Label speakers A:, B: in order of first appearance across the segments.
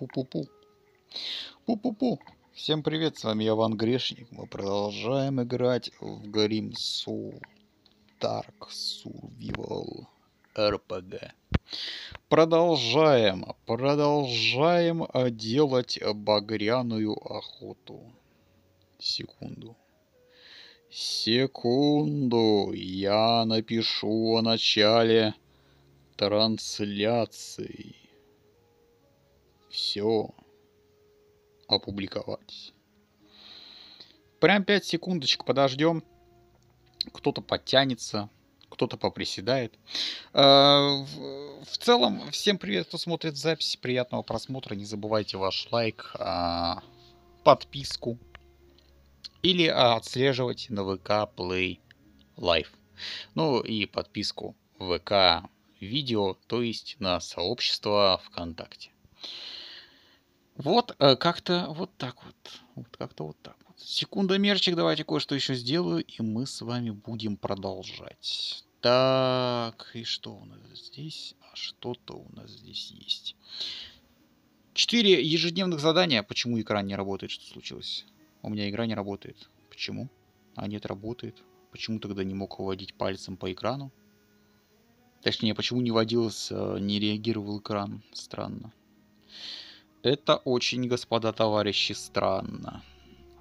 A: Пу-пу-пу. Пу-пу-пу. Всем привет, с вами я Ван Грешник. Мы продолжаем играть в Grim Soul Dark Survival RPG. Продолжаем, продолжаем э, делать багряную охоту. Секунду. Секунду, я напишу о начале трансляции все опубликовать. Прям 5 секундочек подождем. Кто-то подтянется, кто-то поприседает. Э, в целом, всем привет, кто смотрит запись. Приятного просмотра. Не забывайте ваш лайк, а, подписку. Или а, отслеживать на ВК Play Live. Ну и подписку ВК видео, то есть на сообщество ВКонтакте. Вот э, как-то вот так вот. Вот как-то вот так вот. Секундомерчик, давайте кое-что еще сделаю, и мы с вами будем продолжать. Так, и что у нас здесь? А что-то у нас здесь есть. Четыре ежедневных задания. Почему экран не работает? Что случилось? У меня игра не работает. Почему? А нет, работает. Почему тогда не мог водить пальцем по экрану? Точнее, почему не водилось, э, не реагировал экран? Странно. Это очень, господа товарищи, странно.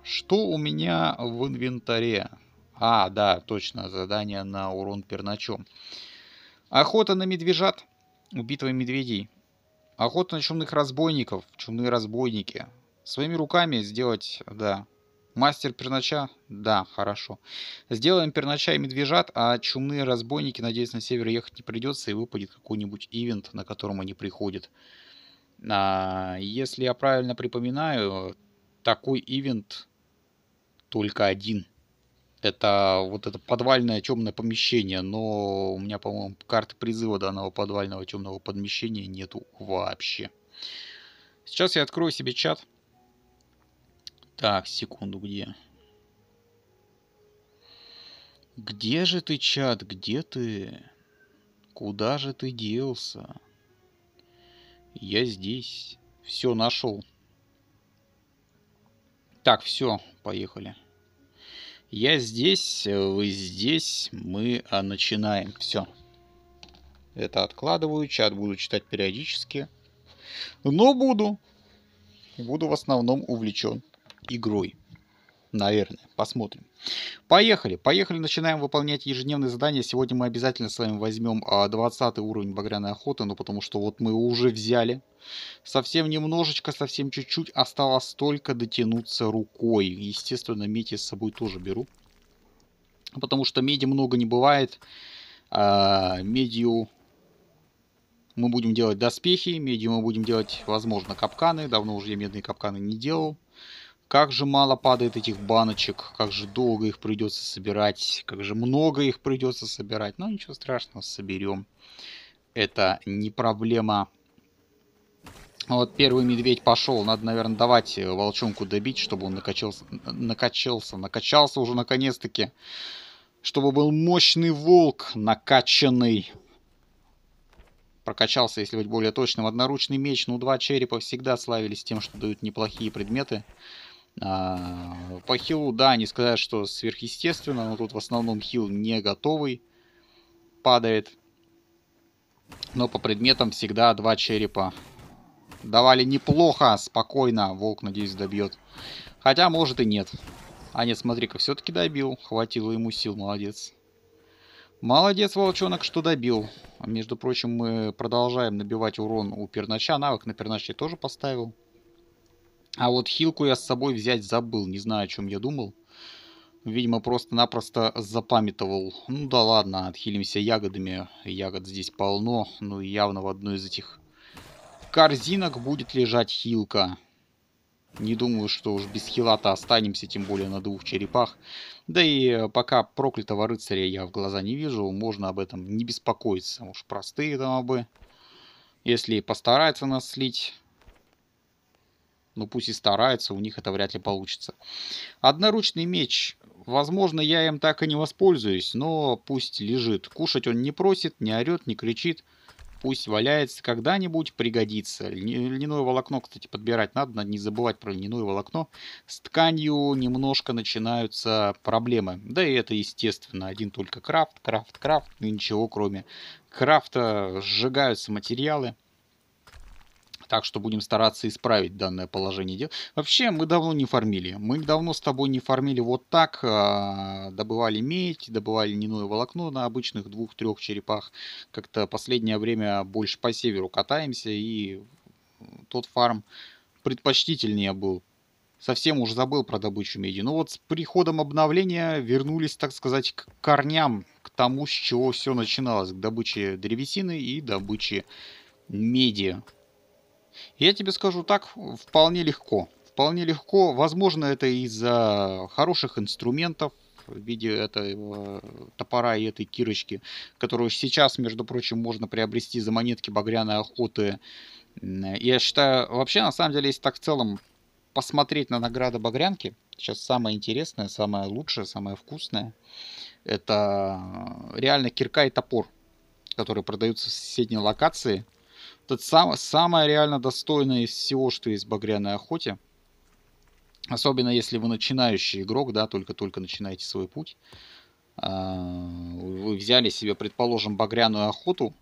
A: Что у меня в инвентаре? А, да, точно, задание на урон перначом. Охота на медвежат. Убитва медведей. Охота на чумных разбойников. Чумные разбойники. Своими руками сделать, да. Мастер пернача? Да, хорошо. Сделаем пернача и медвежат, а чумные разбойники, надеюсь, на север ехать не придется и выпадет какой-нибудь ивент, на котором они приходят. А, если я правильно припоминаю, такой ивент только один. Это вот это подвальное темное помещение, но у меня, по-моему, карты призыва данного подвального темного помещения нету вообще. Сейчас я открою себе чат. Так, секунду, где? Где же ты, чат, где ты? Куда же ты делся? Я здесь все нашел. Так, все, поехали. Я здесь, э, вы здесь, мы а, начинаем. Все. Это откладываю, чат буду читать периодически. Но буду. Буду в основном увлечен игрой. Наверное. Посмотрим. Поехали. Поехали. Начинаем выполнять ежедневные задания. Сегодня мы обязательно с вами возьмем 20 а, уровень багряной охоты. Ну, потому что вот мы уже взяли. Совсем немножечко, совсем чуть-чуть. Осталось только дотянуться рукой. Естественно, медь я с собой тоже беру. Потому что меди много не бывает. А, медью мы будем делать доспехи. Медью мы будем делать, возможно, капканы. Давно уже я медные капканы не делал. Как же мало падает этих баночек, как же долго их придется собирать, как же много их придется собирать. Но ну, ничего страшного, соберем. Это не проблема. Вот первый медведь пошел. Надо, наверное, давать э, волчонку добить, чтобы он накачался, накачался, накачался уже наконец-таки. Чтобы был мощный волк, накачанный. Прокачался, если быть более точным. Одноручный меч, ну два черепа всегда славились тем, что дают неплохие предметы. Предметы. А, по хилу, да, не сказать, что сверхъестественно, но тут в основном хил не готовый падает. Но по предметам всегда два черепа. Давали неплохо, спокойно. Волк, надеюсь, добьет. Хотя, может и нет. А нет, смотри-ка, все-таки добил. Хватило ему сил, молодец. Молодец, волчонок, что добил. А между прочим, мы продолжаем набивать урон у пернача. Навык на перначе тоже поставил. А вот хилку я с собой взять забыл. Не знаю, о чем я думал. Видимо, просто-напросто запамятовал. Ну да ладно, отхилимся ягодами. Ягод здесь полно. Ну и явно в одной из этих корзинок будет лежать хилка. Не думаю, что уж без хилата останемся, тем более на двух черепах. Да и пока проклятого рыцаря я в глаза не вижу, можно об этом не беспокоиться. Уж простые там обы. Если постарается нас слить, ну пусть и стараются, у них это вряд ли получится. Одноручный меч. Возможно, я им так и не воспользуюсь, но пусть лежит. Кушать он не просит, не орет, не кричит. Пусть валяется, когда-нибудь пригодится. Льняное волокно, кстати, подбирать надо, не забывать про льняное волокно. С тканью немножко начинаются проблемы. Да и это естественно, один только крафт, крафт, крафт, и ничего кроме крафта сжигаются материалы. Так что будем стараться исправить данное положение дел. Вообще, мы давно не фармили. Мы давно с тобой не фармили вот так. А, добывали медь, добывали льняное волокно на обычных двух-трех черепах. Как-то последнее время больше по северу катаемся. И тот фарм предпочтительнее был. Совсем уж забыл про добычу меди. Но ну вот с приходом обновления вернулись, так сказать, к корням, к тому, с чего все начиналось. К добыче древесины и добыче меди. Я тебе скажу так, вполне легко. Вполне легко. Возможно, это из-за хороших инструментов, в виде этого э, топора и этой кирочки, которую сейчас, между прочим, можно приобрести за монетки багряной охоты. Я считаю, вообще, на самом деле, если так в целом посмотреть на награды багрянки, сейчас самое интересное, самое лучшее, самое вкусное, это э, реально кирка и топор, которые продаются в соседней локации – это сам, самое реально достойное из всего, что есть в багряной охоте. Особенно если вы начинающий игрок, да, только-только начинаете свой путь. А, вы взяли себе, предположим, багряную охоту.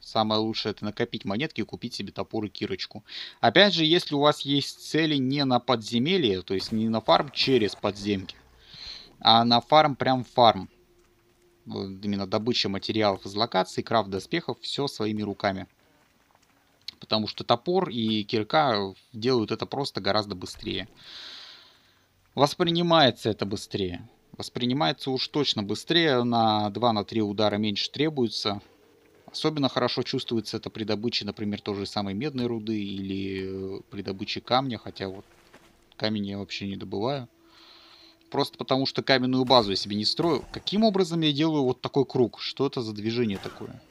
A: Самое лучшее это накопить монетки и купить себе топор и кирочку. Опять же, если у вас есть цели не на подземелье, то есть не на фарм через подземки, а на фарм прям фарм. Именно добыча материалов из локаций, крафт доспехов, все своими руками потому что топор и кирка делают это просто гораздо быстрее. Воспринимается это быстрее. Воспринимается уж точно быстрее, на 2-3 на удара меньше требуется. Особенно хорошо чувствуется это при добыче, например, той же самой медной руды или э, при добыче камня, хотя вот камень я вообще не добываю. Просто потому, что каменную базу я себе не строю. Каким образом я делаю вот такой круг? Что это за движение такое?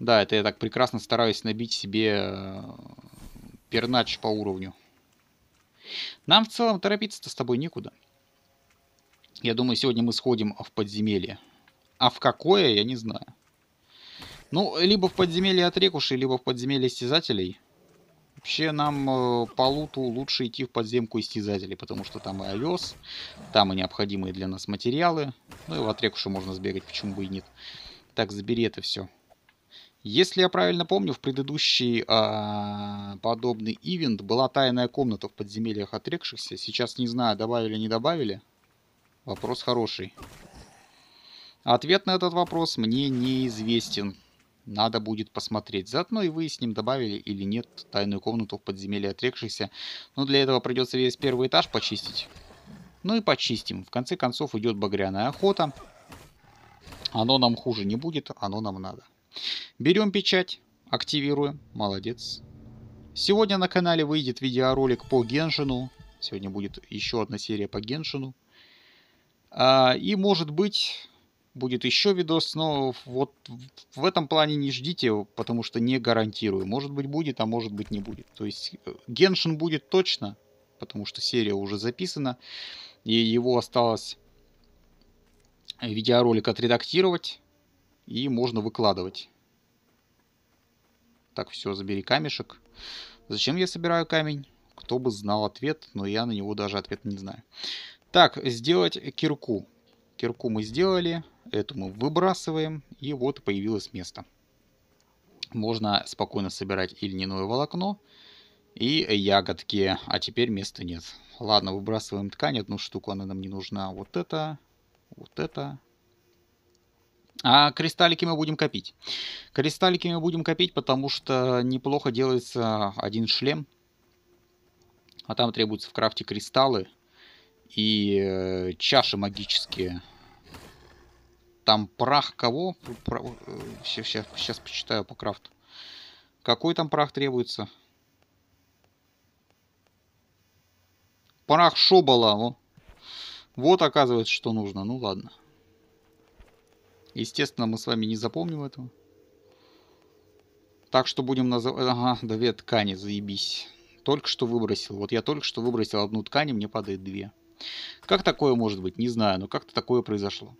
A: Да, это я так прекрасно стараюсь набить себе э, пернач по уровню. Нам в целом торопиться-то с тобой некуда. Я думаю, сегодня мы сходим в подземелье. А в какое, я не знаю. Ну, либо в подземелье от рекуши, либо в подземелье истязателей. Вообще нам э, по луту лучше идти в подземку истязателей, потому что там и овес, там и необходимые для нас материалы. Ну и в отрекуши можно сбегать, почему бы и нет. Так, забери это все. Если я правильно помню, в предыдущий э, а, подобный ивент была тайная комната в подземельях отрекшихся. Сейчас не знаю, добавили, или не добавили. Вопрос хороший. Ответ на этот вопрос мне неизвестен. Надо будет посмотреть. Заодно и выясним, добавили или нет тайную комнату в подземелье отрекшихся. Но для этого придется весь первый этаж почистить. Ну и почистим. В конце концов идет багряная охота. Оно нам хуже не будет, оно нам надо. Берем печать, активируем. Молодец. Сегодня на канале выйдет видеоролик по Геншину. Сегодня будет еще одна серия по Геншину. А, и может быть будет еще видос, но вот в этом плане не ждите, потому что не гарантирую. Может быть будет, а может быть не будет. То есть э, Геншин будет точно, потому что серия уже записана, и его осталось видеоролик отредактировать и можно выкладывать. Так, все, забери камешек. Зачем я собираю камень? Кто бы знал ответ, но я на него даже ответ не знаю. Так, сделать кирку. Кирку мы сделали, эту мы выбрасываем, и вот появилось место. Можно спокойно собирать и льняное волокно, и ягодки, а теперь места нет. Ладно, выбрасываем ткань, одну штуку, она нам не нужна. Вот это, вот это, а кристаллики мы будем копить. Кристаллики мы будем копить, потому что неплохо делается один шлем. А там требуются в крафте кристаллы и э, чаши магические. Там прах кого? Про... Сейчас, сейчас, сейчас почитаю по крафту. Какой там прах требуется? Прах Шобала. Вот оказывается, что нужно. Ну ладно. Естественно, мы с вами не запомним этого. Так что будем называть... Ага, две ткани, заебись. Только что выбросил. Вот я только что выбросил одну ткань, и мне падает две. Как такое может быть? Не знаю, но как-то такое произошло.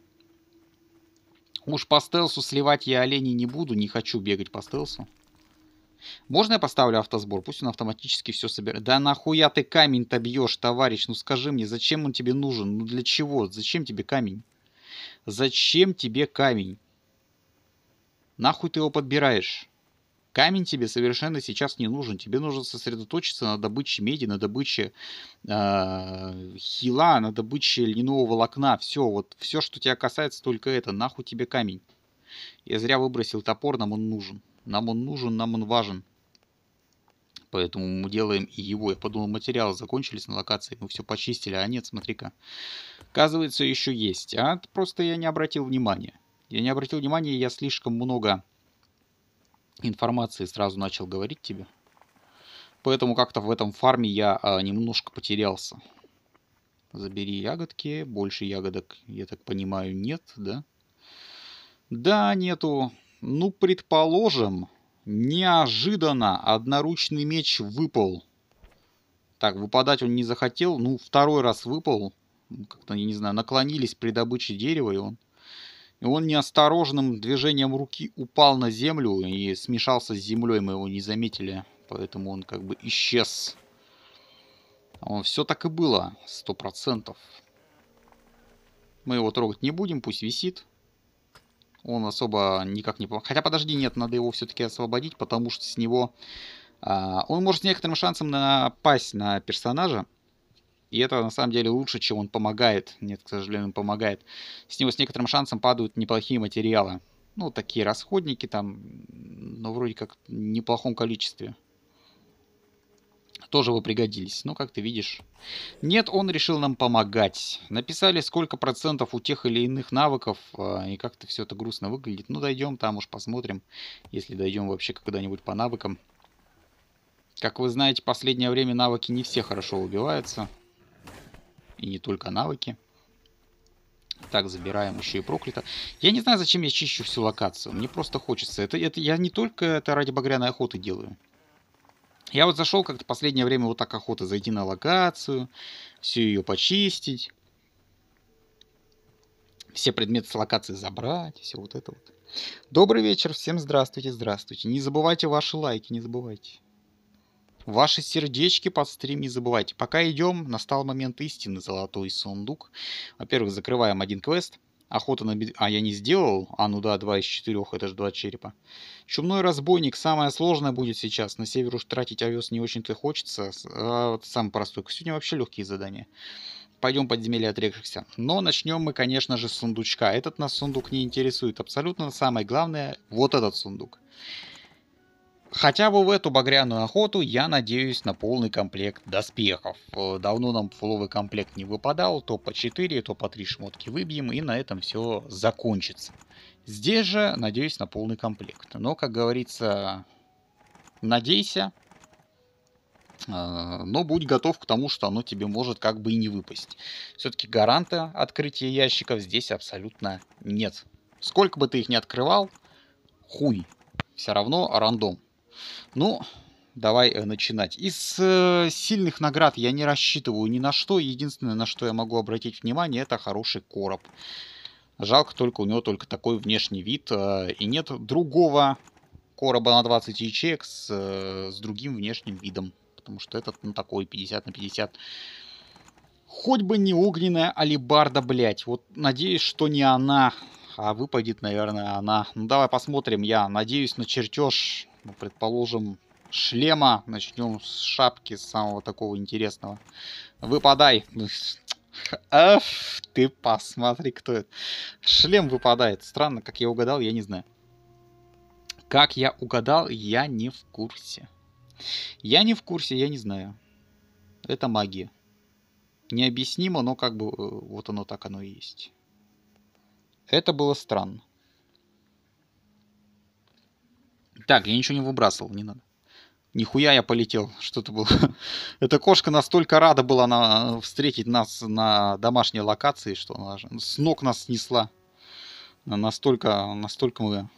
A: Уж по стелсу сливать я оленей не буду, не хочу бегать по стелсу. Можно я поставлю автосбор? Пусть он автоматически все собирает. Да нахуя ты камень-то бьешь, товарищ? Ну скажи мне, зачем он тебе нужен? Ну для чего? Зачем тебе камень? Зачем тебе камень? Нахуй ты его подбираешь? Камень тебе совершенно сейчас не нужен. Тебе нужно сосредоточиться на добыче меди, на добыче э, хила, на добыче льняного волокна. Все, вот все, что тебя касается, только это. Нахуй тебе камень. Я зря выбросил топор, нам он нужен. Нам он нужен, нам он важен. Поэтому мы делаем и его. Я подумал, материалы закончились на локации, мы все почистили, а нет, смотри-ка. Оказывается, еще есть. А просто я не обратил внимания. Я не обратил внимания, я слишком много информации сразу начал говорить тебе. Поэтому как-то в этом фарме я а, немножко потерялся. Забери ягодки. Больше ягодок, я так понимаю, нет, да? Да, нету. Ну, предположим, Неожиданно одноручный меч выпал. Так, выпадать он не захотел. Ну, второй раз выпал. Как-то, я не знаю, наклонились при добыче дерева, и он... И он неосторожным движением руки упал на землю и смешался с землей, мы его не заметили. Поэтому он как бы исчез. А Все так и было, сто процентов. Мы его трогать не будем, пусть висит. Он особо никак не помог. Хотя, подожди, нет, надо его все-таки освободить, потому что с него... А, он может с некоторым шансом напасть на персонажа. И это, на самом деле, лучше, чем он помогает. Нет, к сожалению, он помогает. С него с некоторым шансом падают неплохие материалы. Ну, такие расходники там, но вроде как в неплохом количестве тоже бы пригодились. Но, ну, как ты видишь, нет, он решил нам помогать. Написали, сколько процентов у тех или иных навыков, а, и как-то все это грустно выглядит. Ну, дойдем там уж посмотрим, если дойдем вообще когда-нибудь по навыкам. Как вы знаете, последнее время навыки не все хорошо убиваются. И не только навыки. Так, забираем еще и проклято. Я не знаю, зачем я чищу всю локацию. Мне просто хочется. Это, это я не только это ради багряной охоты делаю. Я вот зашел как-то последнее время вот так охота зайти на локацию, всю ее почистить, все предметы с локации забрать, все вот это вот. Добрый вечер, всем здравствуйте, здравствуйте. Не забывайте ваши лайки, не забывайте. Ваши сердечки под стрим не забывайте. Пока идем, настал момент истины, золотой сундук. Во-первых, закрываем один квест – Охота на... А, я не сделал? А, ну да, 2 из 4, это же два черепа. Чумной разбойник. Самое сложное будет сейчас. На север уж тратить овес не очень-то хочется. А, вот самый простой. Сегодня вообще легкие задания. Пойдем подземелье отрекшихся. Но начнем мы, конечно же, с сундучка. Этот нас сундук не интересует абсолютно. Самое главное, вот этот сундук. Хотя бы в эту багряную охоту я надеюсь на полный комплект доспехов. Э, давно нам фуловый комплект не выпадал, то по 4, то по 3 шмотки выбьем, и на этом все закончится. Здесь же надеюсь на полный комплект. Но, как говорится, надейся, э, но будь готов к тому, что оно тебе может как бы и не выпасть. Все-таки гаранта открытия ящиков здесь абсолютно нет. Сколько бы ты их не открывал, хуй. Все равно рандом. Ну, давай э, начинать. Из э, сильных наград я не рассчитываю ни на что. Единственное, на что я могу обратить внимание, это хороший короб. Жалко только у него только такой внешний вид. Э, и нет другого короба на 20 ячеек с, э, с другим внешним видом. Потому что этот ну, такой 50 на 50. Хоть бы не огненная алибарда, блять. Вот надеюсь, что не она. А выпадет, наверное, она. Ну давай посмотрим. Я надеюсь на чертеж ну, предположим, шлема. Начнем с шапки, с самого такого интересного. Выпадай. Аф, ты посмотри, кто это. Шлем выпадает. Странно, как я угадал, я не знаю. Как я угадал, я не в курсе. Я не в курсе, я не знаю. Это магия. Необъяснимо, но как бы э, вот оно так оно и есть. Это было странно. Так, я ничего не выбрасывал, не надо. Нихуя я полетел, что-то было. Эта кошка настолько рада была на... встретить нас на домашней локации, что она с ног нас снесла. Настолько, настолько мы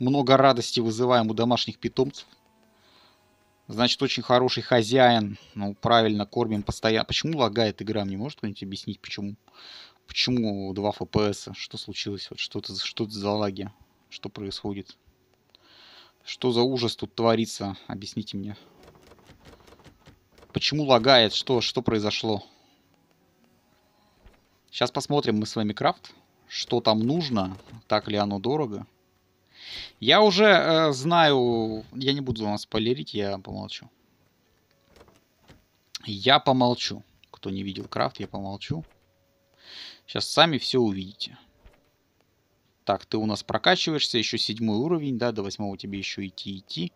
A: много радости вызываем у домашних питомцев. Значит, очень хороший хозяин. Ну, правильно, кормим постоянно. Почему лагает игра? Мне может кто-нибудь объяснить, почему? Почему 2 FPS? Что случилось? Вот что-то что, -то, что -то за лаги? Что происходит? Что за ужас тут творится? Объясните мне. Почему лагает? Что, что произошло? Сейчас посмотрим мы с вами крафт. Что там нужно? Так ли оно дорого? Я уже э, знаю... Я не буду вас спойлерить, я помолчу. Я помолчу. Кто не видел крафт, я помолчу. Сейчас сами все увидите. Так, ты у нас прокачиваешься, еще седьмой уровень, да, до восьмого тебе еще идти, идти.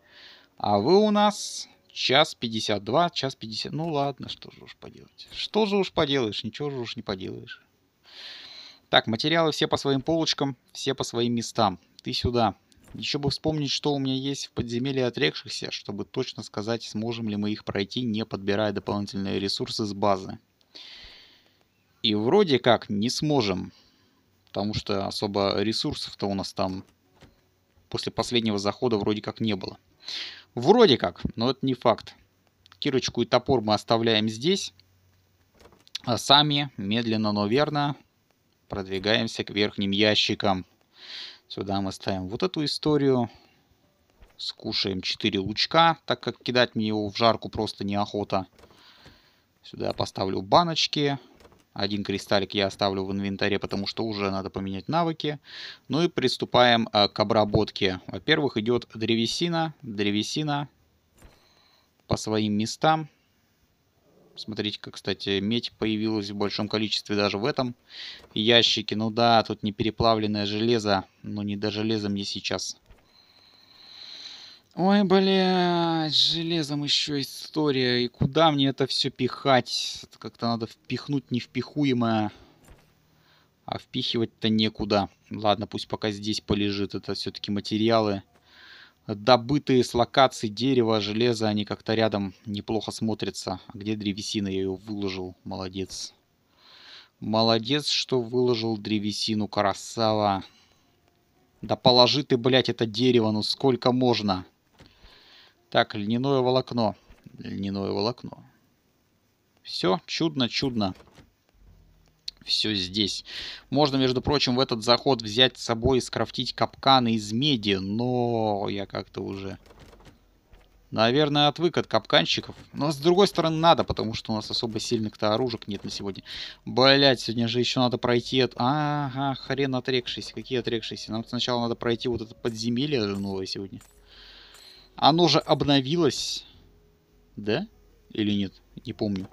A: А вы у нас час 52, час 50. Ну ладно, что же уж поделать. Что же уж поделаешь, ничего же уж не поделаешь. Так, материалы все по своим полочкам, все по своим местам. Ты сюда. Еще бы вспомнить, что у меня есть в подземелье отрекшихся, чтобы точно сказать, сможем ли мы их пройти, не подбирая дополнительные ресурсы с базы. И вроде как не сможем. Потому что особо ресурсов-то у нас там после последнего захода вроде как не было. Вроде как, но это не факт. Кирочку и топор мы оставляем здесь. А сами, медленно, но верно, продвигаемся к верхним ящикам. Сюда мы ставим вот эту историю. Скушаем 4 лучка, так как кидать мне его в жарку просто неохота. Сюда я поставлю баночки. Баночки. Один кристаллик я оставлю в инвентаре, потому что уже надо поменять навыки. Ну и приступаем э, к обработке. Во-первых, идет древесина. Древесина по своим местам. смотрите как, кстати, медь появилась в большом количестве даже в этом ящике. Ну да, тут не переплавленное железо, но не до железа мне сейчас. Ой, блядь, железом еще история. И куда мне это все пихать? Как-то надо впихнуть невпихуемое. А впихивать-то некуда. Ладно, пусть пока здесь полежит. Это все-таки материалы. Добытые с локаций дерева, железа, они как-то рядом неплохо смотрятся. А где древесина? Я ее выложил. Молодец. Молодец, что выложил древесину. Красава. Да положи ты, блядь, это дерево. Ну сколько можно? Так, льняное волокно. Льняное волокно. Все чудно-чудно. Все здесь. Можно, между прочим, в этот заход взять с собой и скрафтить капканы из меди, но я как-то уже... Наверное, отвык от капканщиков. Но, с другой стороны, надо, потому что у нас особо сильных-то оружек нет на сегодня. Блять, сегодня же еще надо пройти... От... Ага, хрен отрекшись. Какие отрекшиеся? Нам сначала надо пройти вот это подземелье новое сегодня. Оно же обновилось, да? Или нет? Не помню.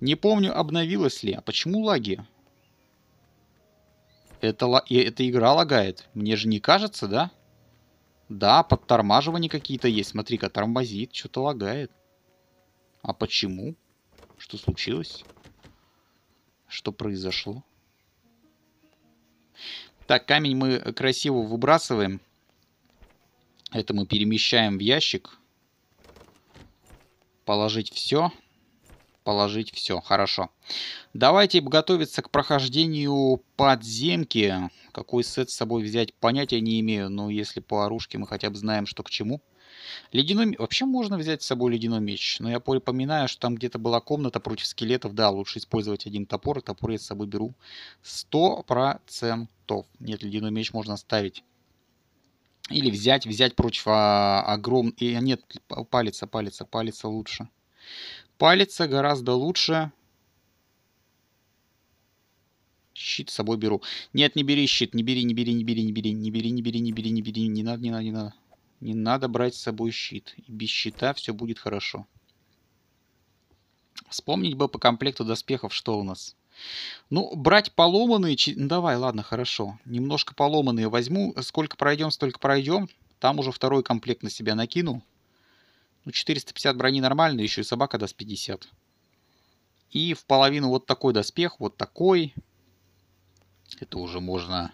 A: Не помню, обновилось ли. А почему лаги? Это, эта игра лагает. Мне же не кажется, да? Да, подтормаживания какие-то есть. Смотри-ка, тормозит, что-то лагает. А почему? Что случилось? Что произошло? Так, камень мы красиво выбрасываем. Это мы перемещаем в ящик. Положить все. Положить все. Хорошо. Давайте готовиться к прохождению подземки. Какой сет с собой взять, понятия не имею. Но если по оружке мы хотя бы знаем, что к чему. Ледяной... Вообще можно взять с собой ледяной меч. Но я припоминаю, что там где-то была комната против скелетов. Да, лучше использовать один топор. И топор я с собой беру 100%. Нет, ледяной меч можно ставить. Или взять, взять прочего а, огром... И, а, нет, палится, палец а, палится лучше. Палится гораздо лучше. Щит с собой беру. Нет, не бери щит, не бери, не бери, не бери, не бери, не бери, не бери, не бери, не бери, не надо, не надо, не надо. Не надо брать с собой щит. И без щита все будет хорошо. Вспомнить бы по комплекту доспехов, что у нас. Ну, брать поломанные... Ну, давай, ладно, хорошо. Немножко поломанные возьму. Сколько пройдем, столько пройдем. Там уже второй комплект на себя накину. Ну, 450 брони нормально, еще и собака даст 50. И в половину вот такой доспех, вот такой. Это уже можно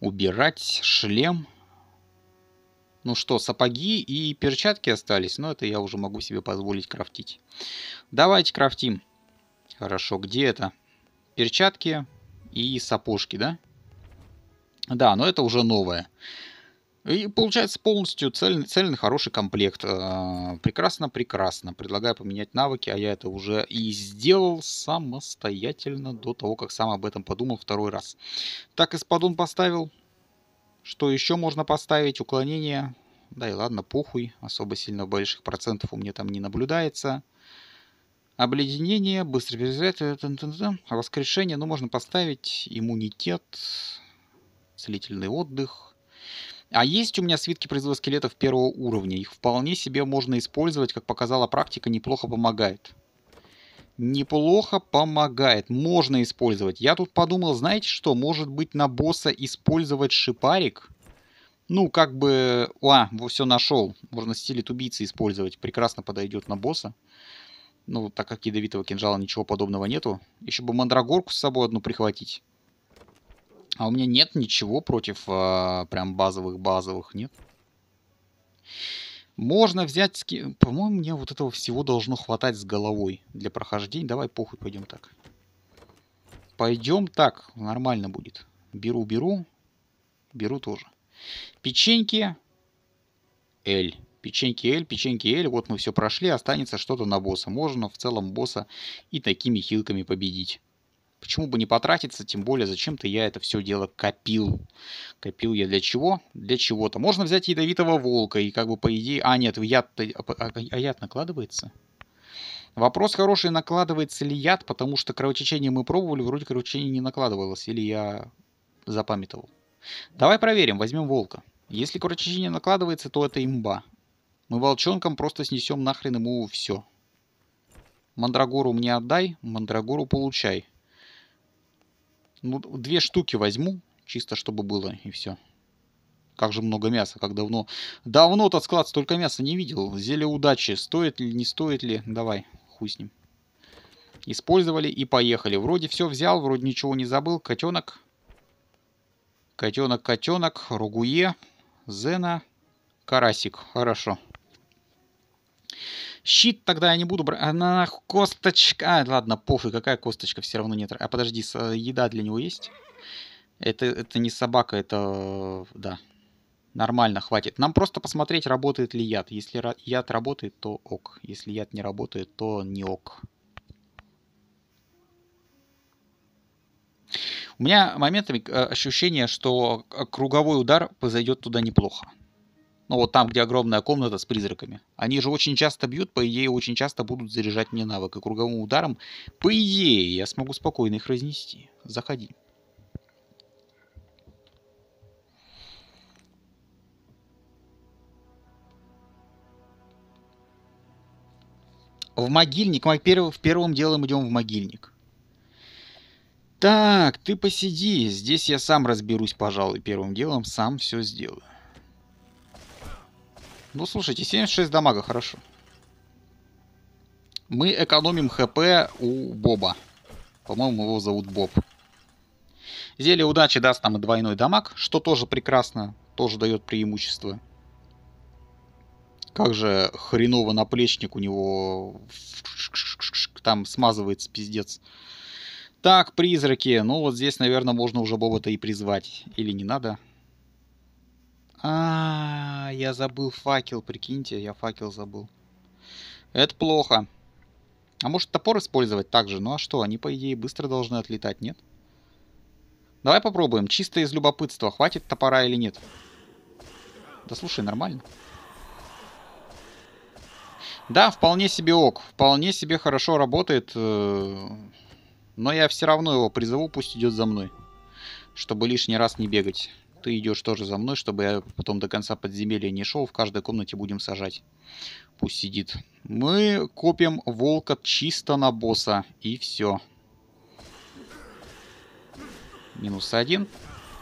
A: убирать. Шлем. Ну что, сапоги и перчатки остались. Но это я уже могу себе позволить крафтить. Давайте крафтим. Хорошо, где это? Перчатки и сапожки, да? Да, но это уже новое. И получается полностью цельный, цельный хороший комплект. Э, прекрасно, прекрасно. Предлагаю поменять навыки, а я это уже и сделал самостоятельно до того, как сам об этом подумал второй раз. Так, исподун поставил. Что еще можно поставить? Уклонение. Да и ладно, похуй. Особо сильно больших процентов у меня там не наблюдается. Обледенение, быстро перезаряд, э, а воскрешение, ну, можно поставить иммунитет, целительный отдых. А есть у меня свитки призыва скелетов первого уровня. Их вполне себе можно использовать, как показала практика, неплохо помогает. Неплохо помогает. Можно использовать. Я тут подумал, знаете что, может быть на босса использовать шипарик? Ну, как бы... А, все нашел. Можно стилет убийцы использовать. Прекрасно подойдет на босса. Ну, так как ядовитого кинжала ничего подобного нету. Еще бы мандрагорку с собой одну прихватить. А у меня нет ничего против э, прям базовых-базовых, нет. Можно взять... По-моему, мне вот этого всего должно хватать с головой для прохождения. Давай, похуй, пойдем так. Пойдем так, нормально будет. Беру, беру. Беру тоже. Печеньки. Эль печеньки L, печеньки L, вот мы все прошли, останется что-то на босса. Можно в целом босса и такими хилками победить. Почему бы не потратиться, тем более зачем-то я это все дело копил. Копил я для чего? Для чего-то. Можно взять ядовитого волка и как бы по идее... А, нет, яд... А, а, а яд накладывается? Вопрос хороший, накладывается ли яд, потому что кровотечение мы пробовали, вроде кровотечение не накладывалось, или я запамятовал. Давай проверим, возьмем волка. Если кровотечение накладывается, то это имба. Мы волчонком просто снесем нахрен ему все. Мандрагору мне отдай, мандрагору получай. Ну, две штуки возьму, чисто чтобы было, и все. Как же много мяса, как давно... Давно этот склад столько мяса не видел. Зелье удачи, стоит ли, не стоит ли. Давай, хуй с ним. Использовали и поехали. Вроде все взял, вроде ничего не забыл. Котенок. Котенок, котенок. Ругуе. Зена. Карасик. Хорошо. Щит тогда я не буду брать. На косточка. А, ладно, пофиг, какая косточка, все равно нет. А подожди, э, еда для него есть? Это, это не собака, это... Э, да. Нормально, хватит. Нам просто посмотреть, работает ли яд. Если яд работает, то ок. Если яд не работает, то не ок. У меня моментами э, ощущение, что круговой удар позайдет туда неплохо. Ну вот там, где огромная комната с призраками. Они же очень часто бьют, по идее, очень часто будут заряжать мне навык. И круговым ударом, по идее, я смогу спокойно их разнести. Заходи. В могильник. Мы перв, первым делом идем в могильник. Так, ты посиди. Здесь я сам разберусь, пожалуй, первым делом. Сам все сделаю. Ну, слушайте, 76 дамага, хорошо. Мы экономим хп у Боба. По-моему, его зовут Боб. Зелье удачи даст нам и двойной дамаг, что тоже прекрасно, тоже дает преимущество. Как же хреново наплечник у него там смазывается, пиздец. Так, призраки. Ну, вот здесь, наверное, можно уже Боба-то и призвать. Или не надо. А, -а, а, я забыл факел, прикиньте, я факел забыл. Это плохо. А может топор использовать также? Ну а что, они по идее быстро должны отлетать, нет? Давай попробуем, чисто из любопытства, хватит топора или нет. Да слушай, нормально. Да, вполне себе ок, вполне себе хорошо работает, э, но я все равно его призову, пусть идет за мной, чтобы лишний раз не бегать. Ты идешь тоже за мной, чтобы я потом до конца подземелья не шел. В каждой комнате будем сажать. Пусть сидит. Мы копим волка чисто на босса. И все. Минус один.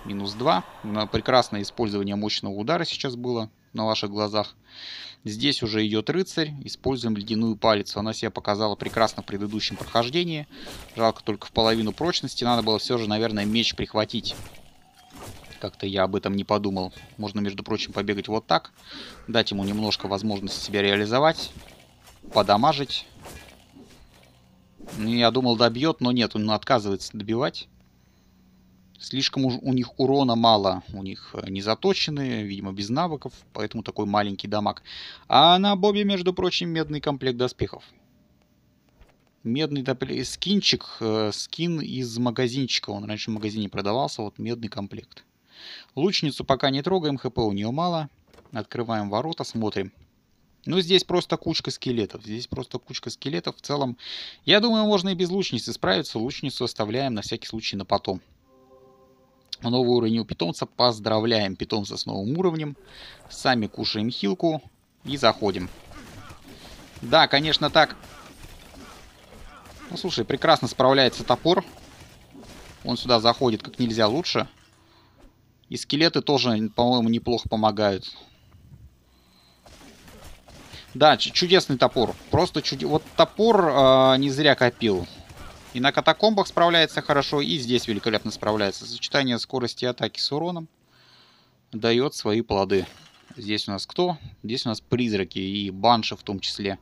A: Минус два. Прекрасное использование мощного удара сейчас было на ваших глазах. Здесь уже идет рыцарь. Используем ледяную палец. Она себя показала прекрасно в предыдущем прохождении. Жалко только в половину прочности. Надо было все же, наверное, меч прихватить. Как-то я об этом не подумал. Можно, между прочим, побегать вот так. Дать ему немножко возможности себя реализовать. Подамажить. Ну, я думал, добьет, но нет, он отказывается добивать. Слишком уж у них урона мало. У них э, не заточены, видимо, без навыков. Поэтому такой маленький дамаг. А на Бобе, между прочим, медный комплект доспехов. Медный э, скинчик, э, скин из магазинчика. Он раньше в магазине продавался. Вот медный комплект. Лучницу пока не трогаем, хп у нее мало. Открываем ворота, смотрим. Ну, здесь просто кучка скелетов. Здесь просто кучка скелетов. В целом, я думаю, можно и без лучницы справиться. Лучницу оставляем на всякий случай на потом. Новый уровень у питомца. Поздравляем питомца с новым уровнем. Сами кушаем хилку и заходим. Да, конечно, так. Ну, слушай, прекрасно справляется топор. Он сюда заходит как нельзя лучше. Лучше. И скелеты тоже, по-моему, неплохо помогают. Да, чудесный топор. Просто чуд... Вот топор э, не зря копил. И на катакомбах справляется хорошо, и здесь великолепно справляется. Сочетание скорости атаки с уроном дает свои плоды. Здесь у нас кто? Здесь у нас призраки и банши в том числе.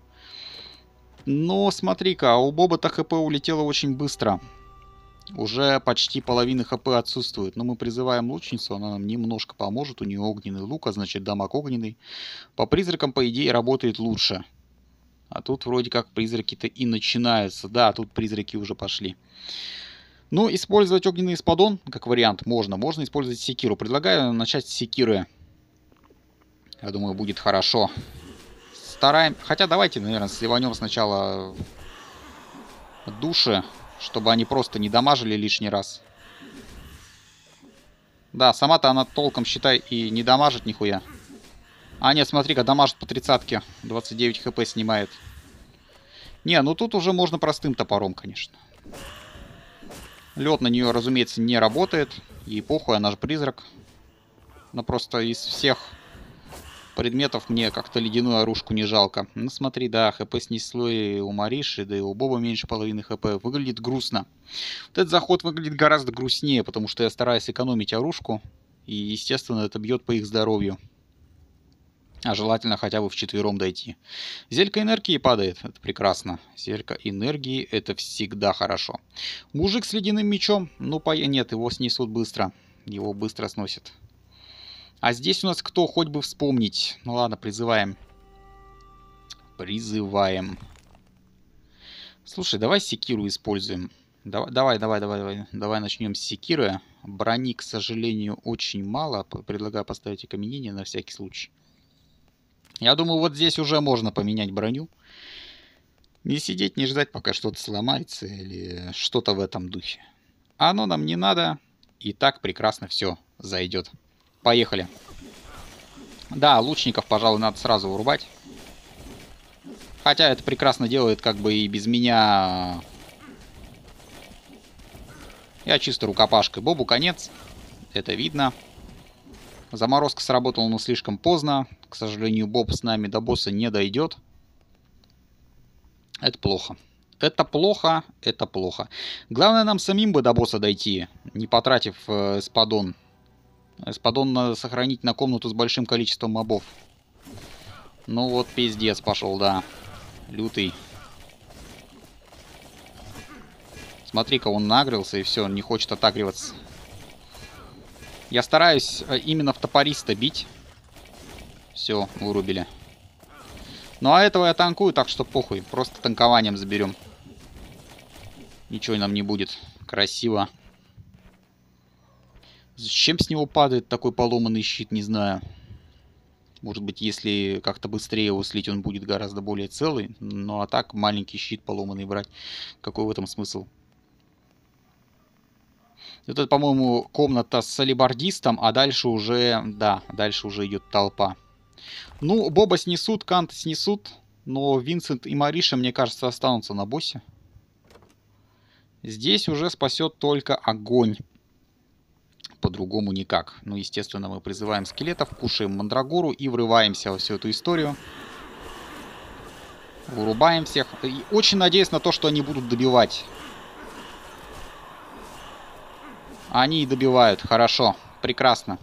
A: Но смотри-ка, а у Боба-то хп улетело очень быстро. Уже почти половина хп отсутствует, но мы призываем лучницу, она нам немножко поможет. У нее огненный лук, а значит дамаг огненный. По призракам, по идее, работает лучше. А тут вроде как призраки-то и начинаются. Да, тут призраки уже пошли. Ну, использовать огненный спадон, как вариант, можно. Можно использовать секиру. Предлагаю начать с секиры. Я думаю, будет хорошо. Стараем... Хотя давайте, наверное, сливанем сначала души чтобы они просто не дамажили лишний раз. Да, сама-то она толком, считай, и не дамажит нихуя. А, нет, смотри-ка, дамажит по тридцатке. 29 хп снимает. Не, ну тут уже можно простым топором, конечно. Лед на нее, разумеется, не работает. И похуй, она же призрак. Но просто из всех предметов мне как-то ледяную оружку не жалко. Ну смотри, да, хп снесло и у Мариши, да и у Боба меньше половины хп. Выглядит грустно. Вот этот заход выглядит гораздо грустнее, потому что я стараюсь экономить оружку. И, естественно, это бьет по их здоровью. А желательно хотя бы в четвером дойти. Зелька энергии падает, это прекрасно. Зелька энергии это всегда хорошо. Мужик с ледяным мечом, ну по... нет, его снесут быстро. Его быстро сносит. А здесь у нас кто хоть бы вспомнить. Ну ладно, призываем. Призываем. Слушай, давай секиру используем. Давай, давай, давай, давай, давай, начнем с секиры. Брони, к сожалению, очень мало. Предлагаю поставить окаменение на всякий случай. Я думаю, вот здесь уже можно поменять броню. Не сидеть, не ждать, пока что-то сломается или что-то в этом духе. Оно нам не надо. И так прекрасно все зайдет. Поехали. Да, лучников, пожалуй, надо сразу вырубать. Хотя это прекрасно делает как бы и без меня. Я чисто рукопашкой. Бобу конец. Это видно. Заморозка сработала, но слишком поздно. К сожалению, Боб с нами до босса не дойдет. Это плохо. Это плохо, это плохо. Главное нам самим бы до босса дойти, не потратив э, спадон. Эспадон сохранить на комнату с большим количеством мобов. Ну вот пиздец пошел, да. Лютый. Смотри-ка, он нагрелся и все, не хочет отагриваться. Я стараюсь э, именно в топориста бить. Все, вырубили. Ну а этого я танкую, так что похуй. Просто танкованием заберем. Ничего нам не будет. Красиво. Зачем с него падает такой поломанный щит, не знаю. Может быть, если как-то быстрее его слить, он будет гораздо более целый. Ну а так, маленький щит поломанный брать. Какой в этом смысл? Это, по-моему, комната с солибардистом, а дальше уже, да, дальше уже идет толпа. Ну, Боба снесут, Кант снесут, но Винсент и Мариша, мне кажется, останутся на боссе. Здесь уже спасет только огонь по-другому никак. Ну, естественно, мы призываем скелетов, кушаем мандрагору и врываемся во всю эту историю. Вырубаем всех. И очень надеюсь на то, что они будут добивать. Они и добивают. Хорошо. Прекрасно.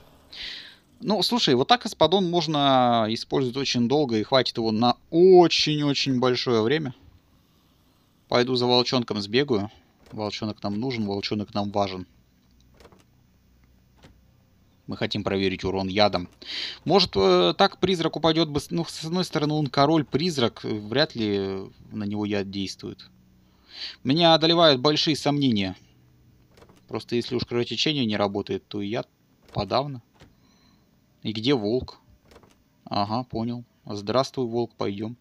A: Ну, слушай, вот так эспадон можно использовать очень долго, и хватит его на очень-очень большое время. Пойду за волчонком сбегаю. Волчонок нам нужен, волчонок нам важен. Мы хотим проверить урон ядом. Может, э, так призрак упадет бы... Ну, с одной стороны, он король-призрак. Э, вряд ли на него яд действует. Меня одолевают большие сомнения. Просто если уж кровотечение не работает, то и яд подавно. И где волк? Ага, понял. Здравствуй, волк, пойдем.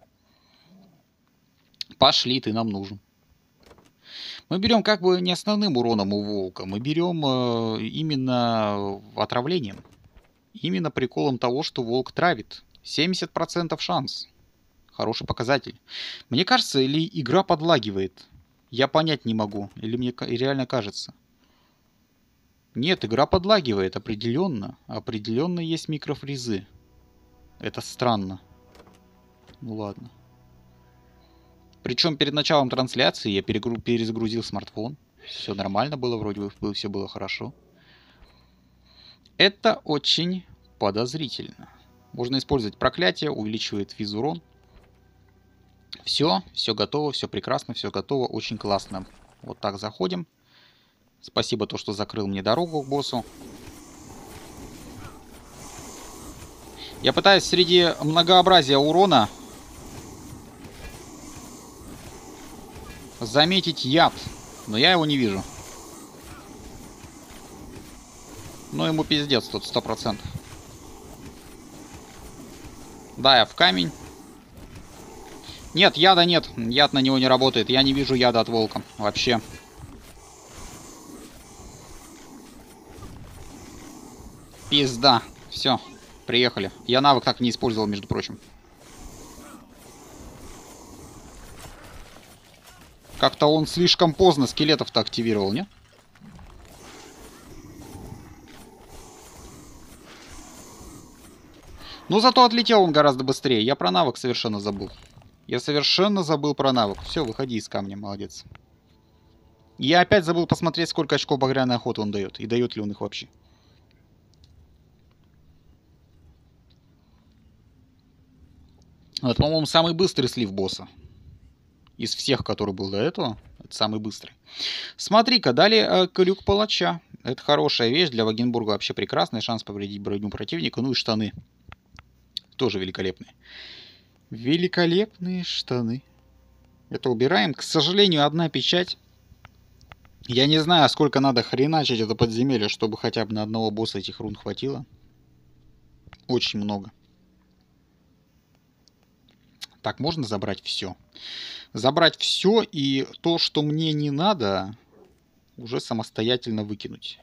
A: Пошли, ты нам нужен. Мы берем как бы не основным уроном у волка, мы берем э, именно отравлением. Именно приколом того, что волк травит. 70% шанс. Хороший показатель. Мне кажется, или игра подлагивает. Я понять не могу. Или мне реально кажется. Нет, игра подлагивает, определенно. Определенно есть микрофрезы, Это странно. Ну ладно. Причем перед началом трансляции я перегру... перезагрузил смартфон. Все нормально было, вроде бы все было хорошо. Это очень подозрительно. Можно использовать проклятие, увеличивает физ урон. Все, все готово, все прекрасно, все готово, очень классно. Вот так заходим. Спасибо то, что закрыл мне дорогу к боссу. Я пытаюсь среди многообразия урона заметить яд, но я его не вижу. Ну ему пиздец тут сто процентов. Да, я в камень. Нет, яда нет. Яд на него не работает. Я не вижу яда от волка. Вообще. Пизда. Все. Приехали. Я навык так не использовал, между прочим. Как-то он слишком поздно скелетов-то активировал, не? Но ну, зато отлетел он гораздо быстрее. Я про навык совершенно забыл. Я совершенно забыл про навык. Все, выходи из камня, молодец. Я опять забыл посмотреть, сколько очков багряной охоты он дает. И дает ли он их вообще. Вот, по-моему, самый быстрый слив босса из всех, который был до этого. Это самый быстрый. Смотри-ка, далее э, крюк палача. Это хорошая вещь. Для Вагенбурга вообще прекрасный шанс повредить броню противника. Ну и штаны. Тоже великолепные. Великолепные штаны. Это убираем. К сожалению, одна печать. Я не знаю, сколько надо хреначить это подземелье, чтобы хотя бы на одного босса этих рун хватило. Очень много. Так, можно забрать все. Забрать все и то, что мне не надо, уже самостоятельно выкинуть.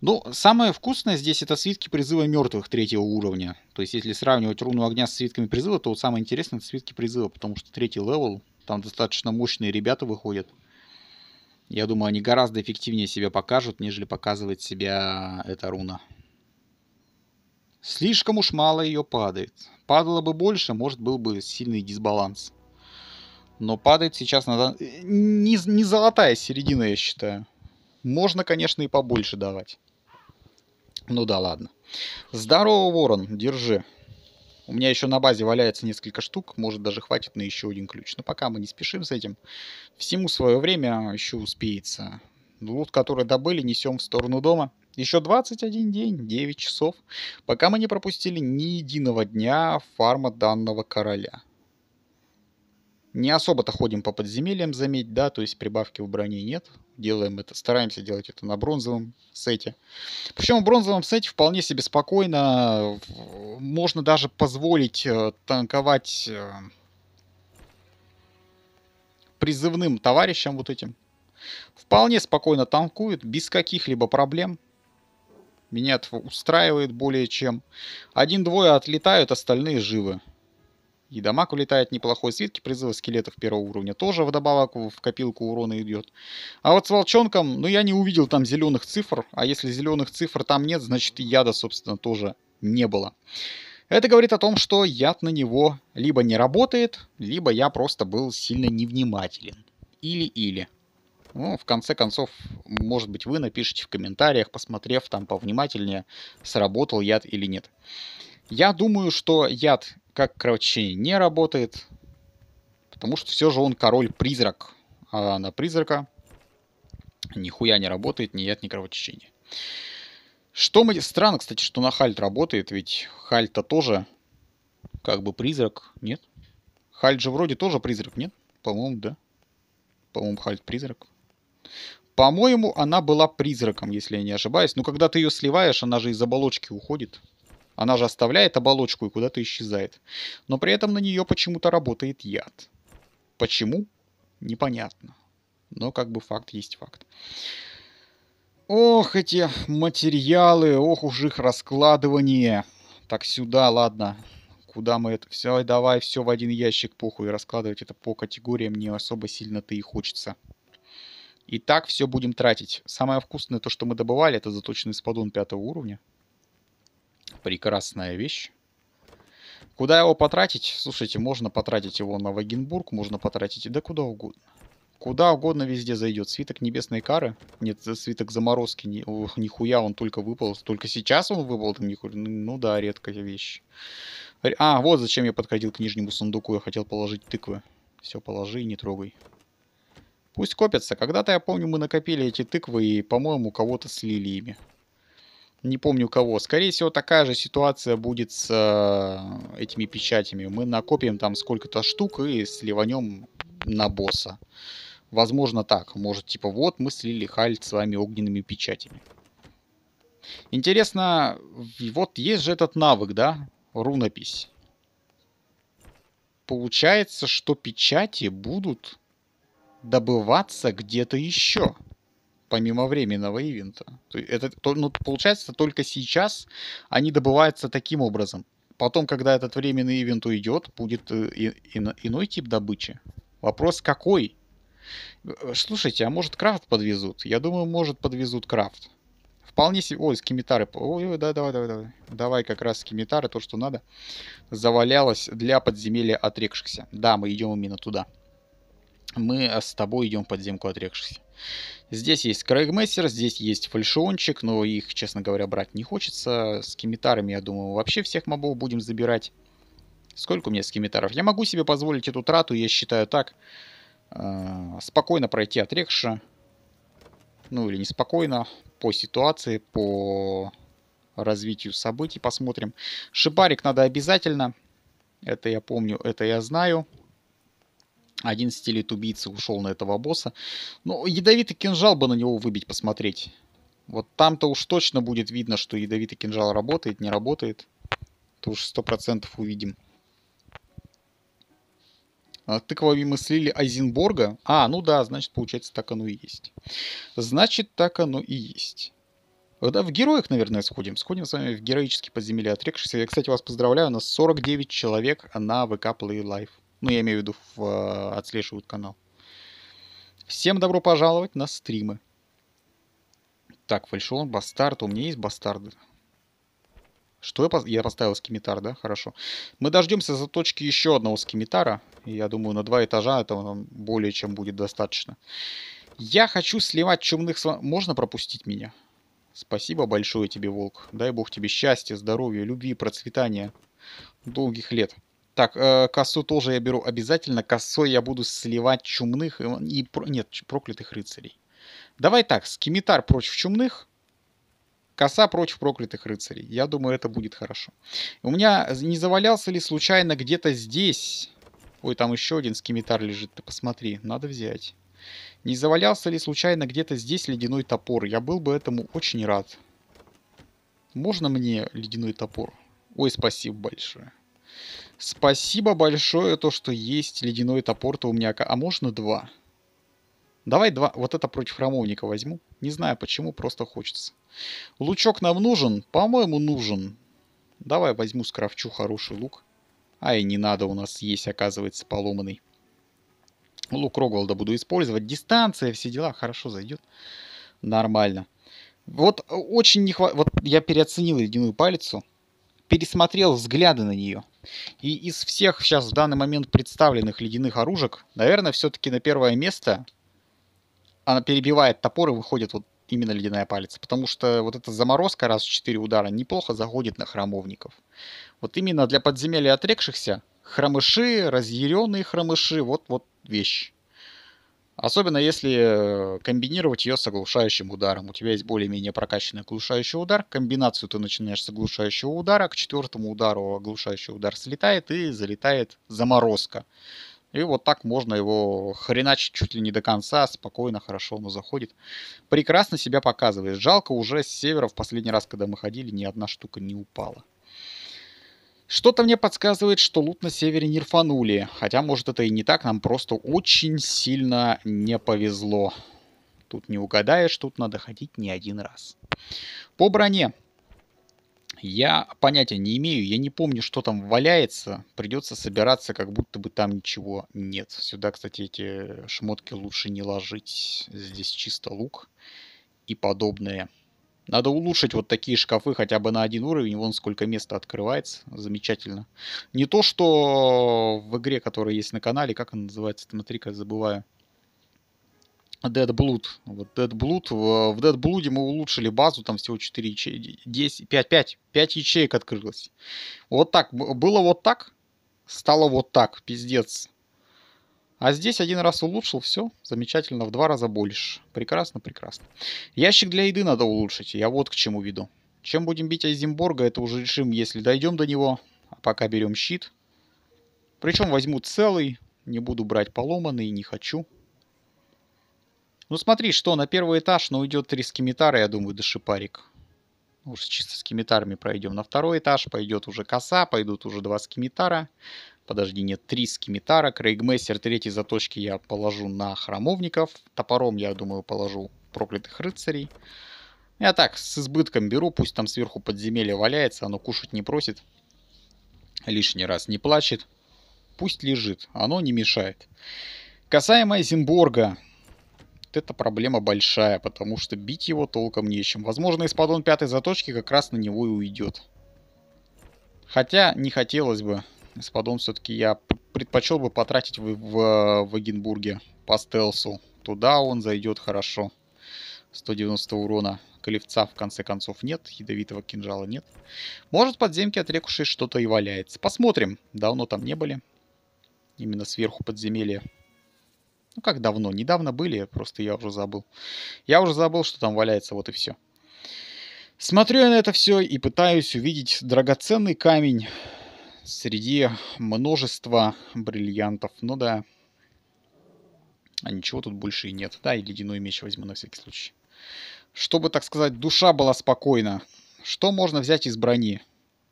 A: Ну, самое вкусное здесь это свитки призыва мертвых третьего уровня. То есть, если сравнивать руну огня с свитками призыва, то вот самое интересное это свитки призыва, потому что третий левел, там достаточно мощные ребята выходят. Я думаю, они гораздо эффективнее себя покажут, нежели показывает себя эта руна. Слишком уж мало ее падает. Падало бы больше, может, был бы сильный дисбаланс. Но падает сейчас надо... Не, не золотая середина, я считаю. Можно, конечно, и побольше давать. Ну да ладно. Здорово, ворон, держи. У меня еще на базе валяется несколько штук, может даже хватит на еще один ключ. Но пока мы не спешим с этим. Всему свое время а еще успеется. Лут, который добыли, несем в сторону дома. Еще 21 день, 9 часов, пока мы не пропустили ни единого дня фарма данного короля. Не особо-то ходим по подземельям, заметь, да, то есть прибавки в броне нет. Делаем это, стараемся делать это на бронзовом сете. Причем в бронзовом сете вполне себе спокойно можно даже позволить э, танковать э, призывным товарищам вот этим. Вполне спокойно танкуют, без каких-либо проблем. Меня это устраивает более чем. Один-двое отлетают, остальные живы. И дамаг улетает неплохой. Свитки призыва скелетов первого уровня тоже вдобавок в копилку урона идет. А вот с волчонком, ну я не увидел там зеленых цифр. А если зеленых цифр там нет, значит и яда, собственно, тоже не было. Это говорит о том, что яд на него либо не работает, либо я просто был сильно невнимателен. Или-или. Ну, в конце концов, может быть, вы напишите в комментариях, посмотрев там повнимательнее, сработал яд или нет. Я думаю, что яд как кровотечение не работает, потому что все же он король-призрак. А на призрака нихуя не работает ни яд, ни кровотечение. Что мы... Странно, кстати, что на Хальт работает, ведь Хальт-то тоже как бы призрак, нет? Хальт же вроде тоже призрак, нет? По-моему, да. По-моему, Хальт призрак. По-моему, она была призраком, если я не ошибаюсь. Но когда ты ее сливаешь, она же из оболочки уходит. Она же оставляет оболочку и куда-то исчезает. Но при этом на нее почему-то работает яд. Почему? Непонятно. Но как бы факт есть факт. Ох, эти материалы, ох уж их раскладывание. Так, сюда, ладно. Куда мы это... Все, давай все в один ящик, похуй. Раскладывать это по категориям не особо сильно-то и хочется. И так все будем тратить. Самое вкусное, то, что мы добывали, это заточенный спадон пятого уровня. Прекрасная вещь. Куда его потратить? Слушайте, можно потратить его на Вагенбург, можно потратить и да куда угодно. Куда угодно везде зайдет. Свиток Небесной Кары. Нет, э, свиток Заморозки. Ни, ох, нихуя, он только выпал. Только сейчас он выпал. Там нихуя. Ну да, редкая вещь. А, вот зачем я подходил к нижнему сундуку. Я хотел положить тыквы. Все, положи и не трогай. Пусть копятся. Когда-то, я помню, мы накопили эти тыквы и, по-моему, кого-то слили ими. Не помню кого. Скорее всего, такая же ситуация будет с э, этими печатями. Мы накопим там сколько-то штук и сливанем на босса. Возможно так. Может, типа, вот мы слили Хальт с вами огненными печатями. Интересно, вот есть же этот навык, да? Рунопись. Получается, что печати будут добываться где-то еще, помимо временного ивента. Это, ну, получается, только сейчас они добываются таким образом. Потом, когда этот временный ивент уйдет, будет э, и, и, иной тип добычи. Вопрос какой? Э, слушайте, а может крафт подвезут? Я думаю, может подвезут крафт. Вполне себе... Ой, скимитары... Ой, да, давай, давай, давай. Давай как раз скимитары, то, что надо. Завалялось для подземелья отрекшихся. Да, мы идем именно туда мы с тобой идем под подземку отрекшихся. Здесь есть Крейгмейстер, здесь есть фальшончик, но их, честно говоря, брать не хочется. С кимитарами, я думаю, вообще всех мобов будем забирать. Сколько у меня скимитаров? Я могу себе позволить эту трату, я считаю так. Э, спокойно пройти от Ну или неспокойно. По ситуации, по развитию событий посмотрим. Шибарик надо обязательно. Это я помню, это я знаю. Один стилит убийцы ушел на этого босса. Ну, ядовитый кинжал бы на него выбить, посмотреть. Вот там-то уж точно будет видно, что ядовитый кинжал работает, не работает. Это уж процентов увидим. А, тыквами мы слили Айзенборга. А, ну да, значит, получается, так оно и есть. Значит, так оно и есть. Да, в героях, наверное, сходим. Сходим с вами в героический подземелье отрекшихся. Я, кстати, вас поздравляю, у нас 49 человек на ВК Play Life. Ну, я имею в виду, в, э, отслеживают канал. Всем добро пожаловать на стримы. Так, фальшион, бастард. У меня есть бастарды. Что я, по... я поставил скимитар, да? Хорошо. Мы дождемся заточки еще одного скимитара. Я думаю, на два этажа этого нам более чем будет достаточно. Я хочу сливать чумных... Можно пропустить меня? Спасибо большое тебе, Волк. Дай бог тебе счастья, здоровья, любви, процветания. Долгих лет. Так, э, косу тоже я беру обязательно. Косой я буду сливать чумных и... Про... Нет, проклятых рыцарей. Давай так, скимитар против чумных, коса против проклятых рыцарей. Я думаю, это будет хорошо. У меня не завалялся ли случайно где-то здесь... Ой, там еще один скимитар лежит, ты посмотри, надо взять. Не завалялся ли случайно где-то здесь ледяной топор? Я был бы этому очень рад. Можно мне ледяной топор? Ой, спасибо большое. Спасибо большое то, что есть ледяной топор то у меня, А можно два? Давай два. Вот это против храмовника возьму. Не знаю почему, просто хочется. Лучок нам нужен? По-моему, нужен. Давай возьму скрафчу хороший лук. А и не надо, у нас есть, оказывается, поломанный. Лук Рогволда буду использовать. Дистанция, все дела, хорошо зайдет. Нормально. Вот э, очень не хватает... Вот я переоценил ледяную палицу пересмотрел взгляды на нее. И из всех сейчас в данный момент представленных ледяных оружек, наверное, все-таки на первое место она перебивает топор и выходит вот именно ледяная палец. Потому что вот эта заморозка раз в 4 удара неплохо заходит на храмовников. Вот именно для подземелья отрекшихся хромыши, разъяренные хромыши, вот-вот вещь. Особенно если э, комбинировать ее с оглушающим ударом. У тебя есть более-менее прокачанный оглушающий удар. Комбинацию ты начинаешь с оглушающего удара. К четвертому удару оглушающий удар слетает и залетает заморозка. И вот так можно его хреначить чуть ли не до конца, спокойно, хорошо оно заходит. Прекрасно себя показывает. Жалко, уже с севера в последний раз, когда мы ходили, ни одна штука не упала. Что-то мне подсказывает, что лут на севере не рфанули, хотя, может, это и не так, нам просто очень сильно не повезло. Тут не угадаешь, тут надо ходить не один раз. По броне. Я понятия не имею, я не помню, что там валяется. Придется собираться, как будто бы там ничего нет. Сюда, кстати, эти шмотки лучше не ложить. Здесь чисто лук и подобное. Надо улучшить вот такие шкафы хотя бы на один уровень. Вон сколько места открывается. Замечательно. Не то, что в игре, которая есть на канале, как она называется, смотри-ка, забываю. Dead Blood. Вот Dead Blood. В Dead Blood мы улучшили базу, там всего 4 ячейки, 10, 5, 5, 5 ячеек открылось. Вот так. Было вот так, стало вот так, пиздец. А здесь один раз улучшил, все, замечательно, в два раза больше. Прекрасно, прекрасно. Ящик для еды надо улучшить, я вот к чему веду. Чем будем бить Айзенборга, это уже решим, если дойдем до него. А пока берем щит. Причем возьму целый, не буду брать поломанный, не хочу. Ну смотри, что на первый этаж, но уйдет три скимитара, я думаю, до шипарик. Уж чисто с кимитарами пройдем на второй этаж. Пойдет уже коса, пойдут уже два скимитара. Подожди, нет, три скимитара. Крейгмейстер третий заточки я положу на храмовников. Топором, я думаю, положу проклятых рыцарей. Я так, с избытком беру, пусть там сверху подземелье валяется, оно кушать не просит. Лишний раз не плачет. Пусть лежит, оно не мешает. Касаемо Эйзенборга, вот эта проблема большая, потому что бить его толком нечем. Возможно, из пятой заточки как раз на него и уйдет. Хотя не хотелось бы. Из все-таки я предпочел бы потратить в, в, в Эгенбурге по стелсу. Туда он зайдет хорошо. 190 урона. Клевца в конце концов нет, ядовитого кинжала нет. Может подземки от рекушей что-то и валяется. Посмотрим. Давно там не были. Именно сверху подземелья. Ну как давно? Недавно были, просто я уже забыл. Я уже забыл, что там валяется, вот и все. Смотрю я на это все и пытаюсь увидеть драгоценный камень среди множества бриллиантов. Ну да. А ничего тут больше и нет. Да, и ледяной меч возьму на всякий случай. Чтобы, так сказать, душа была спокойна. Что можно взять из брони?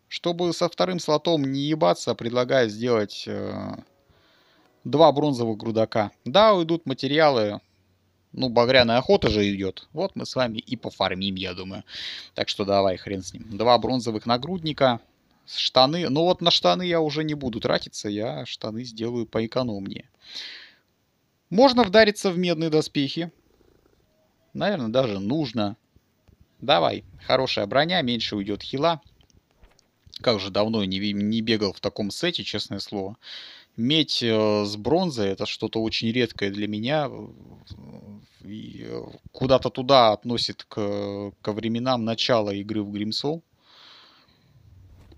A: Чтобы со вторым слотом не ебаться, предлагаю сделать... Э два бронзовых грудака. Да, уйдут материалы, ну, багряная охота же идет. Вот мы с вами и пофармим, я думаю. Так что давай, хрен с ним. Два бронзовых нагрудника, штаны. Ну вот на штаны я уже не буду тратиться, я штаны сделаю поэкономнее. Можно вдариться в медные доспехи. Наверное, даже нужно. Давай, хорошая броня, меньше уйдет хила. Как же давно не, не бегал в таком сете, честное слово. Медь э, с бронзой это что-то очень редкое для меня. И э, куда-то туда относит к, ко временам начала игры в Гримсол.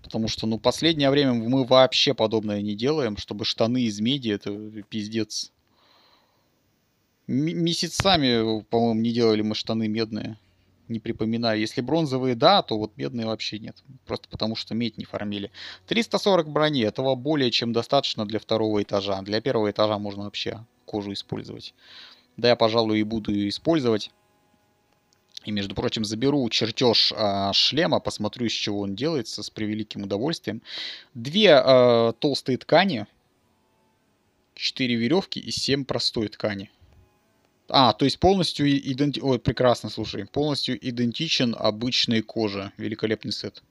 A: Потому что, ну, последнее время мы вообще подобное не делаем, чтобы штаны из меди, это пиздец. М- месяцами, по-моему, не делали мы штаны медные не припоминаю. Если бронзовые, да, то вот медные вообще нет. Просто потому что медь не фармили. 340 брони, этого более чем достаточно для второго этажа. Для первого этажа можно вообще кожу использовать. Да, я, пожалуй, и буду ее использовать. И, между прочим, заберу чертеж э, шлема, посмотрю, из чего он делается, с превеликим удовольствием. Две э, толстые ткани, четыре веревки и семь простой ткани. А, то есть полностью идентичен... Ой, прекрасно, слушай. Полностью идентичен обычной коже. Великолепный сет.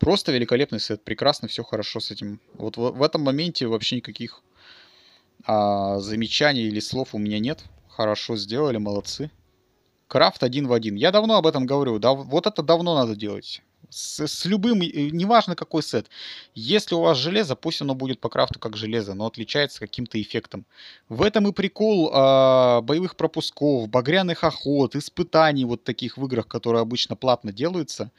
A: Просто великолепный сет. Прекрасно, все хорошо с этим. Вот в, в этом моменте вообще никаких а, замечаний или слов у меня нет. Хорошо сделали, молодцы. Крафт один в один. Я давно об этом говорю. Да, вот это давно надо делать с, с любым, неважно какой сет. Если у вас железо, пусть оно будет по крафту как железо, но отличается каким-то эффектом. В этом и прикол э, боевых пропусков, багряных охот, испытаний вот таких в играх, которые обычно платно делаются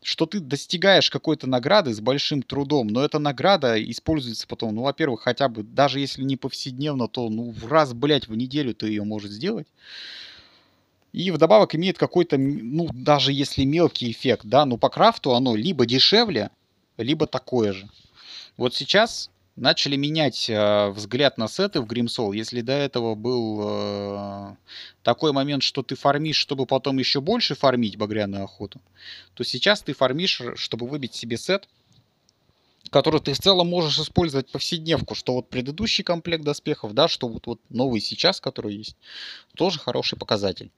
A: что ты достигаешь какой-то награды с большим трудом, но эта награда используется потом, ну, во-первых, хотя бы, даже если не повседневно, то, ну, в раз, блядь, в неделю ты ее можешь сделать. И вдобавок имеет какой-то, ну, даже если мелкий эффект, да, но ну, по крафту оно либо дешевле, либо такое же. Вот сейчас начали менять э, взгляд на сеты в Grim Если до этого был э, такой момент, что ты фармишь, чтобы потом еще больше фармить багряную охоту, то сейчас ты фармишь, чтобы выбить себе сет, который ты в целом можешь использовать повседневку, что вот предыдущий комплект доспехов, да, что вот, вот новый сейчас, который есть, тоже хороший показатель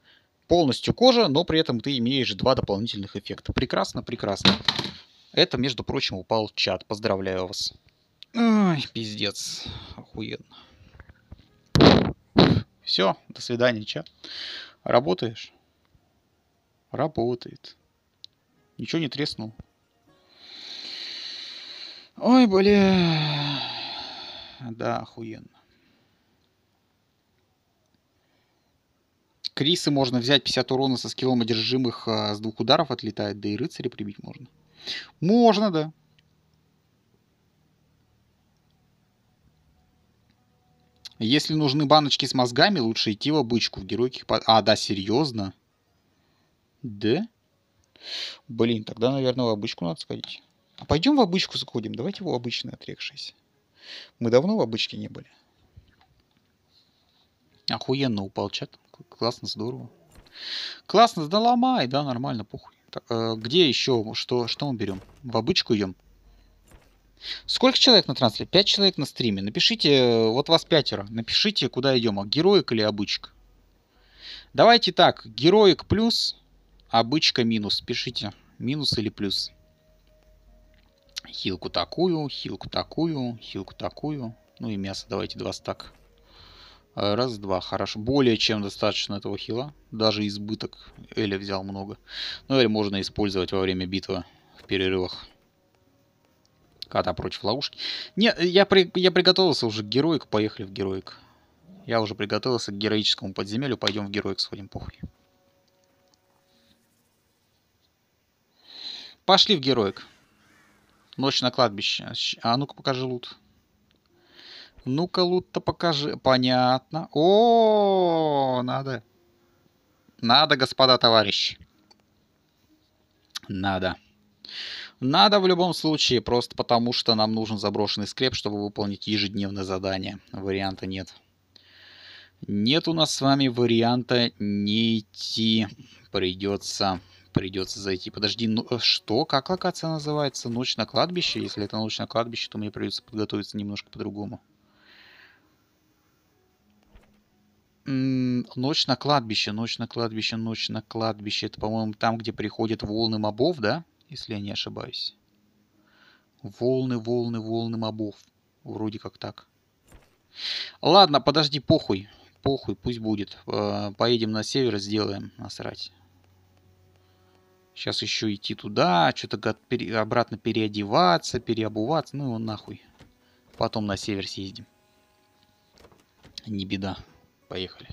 A: полностью кожа, но при этом ты имеешь два дополнительных эффекта. Прекрасно, прекрасно. Это, между прочим, упал чат. Поздравляю вас. Ой, пиздец. Охуенно. Все, до свидания, чат. Работаешь? Работает. Ничего не треснул. Ой, бля. Да, охуенно. Крисы можно взять 50 урона со скиллом одержимых а, с двух ударов отлетает, да и рыцаря прибить можно. Можно, да. Если нужны баночки с мозгами, лучше идти в обычку в героике. А, да, серьезно? Да? Блин, тогда, наверное, в обычку надо сходить. А пойдем в обычку сходим. Давайте его обычный отрекшись. Мы давно в обычке не были. Охуенно упал чат классно, здорово. Классно, да ломай, да, нормально, похуй. Так, э, где еще, что, что мы берем? Бабычку ем. Сколько человек на трансляции? Пять человек на стриме. Напишите, э, вот вас пятеро, напишите, куда идем, а героик или обычка? Давайте так, героик плюс, обычка минус. Пишите, минус или плюс. Хилку такую, хилку такую, хилку такую. Ну и мясо давайте два стака. А, раз, два, хорошо. Более чем достаточно этого хила. Даже избыток Эли взял много. Но ну, Эль можно использовать во время битвы в перерывах. Когда против ловушки. Не, я, при, я приготовился уже к героику. Поехали в героик. Я уже приготовился к героическому подземелью. Пойдем в героик сходим, похуй. Пошли в героик. Ночь на кладбище. А ну-ка покажи лут. Ну-ка, лут-то покажи. Понятно. О, надо. Надо, господа товарищи. Надо. Надо в любом случае, просто потому что нам нужен заброшенный скреп, чтобы выполнить ежедневное задание. Варианта нет. Нет у нас с вами варианта не идти. Придется, придется зайти. Подожди, ну э, что? Как локация называется? Ночь на кладбище? Если это ночь на кладбище, то мне придется подготовиться немножко по-другому. Ночь на кладбище, ночь на кладбище, ночь на кладбище. Это, по-моему, там, где приходят волны мобов, да? Если я не ошибаюсь. Волны, волны, волны мобов. Вроде как так. Ладно, подожди, похуй. Похуй, пусть будет. Э, поедем на север, сделаем. Насрать. Сейчас еще идти туда, что-то обратно переодеваться, переобуваться. Ну его нахуй. Потом на север съездим. Не беда. Поехали.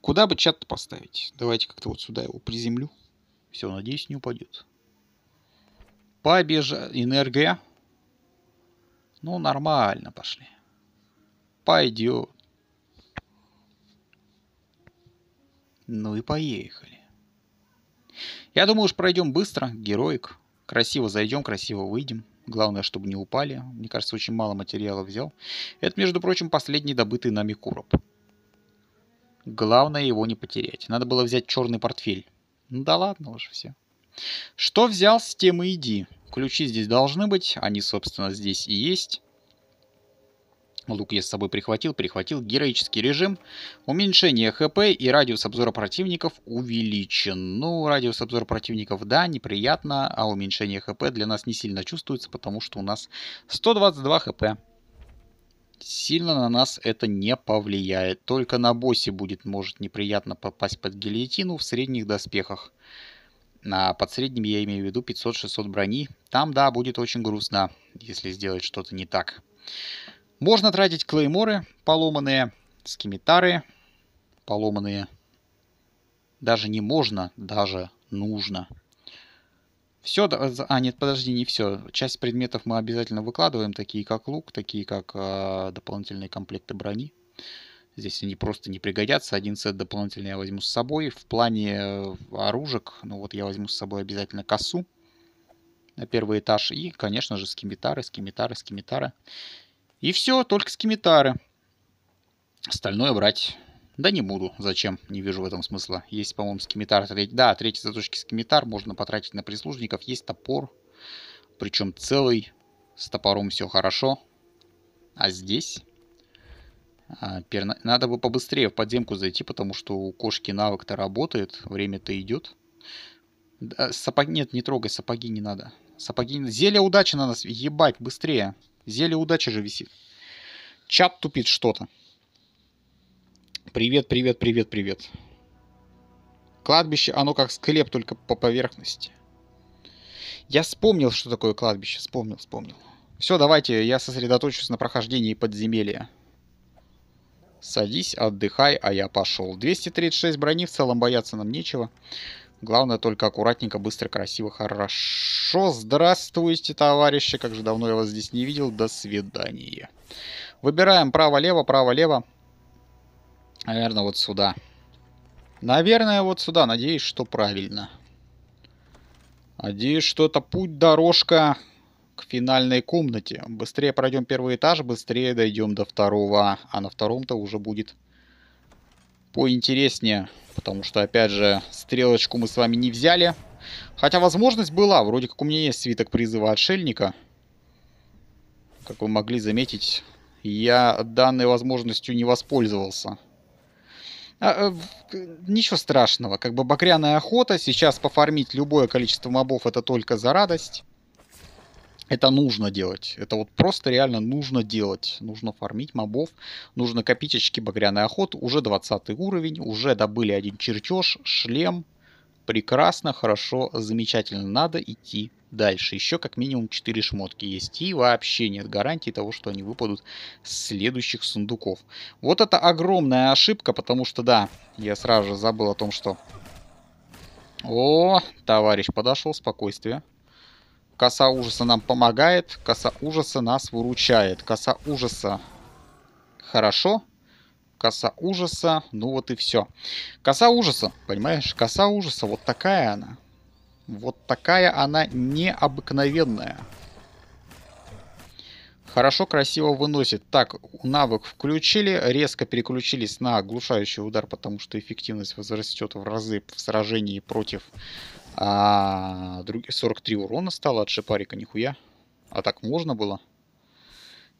A: Куда бы чат поставить? Давайте как-то вот сюда его приземлю. Все, надеюсь, не упадет. Побежа... Энергия. Ну, нормально пошли. Пойдет. Ну и поехали. Я думаю, уж пройдем быстро. Героик. Красиво зайдем, красиво выйдем. Главное, чтобы не упали. Мне кажется, очень мало материала взял. Это, между прочим, последний добытый нами куроб. Главное его не потерять. Надо было взять черный портфель. Ну да ладно уже все. Что взял, с тем и иди. Ключи здесь должны быть, они, собственно, здесь и есть. Лук я с собой прихватил, прихватил. Героический режим. Уменьшение хп и радиус обзора противников увеличен. Ну, радиус обзора противников, да, неприятно, а уменьшение хп для нас не сильно чувствуется, потому что у нас 122 хп. Сильно на нас это не повлияет. Только на боссе будет, может, неприятно попасть под гильотину в средних доспехах. А под средним я имею в виду 500-600 брони. Там, да, будет очень грустно, если сделать что-то не так. Можно тратить клейморы, поломанные, скимитары, поломанные. Даже не можно, даже нужно. Все, а нет, подожди, не все. Часть предметов мы обязательно выкладываем, такие как лук, такие как э, дополнительные комплекты брони. Здесь они просто не пригодятся. Один сет дополнительный я возьму с собой. В плане э, оружек, ну вот я возьму с собой обязательно косу на первый этаж. И, конечно же, скимитары, скимитары, скимитары. И все, только скимитары. Остальное брать. Да не буду. Зачем? Не вижу в этом смысла. Есть, по-моему, скимитар. Да, третий заточки скимитар можно потратить на прислужников. Есть топор. Причем целый. С топором все хорошо. А здесь... А, Надо бы побыстрее в подземку зайти, потому что у кошки навык-то работает. Время-то идет. сапоги... Нет, не трогай, сапоги не надо. Сапоги... Зелье удачи на нас. Ебать, Быстрее. Зелье удачи же висит. Чат тупит что-то. Привет, привет, привет, привет. Кладбище, оно как склеп, только по поверхности. Я вспомнил, что такое кладбище. Вспомнил, вспомнил. Все, давайте, я сосредоточусь на прохождении подземелья. Садись, отдыхай, а я пошел. 236 брони в целом бояться нам нечего. Главное только аккуратненько, быстро, красиво, хорошо. Здравствуйте, товарищи. Как же давно я вас здесь не видел. До свидания. Выбираем право-лево, право-лево. Наверное, вот сюда. Наверное, вот сюда. Надеюсь, что правильно. Надеюсь, что это путь, дорожка к финальной комнате. Быстрее пройдем первый этаж, быстрее дойдем до второго. А на втором-то уже будет поинтереснее, потому что, опять же, стрелочку мы с вами не взяли. Хотя возможность была, вроде как у меня есть свиток призыва отшельника. Как вы могли заметить, я данной возможностью не воспользовался. А, э, ничего страшного, как бы бакряная охота, сейчас пофармить любое количество мобов это только за радость это нужно делать. Это вот просто реально нужно делать. Нужно фармить мобов, нужно копить очки багряной охоты. Уже 20 уровень, уже добыли один чертеж, шлем. Прекрасно, хорошо, замечательно. Надо идти дальше. Еще как минимум 4 шмотки есть. И вообще нет гарантии того, что они выпадут с следующих сундуков. Вот это огромная ошибка, потому что, да, я сразу же забыл о том, что... О, товарищ подошел, спокойствие. Коса ужаса нам помогает. Коса ужаса нас выручает. Коса ужаса хорошо. Коса ужаса, ну вот и все. Коса ужаса, понимаешь? Коса ужаса, вот такая она. Вот такая она необыкновенная. Хорошо, красиво выносит. Так, навык включили, резко переключились на оглушающий удар, потому что эффективность возрастет в разы в сражении против а другие 43 урона стало от шипарика, нихуя. А так можно было.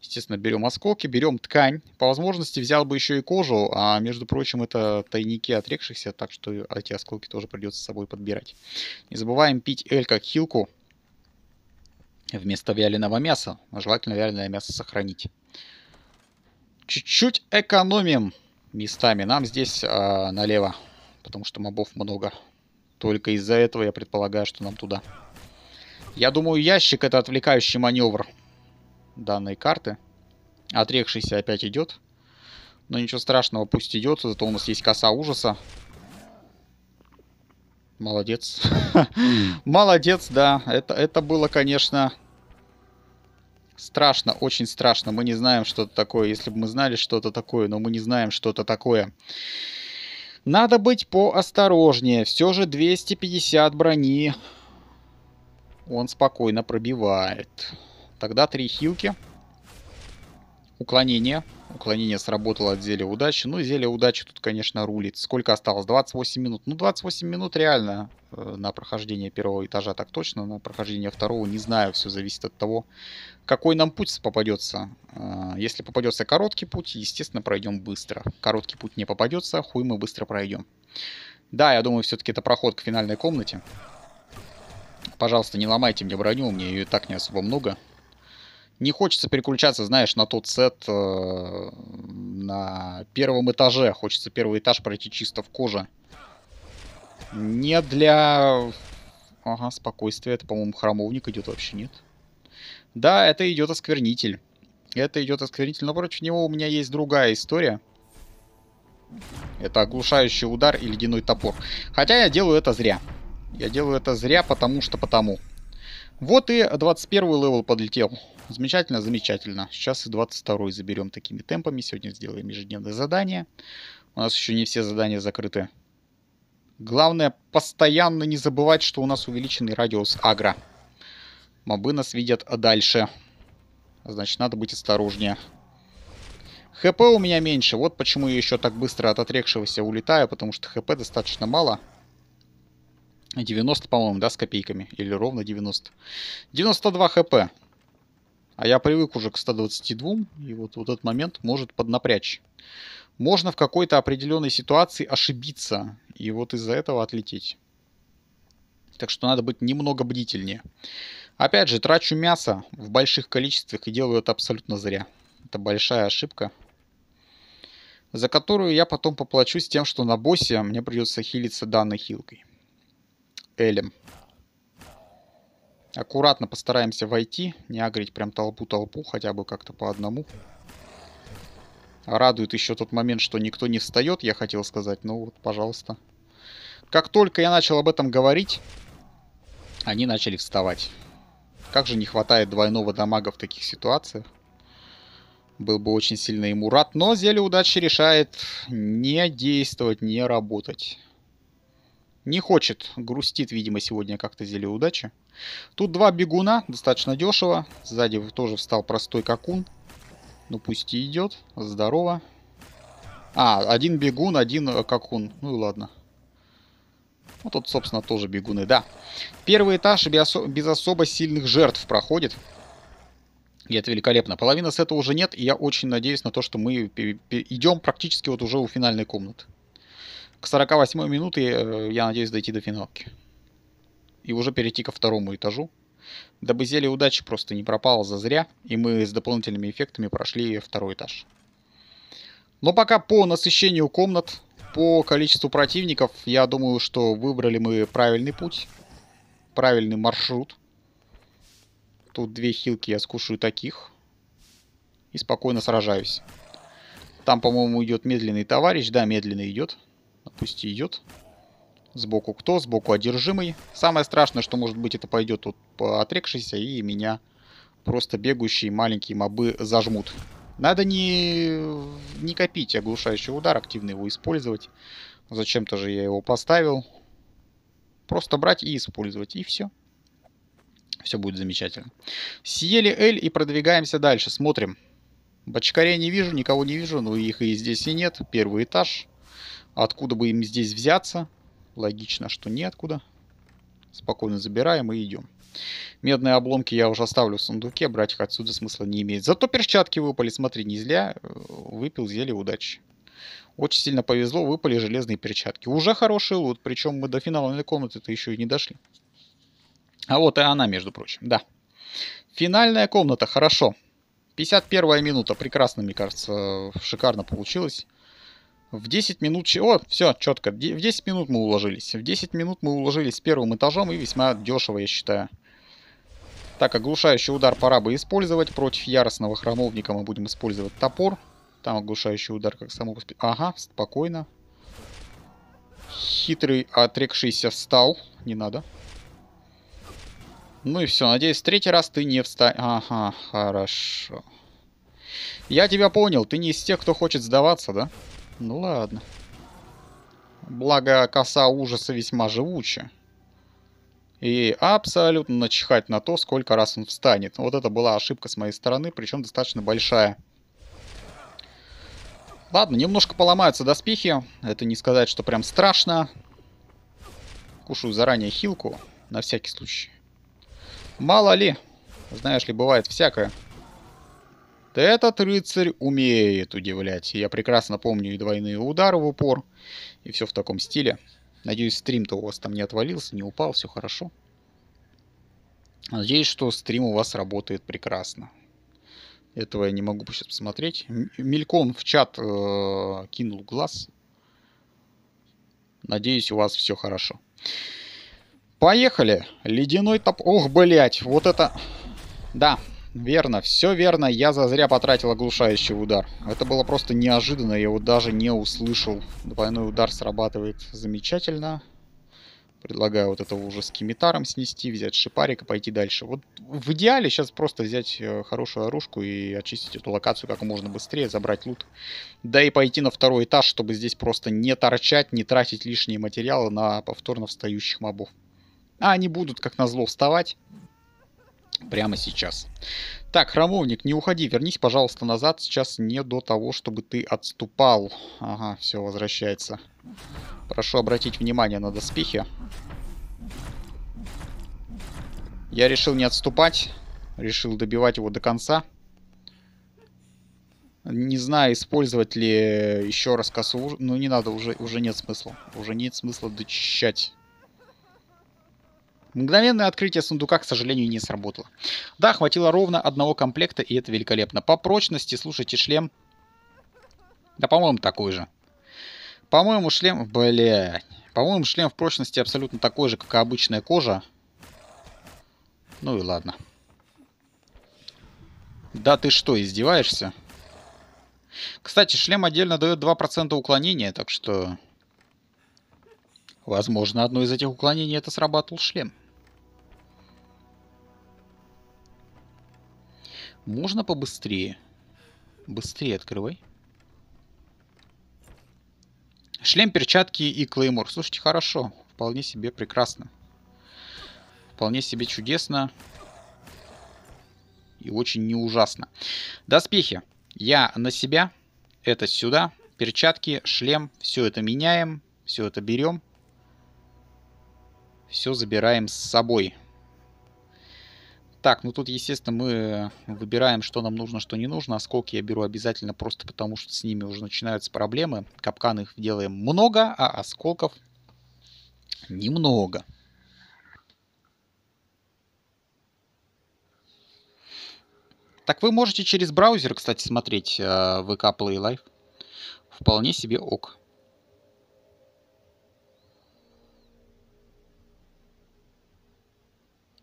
A: Естественно, берем осколки, берем ткань. По возможности взял бы еще и кожу, а между прочим, это тайники отрекшихся, так что эти осколки тоже придется с собой подбирать. Не забываем пить эль как хилку вместо вяленого мяса. Желательно вяленое мясо сохранить. Чуть-чуть экономим местами. Нам здесь э, налево, потому что мобов много. Только из-за этого я предполагаю, что нам туда. Я думаю, ящик это отвлекающий маневр данной карты. Отрекшийся опять идет. Но ничего страшного, пусть идет, зато у нас есть коса ужаса. Молодец. Молодец, да. Это, это было, конечно, страшно, очень страшно. Мы не знаем что-то такое. Если бы мы знали что-то такое, но мы не знаем что-то такое. Надо быть поосторожнее. Все же 250 брони он спокойно пробивает. Тогда три хилки. Уклонение. Уклонение сработало от зелья удачи. Ну, зелье удачи тут, конечно, рулит. Сколько осталось? 28 минут. Ну, 28 минут реально э, на прохождение первого этажа так точно. На прохождение второго не знаю. Все зависит от того, какой нам путь попадется. Э, если попадется короткий путь, естественно, пройдем быстро. Короткий путь не попадется, хуй мы быстро пройдем. Да, я думаю, все-таки это проход к финальной комнате. Пожалуйста, не ломайте мне броню, у меня ее и так не особо много не хочется переключаться, знаешь, на тот сет э, на первом этаже. Хочется первый этаж пройти чисто в коже. Не для... Ага, спокойствие. Это, по-моему, храмовник идет вообще, нет? Да, это идет осквернитель. Это идет осквернитель, но против него у меня есть другая история. Это оглушающий удар и ледяной топор. Хотя я делаю это зря. Я делаю это зря, потому что потому. Вот и 21 левел подлетел. Замечательно, замечательно. Сейчас и 22 заберем такими темпами. Сегодня сделаем ежедневное задание. У нас еще не все задания закрыты. Главное, постоянно не забывать, что у нас увеличенный радиус агро. Мобы нас видят дальше. Значит, надо быть осторожнее. ХП у меня меньше. Вот почему я еще так быстро от отрекшегося улетаю, потому что ХП достаточно мало. 90, по-моему, да, с копейками. Или ровно 90. 92 ХП. А я привык уже к 122, и вот, вот этот момент может поднапрячь. Можно в какой-то определенной ситуации ошибиться, и вот из-за этого отлететь. Так что надо быть немного бдительнее. Опять же, трачу мясо в больших количествах и делаю это абсолютно зря. Это большая ошибка, за которую я потом поплачусь тем, что на боссе мне придется хилиться данной хилкой. Элем. Аккуратно постараемся войти, не агрить прям толпу-толпу, хотя бы как-то по одному. Радует еще тот момент, что никто не встает, я хотел сказать. Ну вот, пожалуйста. Как только я начал об этом говорить, они начали вставать. Как же не хватает двойного дамага в таких ситуациях. Был бы очень сильно ему рад, но зелье удачи решает не действовать, не работать. Не хочет, грустит, видимо, сегодня как-то зелье удачи. Тут два бегуна, достаточно дешево. Сзади тоже встал простой какун. Ну пусть и идет. Здорово. А, один бегун, один э, какун. Ну и ладно. Вот тут, собственно, тоже бегуны, да. Первый этаж без особо сильных жертв проходит. И это великолепно. Половина сета уже нет, и я очень надеюсь на то, что мы идем практически вот уже у финальной комнаты. К 48 минуте э, я надеюсь дойти до финалки и уже перейти ко второму этажу, дабы зелье удачи просто не пропало зазря, и мы с дополнительными эффектами прошли второй этаж. Но пока по насыщению комнат, по количеству противников, я думаю, что выбрали мы правильный путь, правильный маршрут. Тут две хилки я скушаю таких и спокойно сражаюсь. Там, по-моему, идет медленный товарищ. Да, медленно идет. Пусть идет. Сбоку кто? Сбоку одержимый. Самое страшное, что может быть это пойдет тут вот отрекшийся и меня просто бегущие маленькие мобы зажмут. Надо не, не копить оглушающий удар, активно его использовать. Зачем-то же я его поставил. Просто брать и использовать, и все. Все будет замечательно. Съели Эль и продвигаемся дальше, смотрим. Бочкарей не вижу, никого не вижу, но их и здесь и нет. Первый этаж. Откуда бы им здесь взяться? Логично, что неоткуда. Спокойно забираем и идем. Медные обломки я уже оставлю в сундуке, брать их отсюда смысла не имеет. Зато перчатки выпали, смотри, не зря. Э, выпил зелье удачи. Очень сильно повезло, выпали железные перчатки. Уже хороший лут, причем мы до финальной комнаты-то еще и не дошли. А вот и она, между прочим, да. Финальная комната, хорошо. 51 минута, прекрасно, мне кажется, шикарно получилось. В 10 минут... О, все, четко. В 10 минут мы уложились. В 10 минут мы уложились первым этажом и весьма дешево, я считаю. Так, оглушающий удар пора бы использовать. Против яростного храмовника мы будем использовать топор. Там оглушающий удар как само... Ага, спокойно. Хитрый отрекшийся встал. Не надо. Ну и все, надеюсь, третий раз ты не встанешь. Ага, хорошо. Я тебя понял, ты не из тех, кто хочет сдаваться, да? Да. Ну ладно. Благо, коса ужаса весьма живуча. И абсолютно начихать на то, сколько раз он встанет. Вот это была ошибка с моей стороны, причем достаточно большая. Ладно, немножко поломаются доспехи. Это не сказать, что прям страшно. Кушаю заранее хилку, на всякий случай. Мало ли, знаешь ли, бывает всякое этот рыцарь умеет удивлять. Я прекрасно помню и двойные удары в упор, и все в таком стиле. Надеюсь, стрим-то у вас там не отвалился, не упал, все хорошо. Надеюсь, что стрим у вас работает прекрасно. Этого я не могу сейчас посмотреть. Мельком в чат э, -э кинул глаз. Надеюсь, у вас все хорошо. Поехали. Ледяной топ... Ох, блять, вот это... Да, Верно, все верно, я зазря потратил оглушающий удар. Это было просто неожиданно, я его даже не услышал. Двойной удар срабатывает замечательно. Предлагаю вот этого уже с кимитаром снести, взять шипарик и пойти дальше. Вот в идеале сейчас просто взять э, хорошую оружку и очистить эту локацию как можно быстрее, забрать лут. Да и пойти на второй этаж, чтобы здесь просто не торчать, не тратить лишние материалы на повторно встающих мобов. А они будут, как назло, вставать прямо сейчас. Так, храмовник, не уходи, вернись, пожалуйста, назад. Сейчас не до того, чтобы ты отступал. Ага, все, возвращается. Прошу обратить внимание на доспехи. Я решил не отступать. Решил добивать его до конца. Не знаю, использовать ли еще раз косу. Ну, не надо, уже, уже нет смысла. Уже нет смысла дочищать. Мгновенное открытие сундука, к сожалению, не сработало. Да, хватило ровно одного комплекта, и это великолепно. По прочности, слушайте, шлем... Да, по-моему, такой же. По-моему, шлем... Блядь. По-моему, шлем в прочности абсолютно такой же, как и обычная кожа. Ну и ладно. Да ты что, издеваешься? Кстати, шлем отдельно дает 2% уклонения, так что... Возможно, одно из этих уклонений это срабатывал шлем. Можно побыстрее? Быстрее открывай. Шлем, перчатки и клеймор. Слушайте, хорошо. Вполне себе прекрасно. Вполне себе чудесно. И очень не ужасно. Доспехи. Я на себя. Это сюда. Перчатки, шлем. Все это меняем. Все это берем. Все забираем с собой. Так, ну тут, естественно, мы выбираем, что нам нужно, что не нужно. Осколки я беру обязательно просто потому, что с ними уже начинаются проблемы. Капкан их делаем много, а осколков немного. Так вы можете через браузер, кстати, смотреть VK э, Play Live. Вполне себе ок.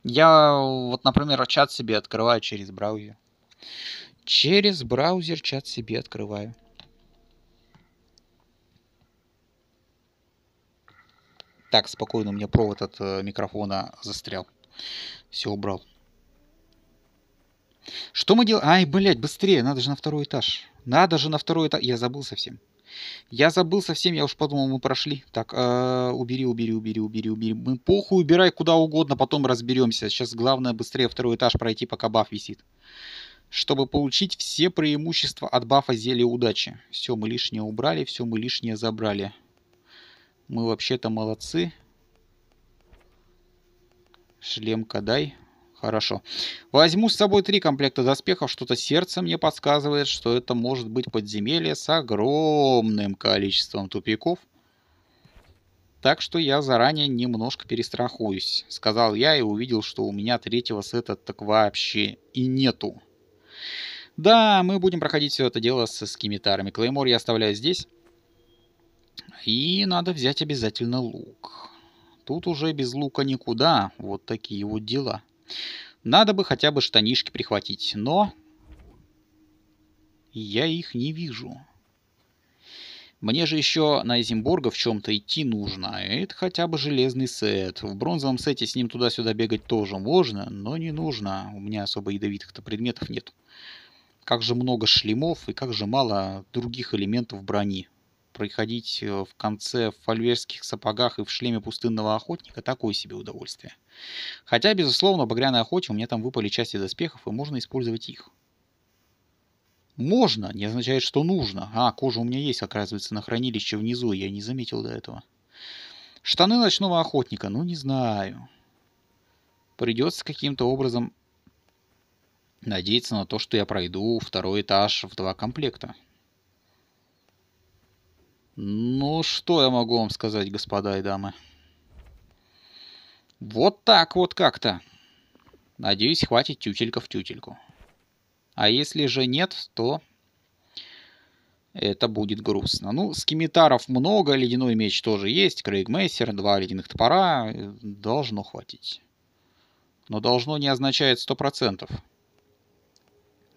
A: Я вот, например, чат себе открываю через браузер. Через браузер чат себе открываю. Так, спокойно, у меня провод от э, микрофона застрял. Все убрал. Что мы делаем? Ай, блядь, быстрее, надо же на второй этаж. Надо же на второй этаж. Я забыл совсем. Я забыл совсем, я уж подумал, мы прошли. Так, э, убери, убери, убери, убери, убери. Мы похуй, убирай куда угодно, потом разберемся. Сейчас главное быстрее второй этаж пройти, пока баф висит. Чтобы получить все преимущества от бафа зелья удачи. Все мы лишнее убрали, все мы лишнее забрали. Мы вообще-то молодцы. Шлемка дай. Хорошо. Возьму с собой три комплекта доспехов. Что-то сердце мне подсказывает, что это может быть подземелье с огромным количеством тупиков. Так что я заранее немножко перестрахуюсь, сказал я и увидел, что у меня третьего сета так вообще и нету. Да, мы будем проходить все это дело со скимитарами. Клеймор я оставляю здесь. И надо взять обязательно лук. Тут уже без лука никуда. Вот такие вот дела. Надо бы хотя бы штанишки прихватить, но... Я их не вижу. Мне же еще на Эзимборга в чем-то идти нужно. Это хотя бы железный сет. В бронзовом сете с ним туда-сюда бегать тоже можно, но не нужно. У меня особо ядовитых-то предметов нет. Как же много шлемов и как же мало других элементов брони проходить э, в конце в фольверских сапогах и в шлеме пустынного охотника – такое себе удовольствие. Хотя, безусловно, в багряной охоте у меня там выпали части доспехов, и можно использовать их. Можно не означает, что нужно. А, кожа у меня есть, оказывается, на хранилище внизу, я не заметил до этого. Штаны ночного охотника, ну не знаю. Придется каким-то образом надеяться на то, что я пройду второй этаж в два комплекта. Ну, что я могу вам сказать, господа и дамы? Вот так вот как-то. Надеюсь, хватит тютелька в тютельку. А если же нет, то это будет грустно. Ну, скимитаров много, ледяной меч тоже есть, крейгмейсер, два ледяных топора, э, должно хватить. Но должно не означает сто процентов.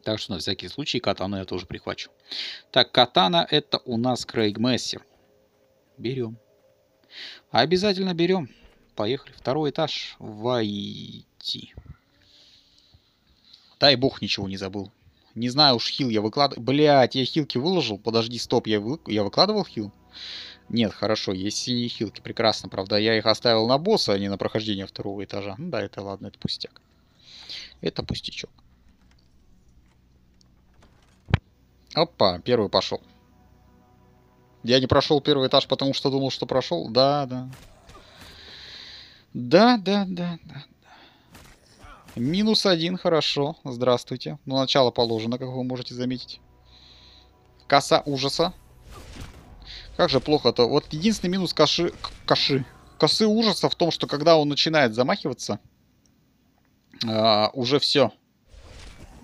A: Так что на всякий случай катану я тоже прихвачу. Так, катана это у нас Крейг Берем. Обязательно берем. Поехали. Второй этаж. Войти. Дай бог ничего не забыл. Не знаю уж, хил я выкладывал. Блять, я хилки выложил. Подожди, стоп, я, вы... я выкладывал хил? Нет, хорошо, есть синие хилки, прекрасно. Правда, я их оставил на босса, а не на прохождение второго этажа. Ну да, это ладно, это пустяк. Это пустячок. Опа, первый пошел. Я не прошел первый этаж, потому что думал, что прошел. Да, да. Да, да, да, да. Минус один, хорошо. Здравствуйте. Ну, начало положено, как вы можете заметить. Коса ужаса. Как же плохо-то. Вот единственный минус каши... Каши. Косы ужаса в том, что когда он начинает замахиваться, э, уже все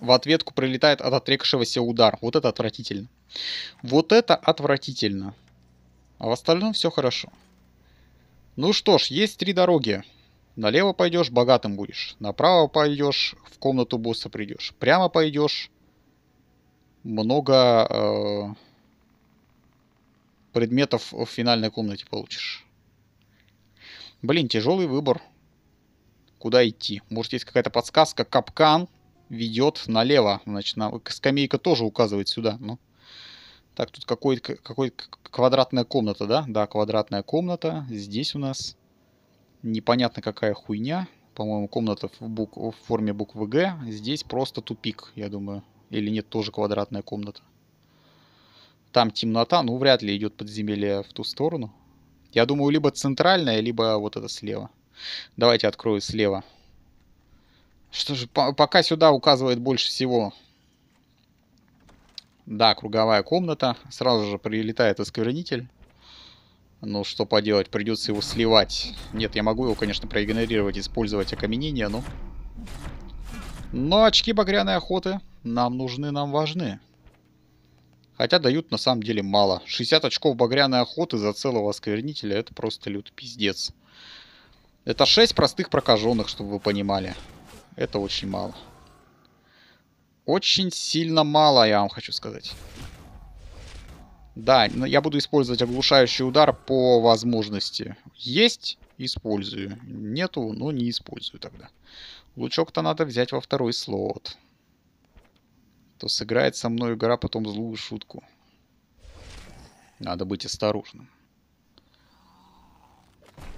A: в ответку прилетает от отрекшегося удар. Вот это отвратительно. Вот это отвратительно. А в остальном все хорошо. Ну что ж, есть три дороги. Налево пойдешь, богатым будешь. Направо пойдешь, в комнату босса придешь. Прямо пойдешь, много э, предметов в финальной комнате получишь. Блин, тяжелый выбор. Куда идти? Может, есть какая-то подсказка, капкан, ведет налево. Значит, на, скамейка тоже указывает сюда. Ну, так, тут какой, какой квадратная комната, да? Да, квадратная комната. Здесь у нас непонятно какая хуйня. По-моему, комната в, бук... в форме буквы «Г». Здесь просто тупик, я думаю. Или нет, тоже квадратная комната. Там темнота, ну, вряд ли идет подземелье в ту сторону. Я думаю, либо центральная, либо вот это слева. Давайте открою слева. Что же, пока сюда указывает больше всего. Да, круговая комната. Сразу же прилетает осквернитель. Ну, что поделать, придется его сливать. Нет, я могу его, конечно, проигнорировать, использовать окаменение, но... Но очки багряной охоты нам нужны, нам важны. Хотя дают на самом деле мало. 60 очков багряной охоты за целого осквернителя, это просто лют пиздец. Это 6 простых прокаженных, чтобы вы понимали. Это очень мало. Очень сильно мало, я вам хочу сказать. Да, я буду использовать оглушающий удар по возможности. Есть, использую. Нету, ну не использую тогда. Лучок-то надо взять во второй слот. То сыграет со мной игра потом злую шутку. Надо быть осторожным.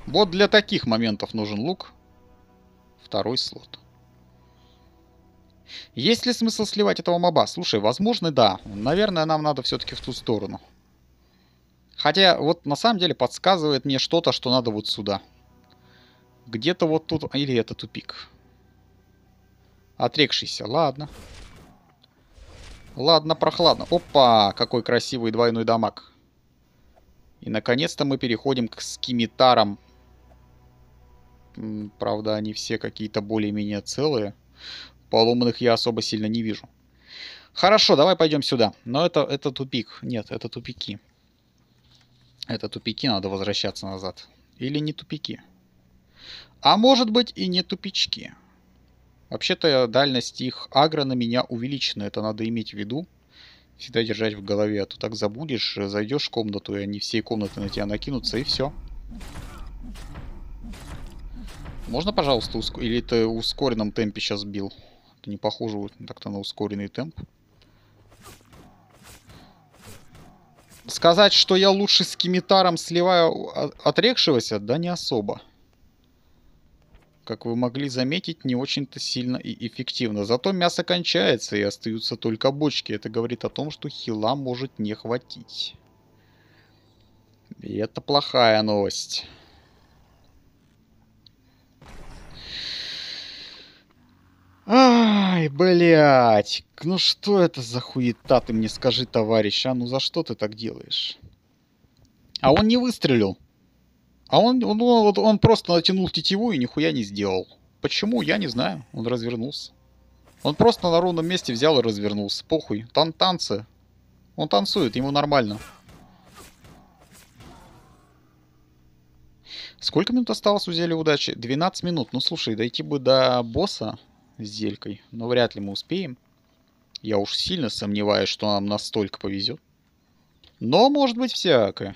A: Вот для таких моментов нужен лук. Второй слот. Есть ли смысл сливать этого моба? Слушай, возможно, да. Наверное, нам надо все-таки в ту сторону. Хотя, вот на самом деле подсказывает мне что-то, что надо вот сюда. Где-то вот тут... Или это тупик. Отрекшийся. Ладно. Ладно, прохладно. Опа! Какой красивый двойной дамаг. И, наконец-то, мы переходим к скимитарам. Правда, они все какие-то более-менее целые поломанных я особо сильно не вижу. Хорошо, давай пойдем сюда. Но это, это тупик. Нет, это тупики. Это тупики, надо возвращаться назад. Или не тупики. А может быть и не тупички. Вообще-то дальность их агро на меня увеличена, это надо иметь в виду. Всегда держать в голове, а то так забудешь, зайдешь в комнату, и они всей комнаты на тебя накинутся, и все. Можно, пожалуйста, уск... или ты в ускоренном темпе сейчас бил? как-то не похоже вот так-то на ускоренный темп. Сказать, что я лучше с Кимитаром сливаю отрекшегося, да не особо. Как вы могли заметить, не очень-то сильно и эффективно. Зато мясо кончается и остаются только бочки. Это говорит о том, что хила может не хватить. И это плохая новость. Ай, блядь. Ну что это за хуета, ты мне скажи, товарищ, а ну за что ты так делаешь? А он не выстрелил. А он, он, он, он просто натянул тетиву и нихуя не сделал. Почему, я не знаю. Он развернулся. Он просто на ровном месте взял и развернулся. Похуй. Тан танцы. Он танцует, ему нормально. Сколько минут осталось у зелья удачи? 12 минут. Ну слушай, дойти бы до босса с делькой, но вряд ли мы успеем. Я уж сильно сомневаюсь, что нам настолько повезет. Но может быть всякое.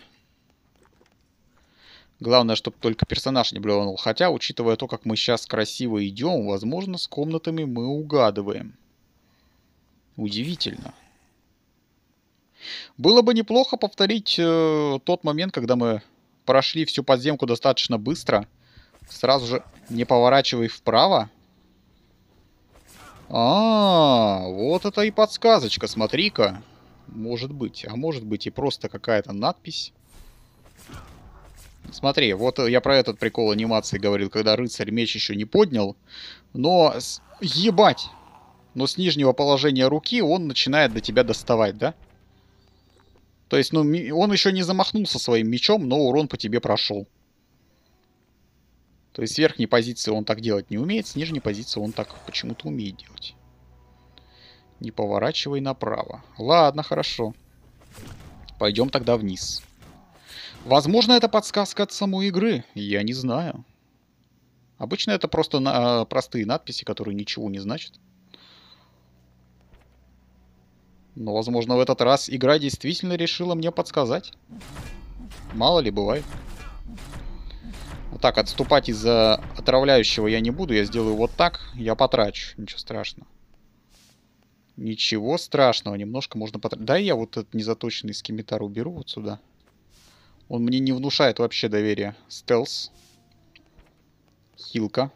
A: Главное, чтобы только персонаж не блеванул. Хотя, учитывая то, как мы сейчас красиво идем, возможно, с комнатами мы угадываем. Удивительно. Было бы неплохо повторить э, тот момент, когда мы прошли всю подземку достаточно быстро, сразу же не поворачивая вправо, а, вот это и подсказочка, смотри-ка. Может быть, а может быть и просто какая-то надпись. Смотри, вот я про этот прикол анимации говорил, когда рыцарь меч еще не поднял. Но, с... ебать! Но с нижнего положения руки он начинает до тебя доставать, да? То есть, ну, он еще не замахнулся своим мечом, но урон по тебе прошел. То есть с верхней позиции он так делать не умеет, с нижней позиции он так почему-то умеет делать. Не поворачивай направо. Ладно, хорошо. Пойдем тогда вниз. Возможно, это подсказка от самой игры. Я не знаю. Обычно это просто на э, простые надписи, которые ничего не значат. Но, возможно, в этот раз игра действительно решила мне подсказать. Мало ли бывает. Вот так, отступать из-за отравляющего я не буду. Я сделаю вот так. Я потрачу. Ничего страшного. Ничего страшного. Немножко можно потратить. Да, я вот этот незаточенный скеметар уберу вот сюда. Он мне не внушает вообще доверия. Стелс. Хилка.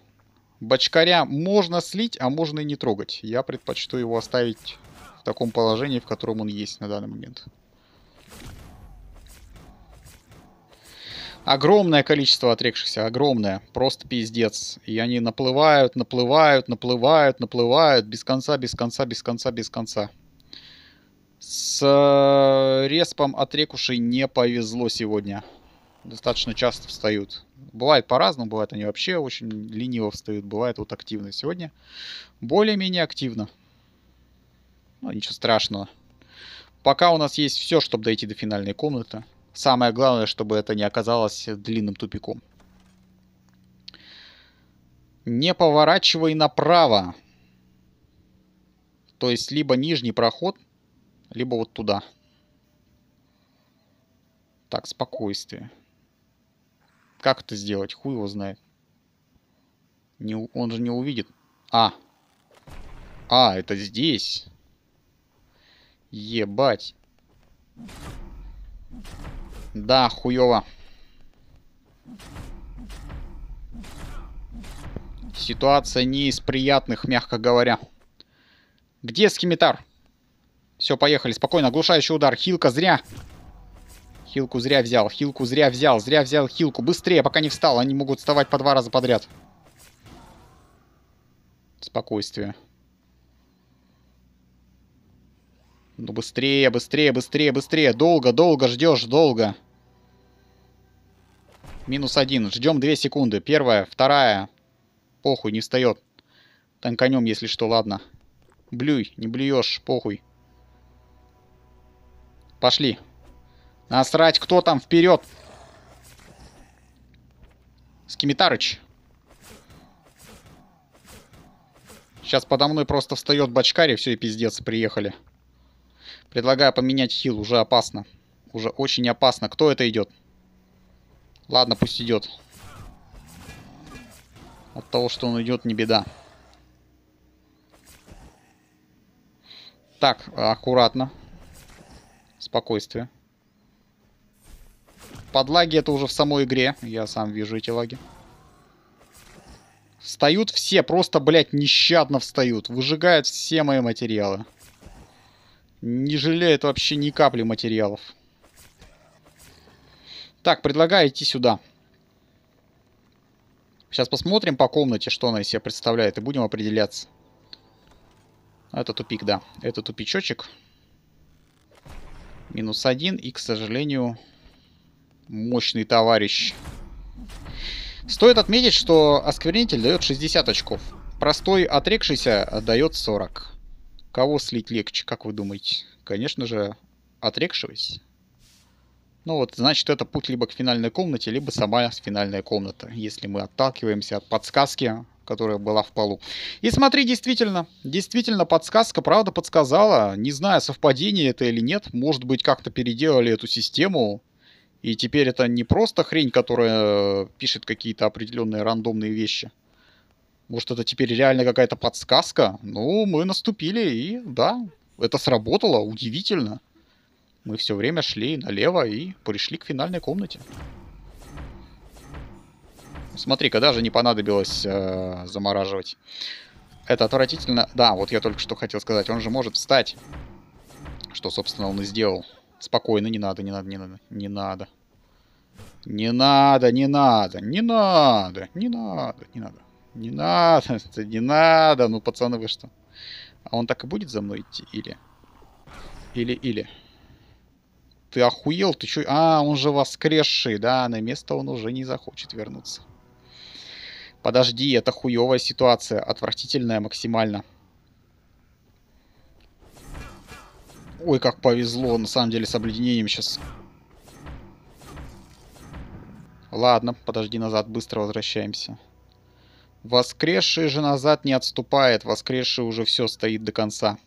A: Бочкаря можно слить, а можно и не трогать. Я предпочту его оставить в таком положении, в котором он есть на данный момент огромное количество отрекшихся, огромное, просто пиздец. И они наплывают, наплывают, наплывают, наплывают, без конца, без конца, без конца, без конца. С э, респом отрекушей не повезло сегодня. Достаточно часто встают. Бывает по-разному, бывает они вообще очень лениво встают, бывает вот активно. Сегодня более-менее активно. Ну, ничего страшного. Пока у нас есть все, чтобы дойти до финальной комнаты. Самое главное, чтобы это не оказалось длинным тупиком. Не поворачивай направо. То есть либо нижний проход, либо вот туда. Так, спокойствие. Как это сделать? Хуй его знает. Не, он же не увидит. А. А, это здесь. Ебать. Да, хуево. Ситуация не из приятных, мягко говоря. Где скимитар? Все, поехали. Спокойно. Оглушающий удар. Хилка зря. Хилку зря взял. Хилку зря взял. Зря взял хилку. Быстрее, пока не встал. Они могут вставать по два раза подряд. Спокойствие. Ну быстрее, быстрее, быстрее, быстрее. Долго, долго ждешь, долго. Минус один. Ждем две секунды. Первая, вторая. Похуй, не встает. Там если что, ладно. Блюй, не блюешь, похуй. Пошли. Насрать, кто там вперед? Скимитарыч. Сейчас подо мной просто встает бачкарь, все, и пиздец, приехали. Предлагаю поменять хил, уже опасно. Уже очень опасно. Кто это идет? Ладно, пусть идет. От того, что он идет, не беда. Так, аккуратно. Спокойствие. Подлаги это уже в самой игре. Я сам вижу эти лаги. Встают все, просто, блядь, нещадно встают. Выжигают все мои материалы. Не жалеет вообще ни капли материалов. Так, предлагаю идти сюда. Сейчас посмотрим по комнате, что она из себя представляет, и будем определяться. Это тупик, да. Это тупичочек. Минус один. И, к сожалению, мощный товарищ. Стоит отметить, что осквернитель дает 60 очков. Простой отрекшийся дает 40. Кого слить легче, как вы думаете? Конечно же, отрекшегося. Ну вот, значит, это путь либо к финальной комнате, либо сама финальная комната, если мы отталкиваемся от подсказки, которая была в полу. И смотри, действительно, действительно подсказка, правда, подсказала. Не знаю, совпадение это или нет, может быть, как-то переделали эту систему, и теперь это не просто хрень, которая э, пишет какие-то определенные рандомные вещи – может, это теперь реально какая-то подсказка? Ну, мы наступили, и да, это сработало, удивительно. Мы все время шли налево и пришли к финальной комнате. Смотри-ка, даже не понадобилось э, замораживать. Это отвратительно. Да, вот я только что хотел сказать, он же может встать. Что, собственно, он и сделал. Спокойно, не надо, не надо, не надо, не надо. Не надо, не надо, не надо, не надо, не надо, не надо. Не надо, не надо, ну пацаны вы что? А он так и будет за мной идти? Или? Или, или? Ты охуел? Ты чё? А, он же воскресший, да, на место он уже не захочет вернуться. Подожди, это хуевая ситуация, отвратительная максимально. Ой, как повезло, на самом деле, с обледенением сейчас. Ладно, подожди назад, быстро возвращаемся. Воскресший же назад не отступает, воскресший уже все стоит до конца.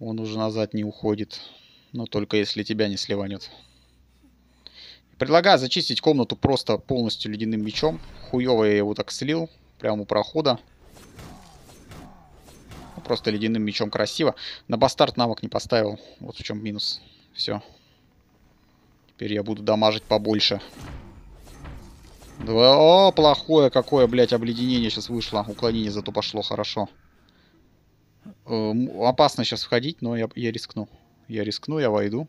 A: Он уже назад не уходит, но только если тебя не сливанет. Предлагаю зачистить комнату просто полностью ледяным мечом. Хуево я его так слил, прямо у прохода. Ну, просто ледяным мечом красиво. На бастард навык не поставил. Вот в чем минус. Все. Теперь я буду дамажить побольше. Побольше. Два... О, плохое какое, блядь, обледенение сейчас вышло. Уклонение зато пошло, хорошо. Эм, опасно сейчас входить, но я, я рискну. Я рискну, я войду.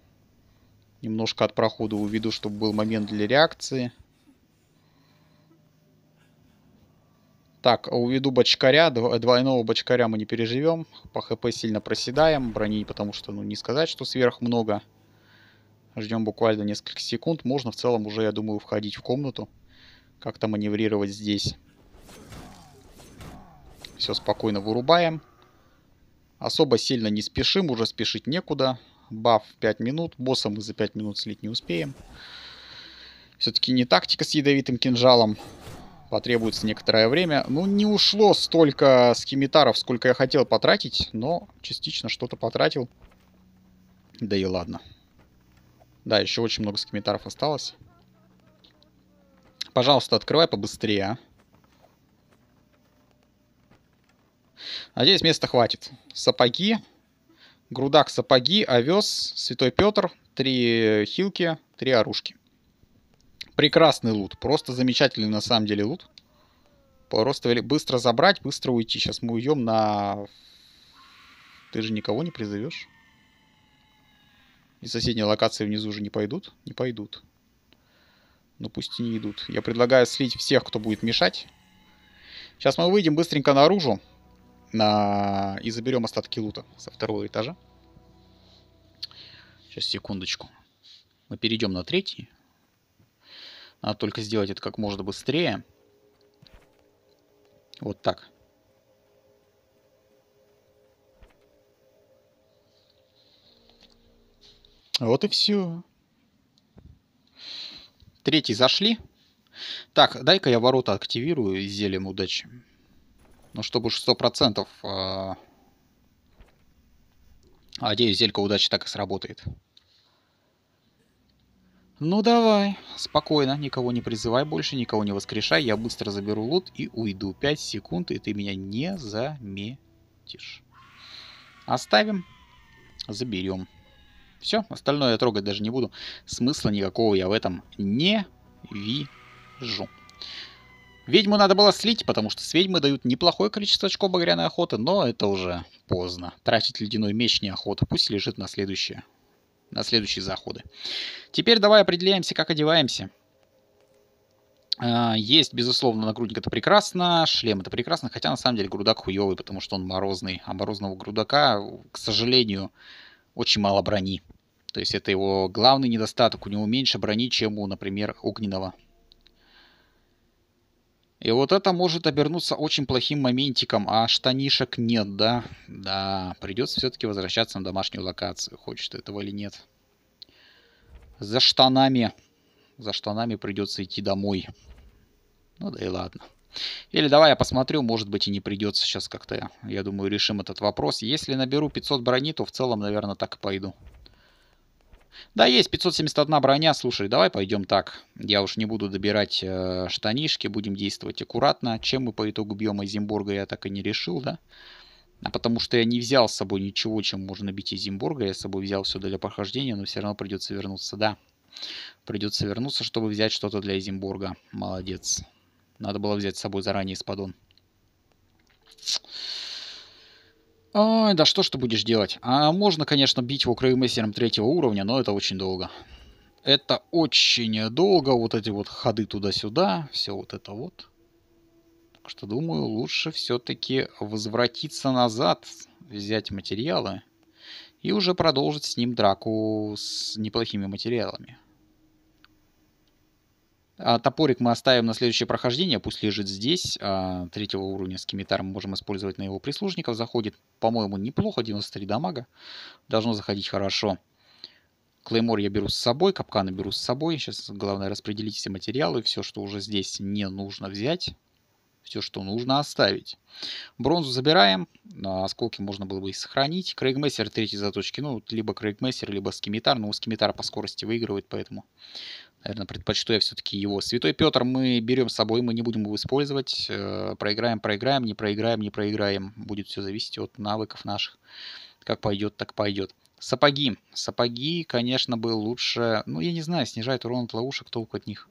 A: Немножко от прохода уведу, чтобы был момент для реакции. Так, уведу бочкаря. Двойного бочкаря мы не переживем. По хп сильно проседаем. Брони, потому что, ну, не сказать, что сверх много. Ждем буквально несколько секунд. Можно в целом уже, я думаю, входить в комнату как-то маневрировать здесь. Все спокойно вырубаем. Особо сильно не спешим, уже спешить некуда. Баф 5 минут, босса мы за 5 минут слить не успеем. Все-таки не тактика с ядовитым кинжалом. Потребуется некоторое время. Ну, не ушло столько скимитаров, сколько я хотел потратить, но частично что-то потратил. Да и ладно. Да, еще очень много скимитаров осталось пожалуйста, открывай побыстрее. Надеюсь, места хватит. Сапоги. Грудак, сапоги, овес, святой Петр, три хилки, три оружки. Прекрасный лут. Просто замечательный на самом деле лут. Просто быстро забрать, быстро уйти. Сейчас мы уйдем на... Ты же никого не призовешь? И соседние локации внизу же не пойдут? Не пойдут но ну, пусть и не идут. Я предлагаю слить всех, кто будет мешать. Сейчас мы выйдем быстренько наружу на... и заберем остатки лута со второго этажа. Сейчас, секундочку. Мы перейдем на третий. Надо только сделать это как можно быстрее. Вот так. Вот и все. Третий зашли. Так, дай-ка я ворота активирую и зелем удачи. Ну, чтобы уж 100%... Э... Надеюсь, зелька удачи так и сработает. Ну давай, спокойно, никого не призывай больше, никого не воскрешай, я быстро заберу лут и уйду. 5 секунд, и ты меня не заметишь. Оставим, заберем. Все, остальное я трогать даже не буду. Смысла никакого я в этом не вижу. Ведьму надо было слить, потому что с ведьмы дают неплохое количество очков багряной охоты, но это уже поздно. Тратить ледяной меч не охота, пусть лежит на следующие, На следующие заходы. Теперь давай определяемся, как одеваемся. А, есть, безусловно, нагрудник это прекрасно, шлем это прекрасно, хотя на самом деле грудак хуёвый, потому что он морозный, а морозного грудака, к сожалению, очень мало брони. То есть это его главный недостаток. У него меньше брони, чем у, например, огненного. И вот это может обернуться очень плохим моментиком, а штанишек нет, да? Да, придется все-таки возвращаться на домашнюю локацию, хочет этого или нет. За штанами. За штанами придется идти домой. Ну да и ладно. Или давай я посмотрю, может быть и не придется сейчас как-то, я думаю, решим этот вопрос. Если наберу 500 брони, то в целом, наверное, так и пойду. Да, есть 571 броня, слушай, давай пойдем так. Я уж не буду добирать э, штанишки, будем действовать аккуратно. Чем мы по итогу бьем Изимбурга, я так и не решил, да? А потому что я не взял с собой ничего, чем можно бить Изимбурга. Я с собой взял все для прохождения, но все равно придется вернуться, да. Придется вернуться, чтобы взять что-то для Изимбурга. Молодец. Надо было взять с собой заранее спадон. Ой, да что ж ты будешь делать? А можно, конечно, бить его креймейсером третьего уровня, но это очень долго. Это очень долго, вот эти вот ходы туда-сюда, все вот это вот. Так что, думаю, лучше все-таки возвратиться назад, взять материалы и уже продолжить с ним драку с неплохими материалами. А топорик мы оставим на следующее прохождение, пусть лежит здесь. А, третьего уровня скимитар мы можем использовать на его прислужников. Заходит, по-моему, неплохо, 93 дамага. Должно заходить хорошо. Клеймор я беру с собой, капканы беру с собой. Сейчас главное распределить все материалы, все, что уже здесь не нужно взять. Все, что нужно оставить. Бронзу забираем. А, осколки можно было бы и сохранить. Крейгмейсер третьей заточки. Ну, либо крейгмейсер, либо Скимитар. Но у Скимитара по скорости выигрывает, поэтому Наверное, предпочту я все-таки его. Святой Петр мы берем с собой, мы не будем его использовать. Э, проиграем, проиграем, не проиграем, не проиграем. Будет все зависеть от навыков наших. Как пойдет, так пойдет. Сапоги. Сапоги, конечно, бы лучше... Ну, я не знаю, снижает урон от ловушек, толку от них.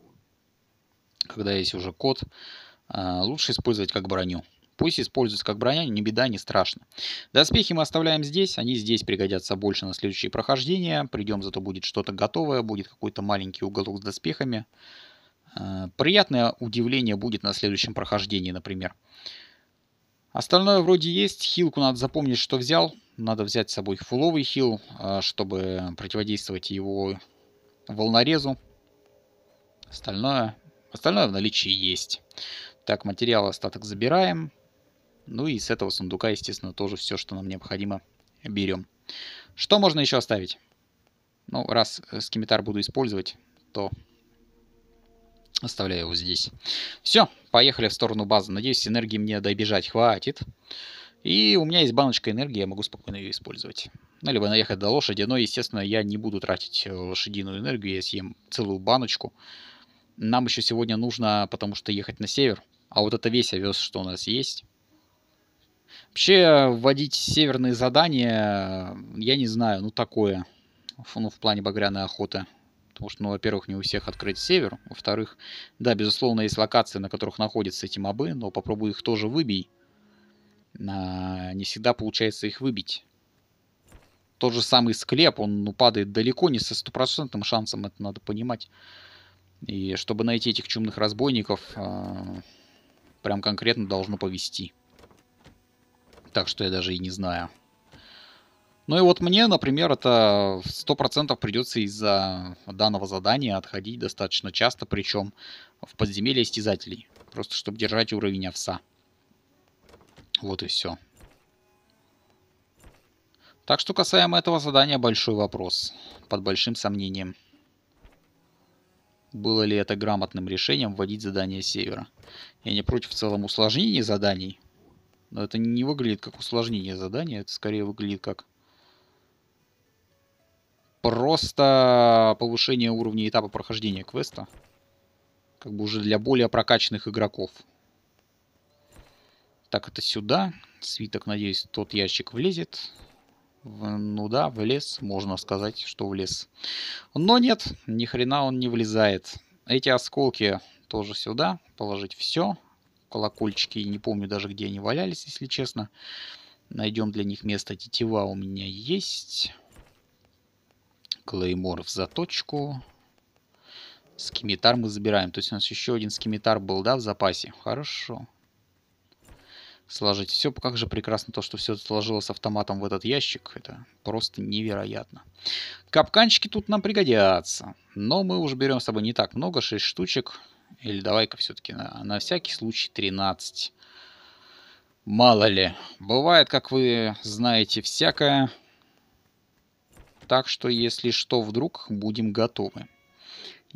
A: Когда есть уже код, э, лучше использовать как броню. Пусть используется как броня, не беда, не страшно. Доспехи мы оставляем здесь, они здесь пригодятся больше на следующие прохождения. Придем, зато будет что-то готовое, будет какой-то маленький уголок с доспехами. Э, приятное удивление будет на следующем прохождении, например. Остальное вроде есть. Хилку надо запомнить, что взял. Надо взять с собой фуловый хил, э, чтобы противодействовать его волнорезу. Остальное, остальное в наличии есть. Так, материал остаток забираем. Ну и с этого сундука, естественно, тоже все, что нам необходимо, берем. Что можно еще оставить? Ну, раз э, скеметар буду использовать, то оставляю его здесь. Все, поехали в сторону базы. Надеюсь, энергии мне добежать хватит. И у меня есть баночка энергии, я могу спокойно ее использовать. Ну, либо наехать до лошади, но, естественно, я не буду тратить э, лошадиную энергию, я съем целую баночку. Нам еще сегодня нужно, потому что ехать на север. А вот это весь овес, что у нас есть, Вообще, вводить северные задания, я не знаю, ну такое. Ну, в плане багряной охоты. Потому что, ну, во-первых, не у всех открыть север. Во-вторых, да, безусловно, есть локации, на которых находятся эти мобы, но попробуй их тоже выбей. А, не всегда получается их выбить. Тот же самый склеп, он ну, падает далеко не со стопроцентным шансом, это надо понимать. И чтобы найти этих чумных разбойников, а, прям конкретно должно повести так что я даже и не знаю. Ну и вот мне, например, это 100% придется из-за данного задания отходить достаточно часто, причем в подземелье истязателей, просто чтобы держать уровень овса. Вот и все. Так что касаемо этого задания большой вопрос, под большим сомнением. Было ли это грамотным решением вводить задание севера? Я не против в целом усложнений заданий, но это не выглядит как усложнение задания, это скорее выглядит как просто повышение уровня этапа прохождения квеста. Как бы уже для более прокачанных игроков. Так, это сюда. Свиток, надеюсь, тот ящик влезет. В, ну да, влез, можно сказать, что влез. Но нет, ни хрена он не влезает. Эти осколки тоже сюда. Положить все колокольчики, и не помню даже, где они валялись, если честно. Найдем для них место. Тетива у меня есть. Клеймор в заточку. Скимитар мы забираем. То есть у нас еще один скимитар был, да, в запасе? Хорошо. Сложить. Все, как же прекрасно то, что все сложилось автоматом в этот ящик. Это просто невероятно. Капканчики тут нам пригодятся. Но мы уже берем с собой не так много, 6 штучек. Или давай-ка все-таки на, на всякий случай 13. Мало ли. Бывает, как вы знаете, всякое. Так что, если что вдруг, будем готовы.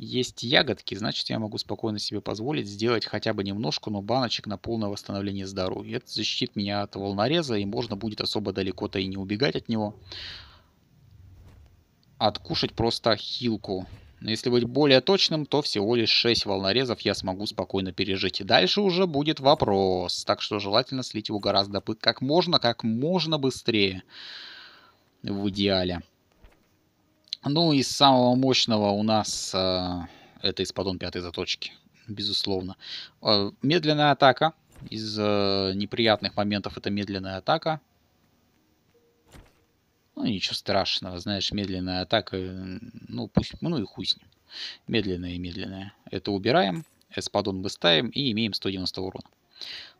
A: Есть ягодки, значит, я могу спокойно себе позволить сделать хотя бы немножко, но баночек на полное восстановление здоровья. Это защитит меня от волнореза, и можно будет особо далеко-то и не убегать от него. Откушать просто хилку. Но если быть более точным, то всего лишь 6 волнорезов я смогу спокойно пережить. дальше уже будет вопрос. Так что желательно слить его гораздо как можно, как можно быстрее. В идеале. Ну и самого мощного у нас э, это исподон пятой заточки. Безусловно. Э, медленная атака. Из э, неприятных моментов это медленная атака. Ну, ничего страшного, знаешь, медленная атака, ну, пусть, ну и хуй с ним. Медленная и медленная. Это убираем, эспадон выставим и имеем 190 урона.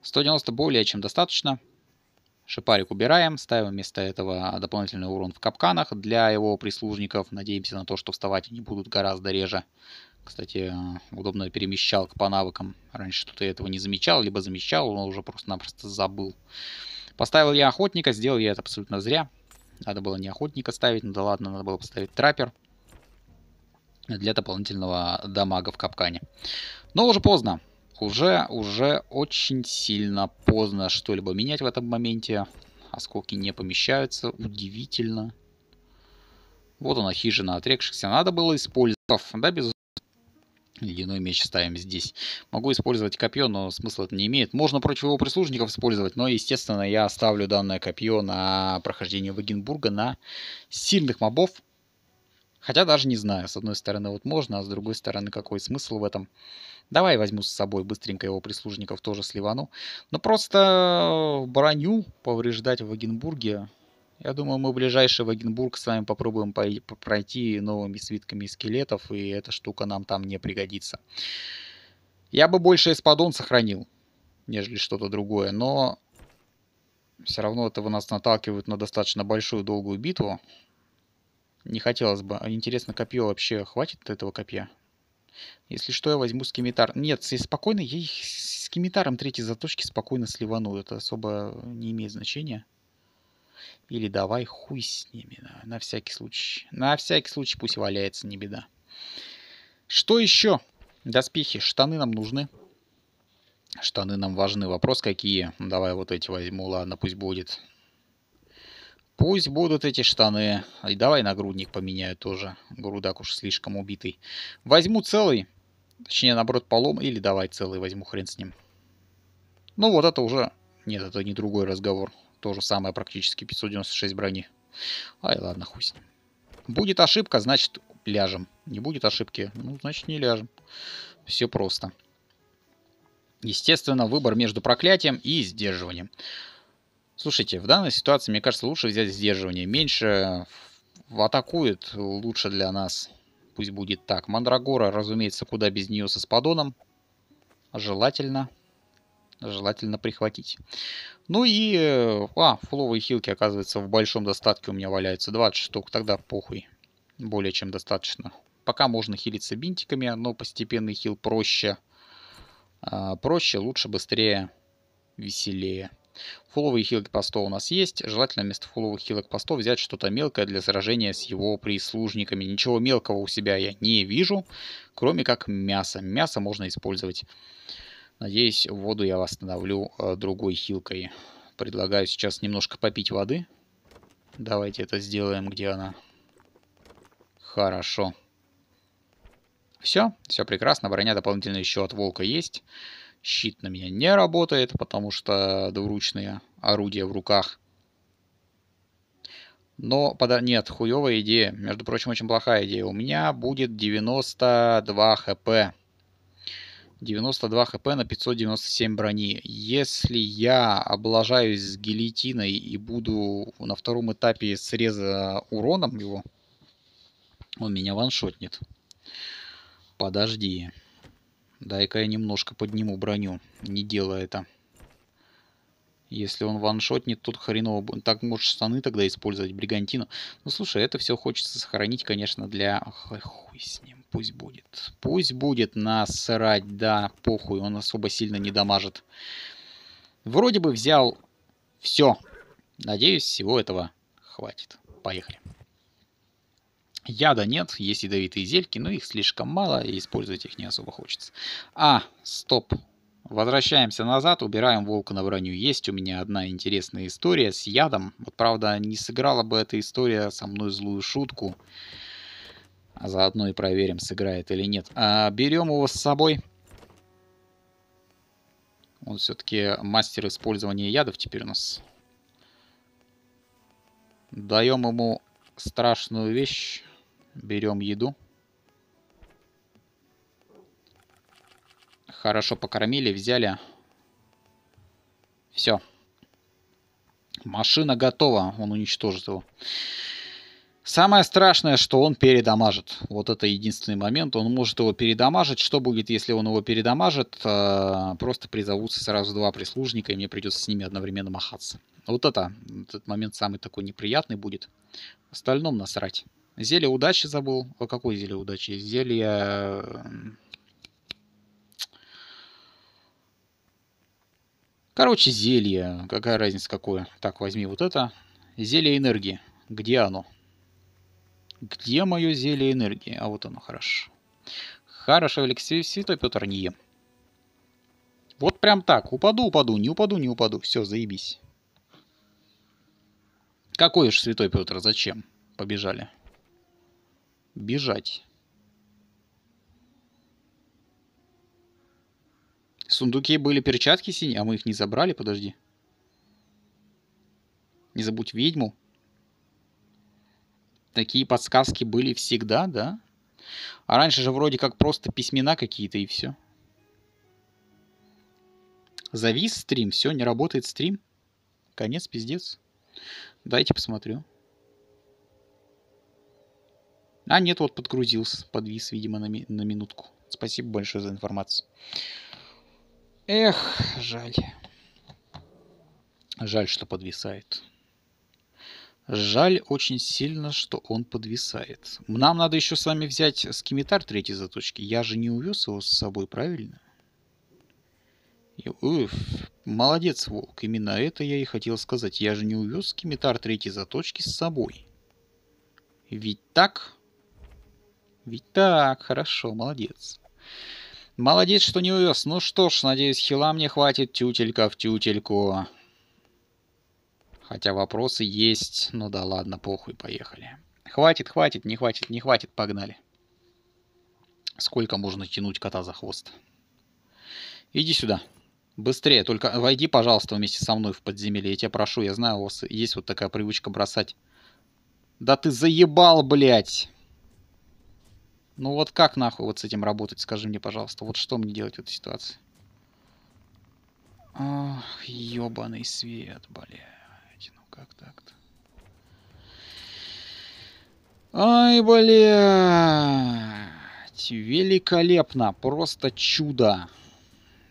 A: 190 более чем достаточно. Шипарик убираем, ставим вместо этого дополнительный урон в капканах для его прислужников. Надеемся на то, что вставать они будут гораздо реже. Кстати, удобная перемещалка по навыкам. Раньше что-то этого не замечал, либо замечал, но уже просто-напросто забыл. Поставил я охотника, сделал я это абсолютно зря. Надо было не охотника ставить, ну да ладно, надо было поставить траппер для дополнительного дамага в капкане. Но уже поздно. Уже, уже очень сильно поздно что-либо менять в этом моменте. Осколки не помещаются. Удивительно. Вот она, хижина отрекшихся. Надо было использовать. Да, без Ледяной меч ставим здесь. Могу использовать копье, но смысла это не имеет. Можно против его прислужников использовать, но, естественно, я оставлю данное копье на прохождение Вагенбурга на сильных мобов. Хотя даже не знаю, с одной стороны вот можно, а с другой стороны какой смысл в этом. Давай возьму с собой быстренько его прислужников, тоже сливану. Но просто броню повреждать в Вагенбурге я думаю, мы ближайший в Эгенбург с вами попробуем пройти новыми свитками скелетов, и эта штука нам там не пригодится. Я бы больше эспадон сохранил, нежели что-то другое, но все равно этого нас наталкивают на достаточно большую долгую битву. Не хотелось бы. А интересно, копье вообще хватит этого копья? Если что, я возьму скимитар. Нет, спокойно, я их скимитаром третьей заточки спокойно сливану. Это особо не имеет значения. Или давай хуй с ними, да, на всякий случай. На всякий случай пусть валяется, не беда. Что еще? Доспехи, штаны нам нужны. Штаны нам важны. Вопрос какие? Ну, давай вот эти возьму, ладно, пусть будет. Пусть будут эти штаны. И давай нагрудник поменяю тоже. Грудак уж слишком убитый. Возьму целый. Точнее, наоборот, полом. Или давай целый возьму, хрен с ним. Ну, вот это уже... Нет, это не другой разговор. То же самое практически, 596 брони. Ай, ладно, хуй с ним. Будет ошибка, значит ляжем. Не будет ошибки, ну, значит не ляжем. Все просто. Естественно, выбор между проклятием и сдерживанием. Слушайте, в данной ситуации, мне кажется, лучше взять сдерживание. Меньше атакует, лучше для нас. Пусть будет так. Мандрагора, разумеется, куда без нее со спадоном. Желательно желательно прихватить. Ну и... Э, а, фуловые хилки, оказывается, в большом достатке у меня валяются. 20 штук, тогда похуй. Более чем достаточно. Пока можно хилиться бинтиками, но постепенный хил проще. А, проще, лучше, быстрее, веселее. Фуловые хилки по 100 у нас есть. Желательно вместо фуловых хилок по 100 взять что-то мелкое для сражения с его прислужниками. Ничего мелкого у себя я не вижу, кроме как мяса. Мясо можно использовать Надеюсь, воду я восстановлю э, другой хилкой. Предлагаю сейчас немножко попить воды. Давайте это сделаем, где она. Хорошо. Все, все прекрасно. Броня дополнительно еще от волка есть. Щит на меня не работает, потому что двуручные орудия в руках. Но пода... нет, хуевая идея. Между прочим, очень плохая идея. У меня будет 92 хп. 92 хп на 597 брони. Если я облажаюсь с гильотиной и буду на втором этапе среза уроном его, он меня ваншотнет. Подожди. Дай-ка я немножко подниму броню, не делая это. Если он ваншотнет, тут хреново Так можешь штаны тогда использовать, бригантину. Ну, слушай, это все хочется сохранить, конечно, для... хуй с ним пусть будет. Пусть будет насрать, да, похуй, он особо сильно не дамажит. Вроде бы взял все. Надеюсь, всего этого хватит. Поехали. Яда нет, есть ядовитые зельки, но их слишком мало, и использовать их не особо хочется. А, стоп. Возвращаемся назад, убираем волка на броню. Есть у меня одна интересная история с ядом. Вот правда, не сыграла бы эта история со мной злую шутку. А заодно и проверим, сыграет или нет. А, берем его с собой. Он все-таки мастер использования ядов теперь у нас. Даем ему страшную вещь. Берем еду. Хорошо покормили, взяли. Все. Машина готова. Он уничтожит его. Самое страшное, что он передамажит. Вот это единственный момент. Он может его передамажить. Что будет, если он его передамажит? Э, просто призовутся сразу два прислужника, и мне придется с ними одновременно махаться. Вот это, этот момент самый такой неприятный будет. В остальном насрать. Зелье удачи забыл. О, а какой зелье удачи? Зелье... Э, Короче, зелье. Какая разница какое? Так, возьми вот это. Зелье энергии. Где оно? Где мое зелье энергии? А вот оно, хорошо. Хорошо, Алексей Святой Петр, не ем. Вот прям так. Упаду, упаду, не упаду, не упаду. Все, заебись. Какой же Святой Петр? Зачем? Побежали. Бежать. В сундуке были перчатки синие, а мы их не забрали, подожди. Не забудь ведьму. Такие подсказки были всегда, да? А раньше же вроде как просто письмена какие-то и все. Завис стрим, все, не работает стрим. Конец, пиздец. Дайте посмотрю. А нет, вот подгрузился, подвис, видимо, на, ми- на минутку. Спасибо большое за информацию. Эх, жаль. Жаль, что подвисает. Жаль очень сильно, что он подвисает. Нам надо еще с вами взять скимитар третьей заточки. Я же не увез его с собой, правильно? Уф, молодец, Волк. Именно это я и хотел сказать. Я же не увез скимитар третьей заточки с собой. Ведь так? Ведь так, хорошо, молодец. Молодец, что не увез. Ну что ж, надеюсь, хила мне хватит тютелька в тютельку. Хотя вопросы есть. Ну да ладно, похуй, поехали. Хватит, хватит, не хватит, не хватит, погнали. Сколько можно тянуть кота за хвост? Иди сюда. Быстрее, только войди, пожалуйста, вместе со мной в подземелье. Я тебя прошу, я знаю, у вас есть вот такая привычка бросать. Да ты заебал, блядь! Ну вот как нахуй вот с этим работать, скажи мне, пожалуйста. Вот что мне делать в этой ситуации? Ох, ёбаный свет, блядь как так-то? Ай, блядь. Великолепно. Просто чудо.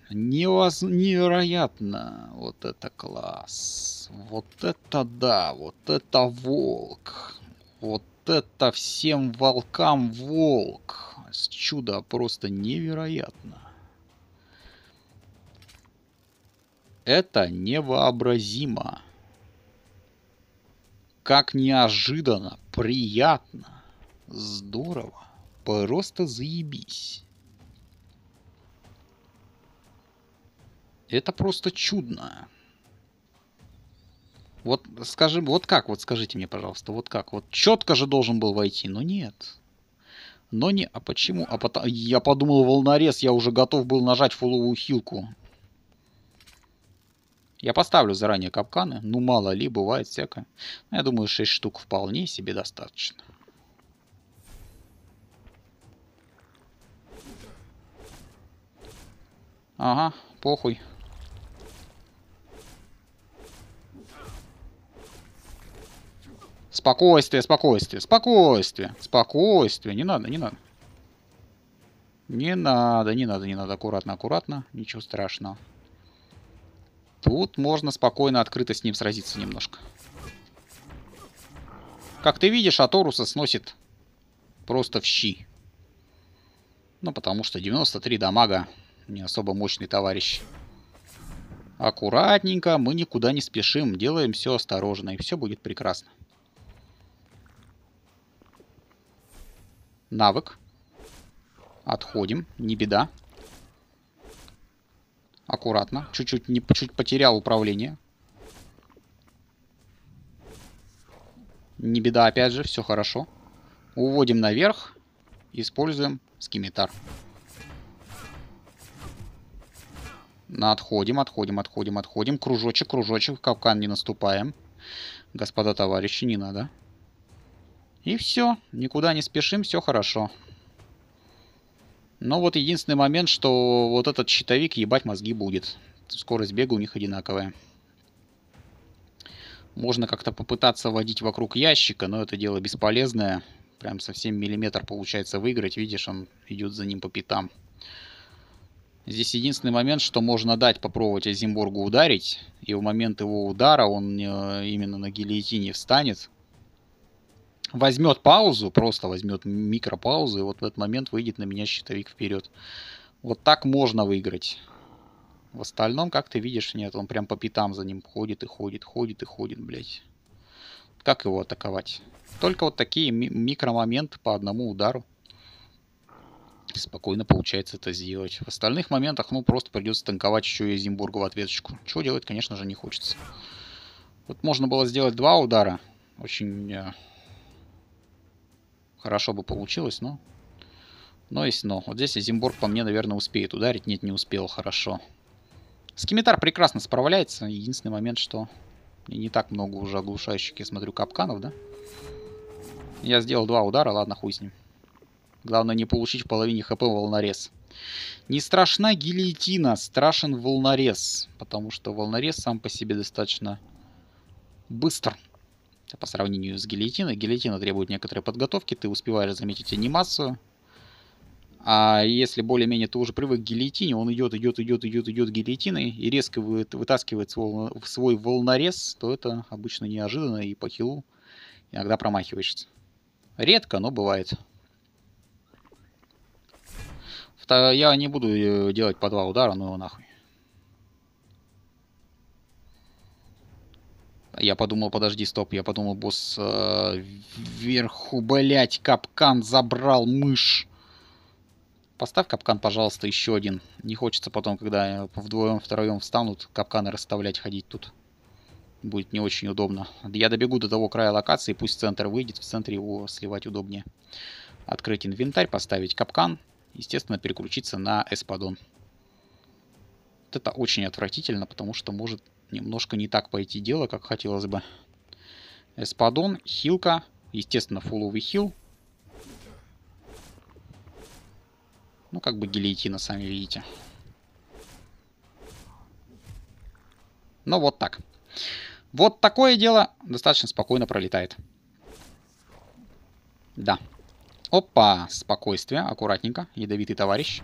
A: Невоз... Невероятно. Вот это класс. Вот это да. Вот это волк. Вот это всем волкам волк. Чудо просто невероятно. Это невообразимо как неожиданно, приятно, здорово, просто заебись. Это просто чудно. Вот скажи, вот как, вот скажите мне, пожалуйста, вот как, вот четко же должен был войти, но нет. Но не, а почему? А потом, я подумал волнорез, я уже готов был нажать фуловую хилку. Я поставлю заранее капканы, ну мало ли, бывает всякое. Ну, я думаю, 6 штук вполне себе достаточно. Ага, похуй. Спокойствие, спокойствие, спокойствие, спокойствие. Не надо, не надо. Не надо, не надо, не надо. Аккуратно, аккуратно. Ничего страшного. Тут можно спокойно, открыто с ним сразиться немножко. Как ты видишь, Аторуса сносит просто в щи. Ну, потому что 93 дамага не особо мощный товарищ. Аккуратненько, мы никуда не спешим, делаем все осторожно, и все будет прекрасно. Навык. Отходим, не беда. Аккуратно. Чуть-чуть не чуть потерял управление. Не беда, опять же, все хорошо. Уводим наверх. Используем скимитар. Отходим, отходим, отходим, отходим. Кружочек, кружочек, капкан не наступаем. Господа товарищи, не надо. И все, никуда не спешим, все хорошо. Но вот единственный момент, что вот этот щитовик ебать мозги будет. Скорость бега у них одинаковая. Можно как-то попытаться водить вокруг ящика, но это дело бесполезное. Прям совсем миллиметр получается выиграть. Видишь, он идет за ним по пятам. Здесь единственный момент, что можно дать попробовать Азимборгу ударить. И в момент его удара он э, именно на гильотине встанет возьмет паузу, просто возьмет микропаузу, и вот в этот момент выйдет на меня щитовик вперед. Вот так можно выиграть. В остальном, как ты видишь, нет, он прям по пятам за ним ходит и ходит, ходит и ходит, блядь. Как его атаковать? Только вот такие ми микромоменты по одному удару. Спокойно получается это сделать. В остальных моментах, ну, просто придется танковать еще и Эзимбургу в ответочку. Чего делать, конечно же, не хочется. Вот можно было сделать два удара. Очень э, Хорошо бы получилось, но... Но есть но. Вот здесь Азимборг по мне, наверное, успеет ударить. Нет, не успел. Хорошо. Скимитар прекрасно справляется. Единственный момент, что и не так много уже оглушающих, я смотрю, капканов, да? Я сделал два удара, ладно, хуй с ним. Главное не получить в половине хп волнорез. Не страшна гильотина, страшен волнорез. Потому что волнорез сам по себе достаточно быстр по сравнению с гильотиной. Гильотина требует некоторой подготовки, ты успеваешь заметить анимацию. А если более-менее ты уже привык к гильотине, он идет, идет, идет, идет, идет гильотиной и резко вытаскивает свой волнорез, то это обычно неожиданно и по хилу иногда промахиваешься. Редко, но бывает. Я не буду э, делать по два удара, ну его нахуй. Я подумал, подожди, стоп, я подумал, босс э, вверху, блять, капкан забрал мышь. Поставь капкан, пожалуйста, еще один. Не хочется потом, когда вдвоем, втроем встанут, капканы расставлять, ходить тут. Будет не очень удобно. Я добегу до того края локации, пусть центр выйдет, в центре его сливать удобнее. Открыть инвентарь, поставить капкан. Естественно, переключиться на эспадон. Вот это очень отвратительно, потому что может немножко не так пойти дело, как хотелось бы. Эспадон, хилка. Естественно, фуловый хил. Ну, как бы гильотина, сами видите. Ну вот так. Вот такое дело достаточно спокойно пролетает. Да. Опа, спокойствие, аккуратненько, ядовитый товарищ.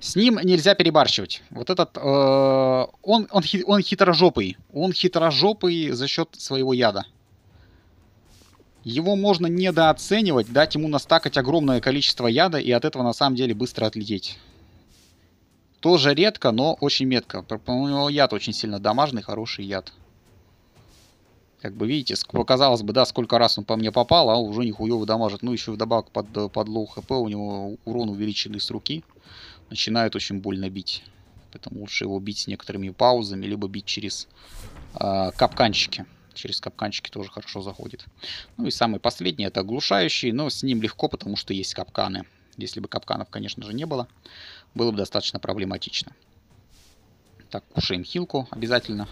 A: С ним нельзя перебарщивать. Вот этот, э, он, он, хи, он хитрожопый. Он хитрожопый за счет своего яда. Его можно недооценивать, дать ему настакать огромное количество яда и от этого на самом деле быстро отлететь. Тоже редко, но очень метко. У него яд очень сильно дамажный, хороший яд. Как бы видите, казалось бы, да, сколько раз он по мне попал, а уже нихуево дамажит. Ну, еще вдобавок под, э, под лоу хп у него урон увеличенный с руки начинает очень больно бить. Поэтому лучше его бить с некоторыми паузами, либо бить через э, капканчики. Через капканчики тоже хорошо заходит. Ну и самый последний это оглушающий, но с ним легко, потому что есть капканы. Если бы капканов, конечно же, не было, было бы достаточно проблематично. Так, кушаем хилку обязательно.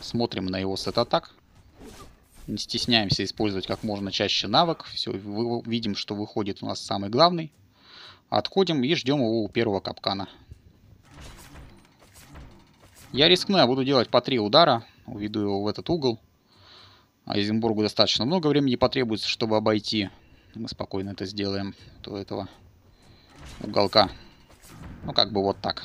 A: Смотрим на его сет-атак. Не стесняемся использовать как можно чаще навык. Все, видим, что выходит у нас самый главный. Отходим и ждем его у первого капкана. Я рискну, я буду делать по три удара. Уведу его в этот угол. А Айзенбургу достаточно много времени потребуется, чтобы обойти. Мы спокойно это сделаем до этого уголка. Ну, как бы вот так.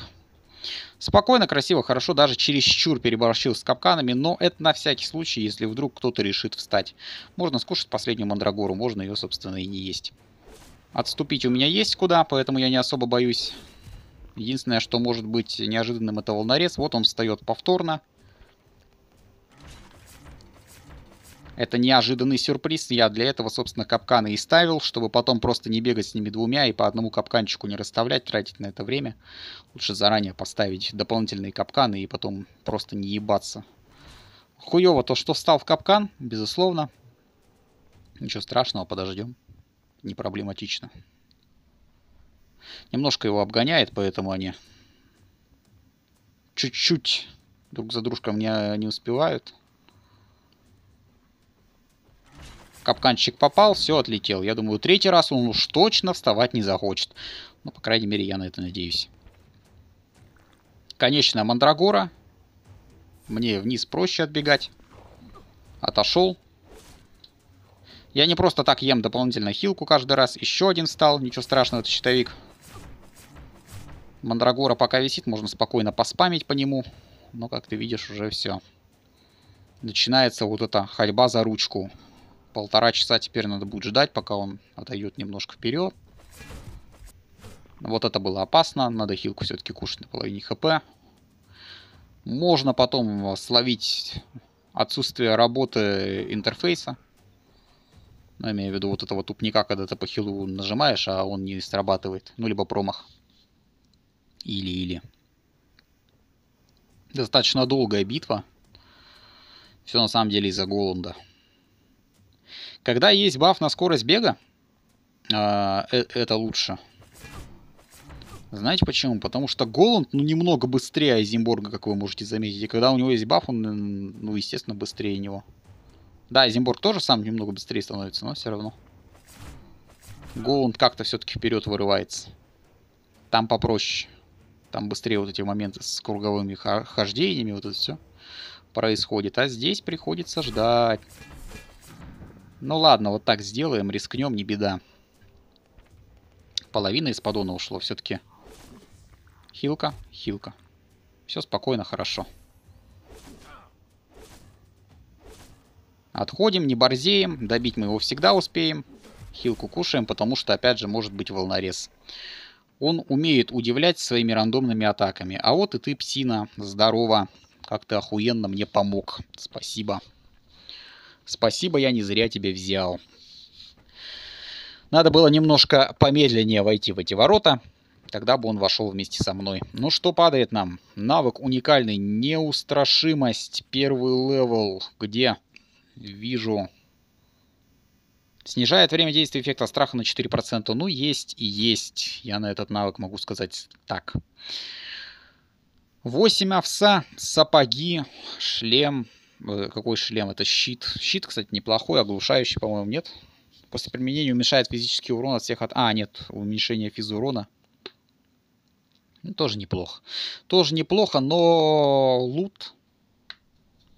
A: Спокойно, красиво, хорошо, даже чересчур переборщил с капканами, но это на всякий случай, если вдруг кто-то решит встать. Можно скушать последнюю мандрагору, можно ее, собственно, и не есть. Отступить у меня есть куда, поэтому я не особо боюсь. Единственное, что может быть неожиданным, это волнорез. Вот он встает повторно. Это неожиданный сюрприз. Я для этого, собственно, капканы и ставил, чтобы потом просто не бегать с ними двумя и по одному капканчику не расставлять, тратить на это время. Лучше заранее поставить дополнительные капканы и потом просто не ебаться. Хуево то, что встал в капкан, безусловно. Ничего страшного, подождем не проблематично. Немножко его обгоняет, поэтому они чуть-чуть друг за дружком не, не успевают. Капканчик попал, все, отлетел. Я думаю, третий раз он уж точно вставать не захочет. Ну, по крайней мере, я на это надеюсь. Конечная мандрагора. Мне вниз проще отбегать. Отошел. Я не просто так ем дополнительно хилку каждый раз. Еще один стал, ничего страшного, это щитовик. Мандрагора пока висит, можно спокойно поспамить по нему. Но, как ты видишь, уже все. Начинается вот эта ходьба за ручку. Полтора часа теперь надо будет ждать, пока он отойдет немножко вперед. Вот это было опасно. Надо хилку все-таки кушать на половине хп. Можно потом словить отсутствие работы интерфейса. Ну, я имею в виду вот этого тупника, когда ты по хилу нажимаешь, а он не срабатывает. Ну, либо промах. Или-или. Достаточно долгая битва. Все на самом деле из-за Голланда. Когда есть баф на скорость бега, а, э это лучше. Знаете почему? Потому что Голланд, ну, немного быстрее Айзенборга, как вы можете заметить. И когда у него есть баф, он, ну, естественно, быстрее него. Да, Эзенбург тоже сам немного быстрее становится, но все равно. Голланд как-то все-таки вперед вырывается. Там попроще. Там быстрее вот эти моменты с круговыми хождениями, вот это все происходит. А здесь приходится ждать. Ну ладно, вот так сделаем, рискнем, не беда. Половина из подона ушло все-таки. Хилка, хилка. Все спокойно, хорошо. Отходим, не борзеем. Добить мы его всегда успеем. Хилку кушаем, потому что, опять же, может быть волнорез. Он умеет удивлять своими рандомными атаками. А вот и ты, псина, здорово. Как ты охуенно мне помог. Спасибо. Спасибо, я не зря тебя взял. Надо было немножко помедленнее войти в эти ворота. Тогда бы он вошел вместе со мной. Ну что падает нам? Навык уникальный. Неустрашимость. Первый левел. Где? вижу. Снижает время действия эффекта страха на 4%. Ну, есть и есть. Я на этот навык могу сказать так. 8 овса, сапоги, шлем. Э, какой шлем? Это щит. Щит, кстати, неплохой, оглушающий, по-моему, нет. После применения уменьшает физический урон от всех от... А, а нет, уменьшение физ урона. Ну, тоже неплохо. Тоже неплохо, но лут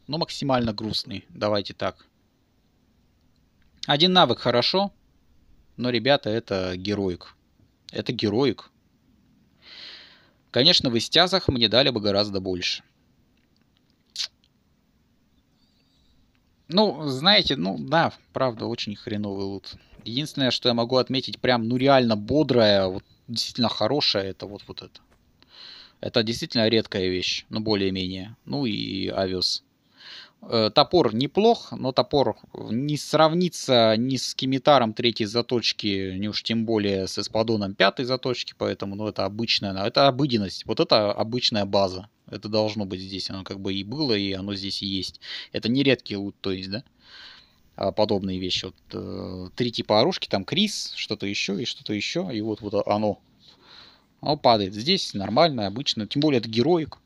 A: но ну, максимально грустный. Давайте так. Один навык хорошо, но, ребята, это героик. Это героик. Конечно, в истязах мне дали бы гораздо больше. Ну, знаете, ну да, правда, очень хреновый лут. Единственное, что я могу отметить, прям, ну реально бодрая, вот действительно хорошая, это вот, вот это. Это действительно редкая вещь, ну более-менее. Ну и авиас. Э, топор неплох, но топор не сравнится ни с Кимитаром третьей заточки, ни уж тем более с Эспадоном пятой заточки, поэтому ну, это обычная, это обыденность, вот это обычная база. Это должно быть здесь, оно как бы и было, и оно здесь и есть. Это не лут, то есть, да? А, подобные вещи. Вот, э, три типа оружки, там Крис, что-то еще и что-то еще, и вот, вот оно. Оно падает. Здесь нормально, обычно. Тем более это героик.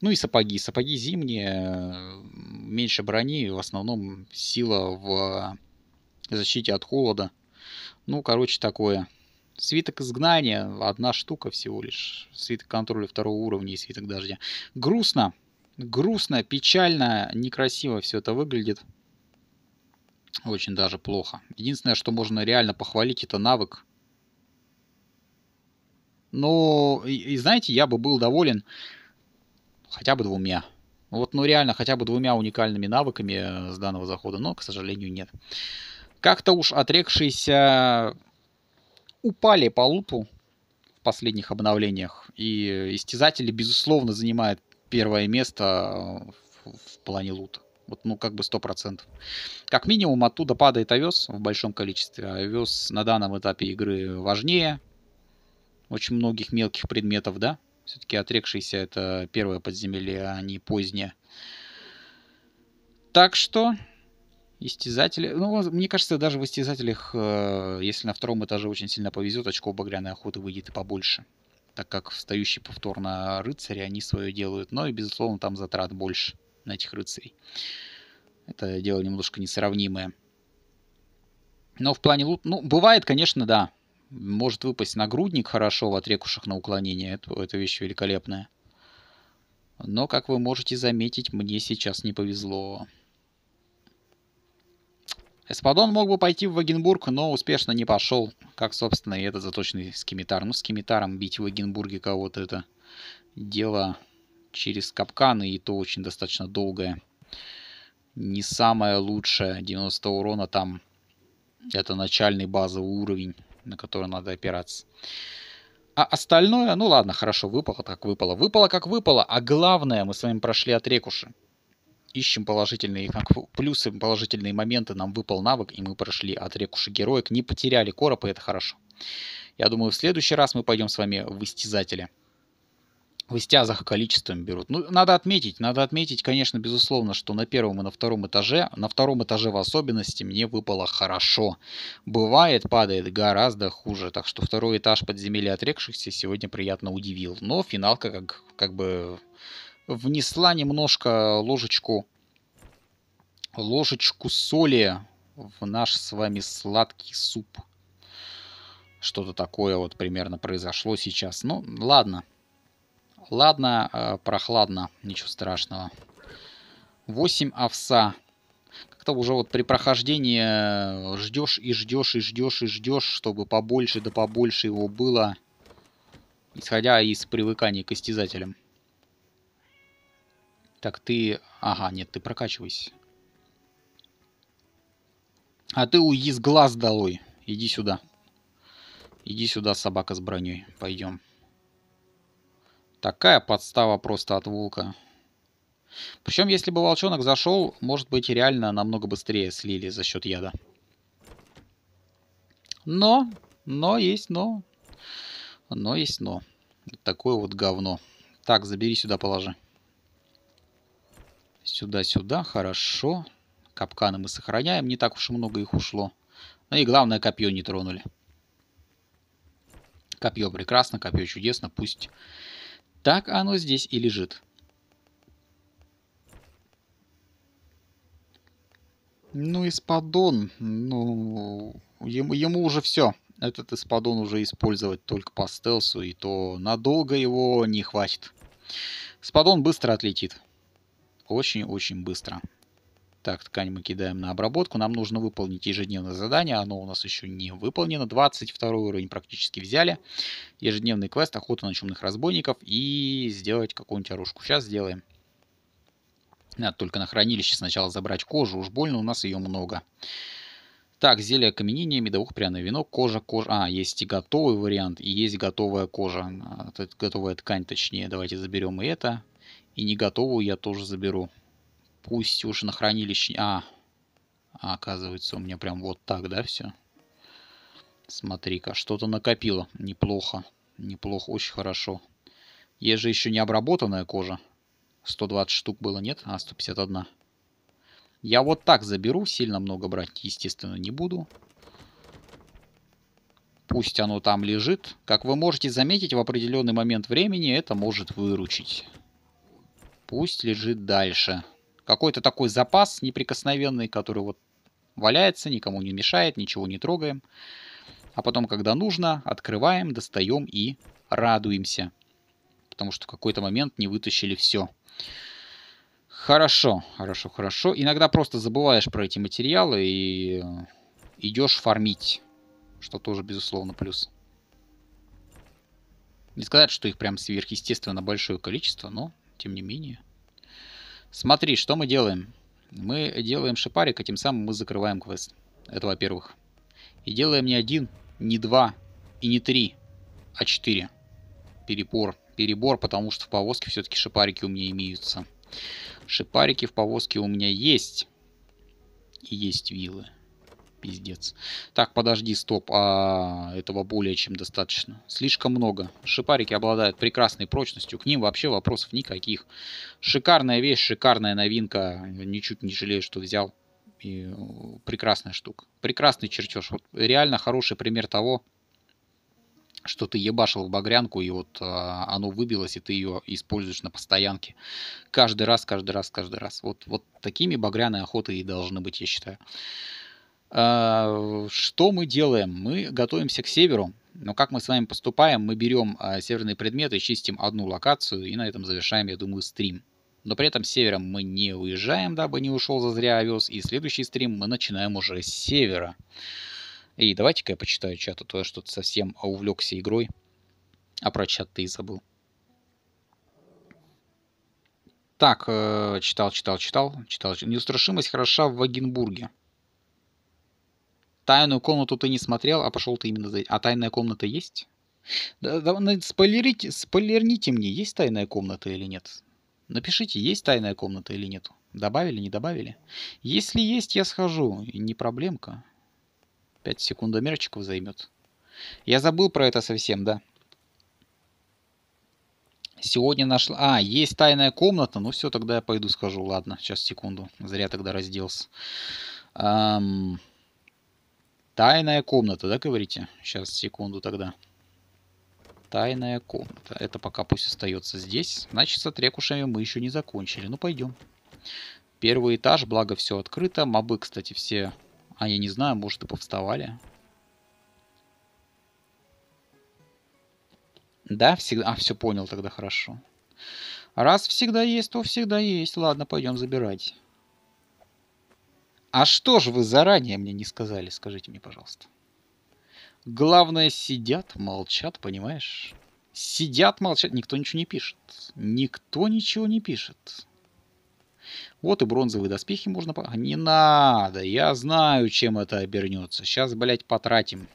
A: Ну и сапоги. Сапоги зимние, меньше брони, в основном сила в защите от холода. Ну, короче, такое. Свиток изгнания, одна штука всего лишь. Свиток контроля второго уровня и свиток дождя. Грустно, грустно, печально, некрасиво все это выглядит. Очень даже плохо. Единственное, что можно реально похвалить, это навык. Но, и, и знаете, я бы был доволен, хотя бы двумя. Ну, вот, ну реально, хотя бы двумя уникальными навыками э, с данного захода, но, к сожалению, нет. Как-то уж отрекшиеся упали по луту в последних обновлениях. И истязатели, безусловно, занимают первое место э, в, в плане лута. Вот, ну, как бы 100%. Как минимум, оттуда падает овес в большом количестве. А овес на данном этапе игры важнее очень многих мелких предметов, да? Все-таки отрекшийся это первое подземелье, а не позднее. Так что истязатели... Ну, мне кажется, даже в истязателях, э, если на втором этаже очень сильно повезет, очков багряной охоты выйдет и побольше. Так как встающие повторно рыцари, они свое делают. Но и, безусловно, там затрат больше на этих рыцарей. Это дело немножко несравнимое. Но в плане лут... Ну, бывает, конечно, да. Может выпасть нагрудник хорошо в отрекушах на уклонение. Это, это вещь великолепная. Но, как вы можете заметить, мне сейчас не повезло. Эспадон мог бы пойти в Вагенбург, но успешно не пошел. Как, собственно, и этот заточенный скимитар. Ну, с скимитаром бить в Вагенбурге кого-то это дело через капканы, и то очень достаточно долгое. Не самое лучшее. 90 урона там это начальный базовый уровень на которую надо опираться. А остальное, ну ладно, хорошо, выпало как выпало. Выпало как выпало, а главное мы с вами прошли от рекуши. Ищем положительные плюсы, положительные моменты, нам выпал навык, и мы прошли от рекуши героек, не потеряли короб, и это хорошо. Я думаю, в следующий раз мы пойдем с вами в истязателя в истязах количеством берут. Ну, надо отметить, надо отметить, конечно, безусловно, что на первом и на втором этаже, на втором этаже в особенности мне выпало хорошо. Бывает, падает гораздо хуже, так что второй этаж подземелья отрекшихся сегодня приятно удивил. Но финалка как, как бы внесла немножко ложечку, ложечку соли в наш с вами сладкий суп. Что-то такое вот примерно произошло сейчас. Ну, ладно. Ладно, э, прохладно, ничего страшного. 8 овса. Как-то уже вот при прохождении э, ждешь и ждешь и ждешь и ждешь, чтобы побольше да побольше его было, исходя из привыкания к истязателям. Так ты... Ага, нет, ты прокачивайся. А ты уйди с глаз долой. Иди сюда. Иди сюда, собака с броней. Пойдем. Такая подстава просто от волка. Причем, если бы волчонок зашел, может быть, реально намного быстрее слили за счет яда. Но, но есть но. Но есть но. такое вот говно. Так, забери сюда, положи. Сюда-сюда, хорошо. Капканы мы сохраняем, не так уж и много их ушло. Ну и главное, копье не тронули. Копье прекрасно, копье чудесно, пусть так оно здесь и лежит. Ну, Исподон, ну, ему, ему уже все. Этот Исподон уже использовать только по стелсу, и то надолго его не хватит. Исподон быстро отлетит. Очень-очень быстро. Так, ткань мы кидаем на обработку. Нам нужно выполнить ежедневное задание. Оно у нас еще не выполнено. 22 уровень практически взяли. Ежедневный квест «Охота на чумных разбойников» и сделать какую-нибудь оружку. Сейчас сделаем. Надо только на хранилище сначала забрать кожу. Уж больно у нас ее много. Так, зелье окаменения, медовух, пряное вино, кожа, кожа. А, есть и готовый вариант, и есть готовая кожа. А, готовая ткань, точнее. Давайте заберем и это. И не готовую я тоже заберу. Пусть уж на хранилище... А, а оказывается, у меня прям вот так, да, все? Смотри-ка, что-то накопило. Неплохо. Неплохо, очень хорошо. Есть же еще не обработанная кожа. 120 штук было, нет? А, 151. Я вот так заберу. Сильно много брать, естественно, не буду. Пусть оно там лежит. Как вы можете заметить, в определенный момент времени это может выручить. Пусть лежит дальше. Дальше какой-то такой запас неприкосновенный, который вот валяется, никому не мешает, ничего не трогаем. А потом, когда нужно, открываем, достаем и радуемся. Потому что в какой-то момент не вытащили все. Хорошо, хорошо, хорошо. Иногда просто забываешь про эти материалы и э, идешь фармить. Что тоже, безусловно, плюс. Не сказать, что их прям сверхъестественно большое количество, но тем не менее. Смотри, что мы делаем. Мы делаем шипарик, а тем самым мы закрываем квест. Это во-первых. И делаем не один, не два и не три, а четыре. Перепор. Перебор, потому что в повозке все-таки шипарики у меня имеются. Шипарики в повозке у меня есть. И есть вилы. Пиздец. Так, подожди, стоп. А, этого более чем достаточно. Слишком много. Шипарики обладают прекрасной прочностью. К ним вообще вопросов никаких. Шикарная вещь, шикарная новинка. Ничуть не жалею, что взял. И прекрасная штука. Прекрасный чертеж. Вот реально хороший пример того, что ты ебашил в багрянку, и вот а, оно выбилось, и ты ее используешь на постоянке. Каждый раз, каждый раз, каждый раз. Вот, вот такими багряные охоты и должны быть, я считаю. А, что мы делаем? Мы готовимся к северу, но как мы с вами поступаем, мы берем а, северные предметы, чистим одну локацию и на этом завершаем, я думаю, стрим. Но при этом с севером мы не уезжаем, дабы не ушел за зря овес, и следующий стрим мы начинаем уже с севера. И давайте-ка я почитаю чат, а то я что-то совсем увлекся игрой. А про чат ты и забыл. Так, э, читал, читал, читал, читал. Неустрашимость хороша в Вагенбурге тайную комнату ты не смотрел, а пошел ты именно за... А тайная комната есть? Да, да, ну, спойлерите, спойлерните мне, есть тайная комната или нет. Напишите, есть тайная комната или нет. Добавили, не добавили? Если есть, я схожу. Не проблемка. Пять секундомерчиков займет. Я забыл про это совсем, да. Сегодня нашла... А, есть тайная комната. Ну все, тогда я пойду схожу. Ладно, сейчас, секунду. Зря тогда разделся. Эм... Тайная комната, да, говорите? Сейчас, секунду тогда. Тайная комната. Это пока пусть остается здесь. Значит, с отрекушами мы еще не закончили. Ну, пойдем. Первый этаж, благо все открыто. Мобы, кстати, все... А, я не знаю, может и повставали. Да, всегда... А, все понял тогда, хорошо. Раз всегда есть, то всегда есть. Ладно, пойдем забирать. А что же вы заранее мне не сказали, скажите мне, пожалуйста. Главное, сидят, молчат, понимаешь? Сидят, молчат, никто ничего не пишет. Никто ничего не пишет. Вот и бронзовые доспехи можно... Не надо, я знаю, чем это обернется. Сейчас, блядь, потратим.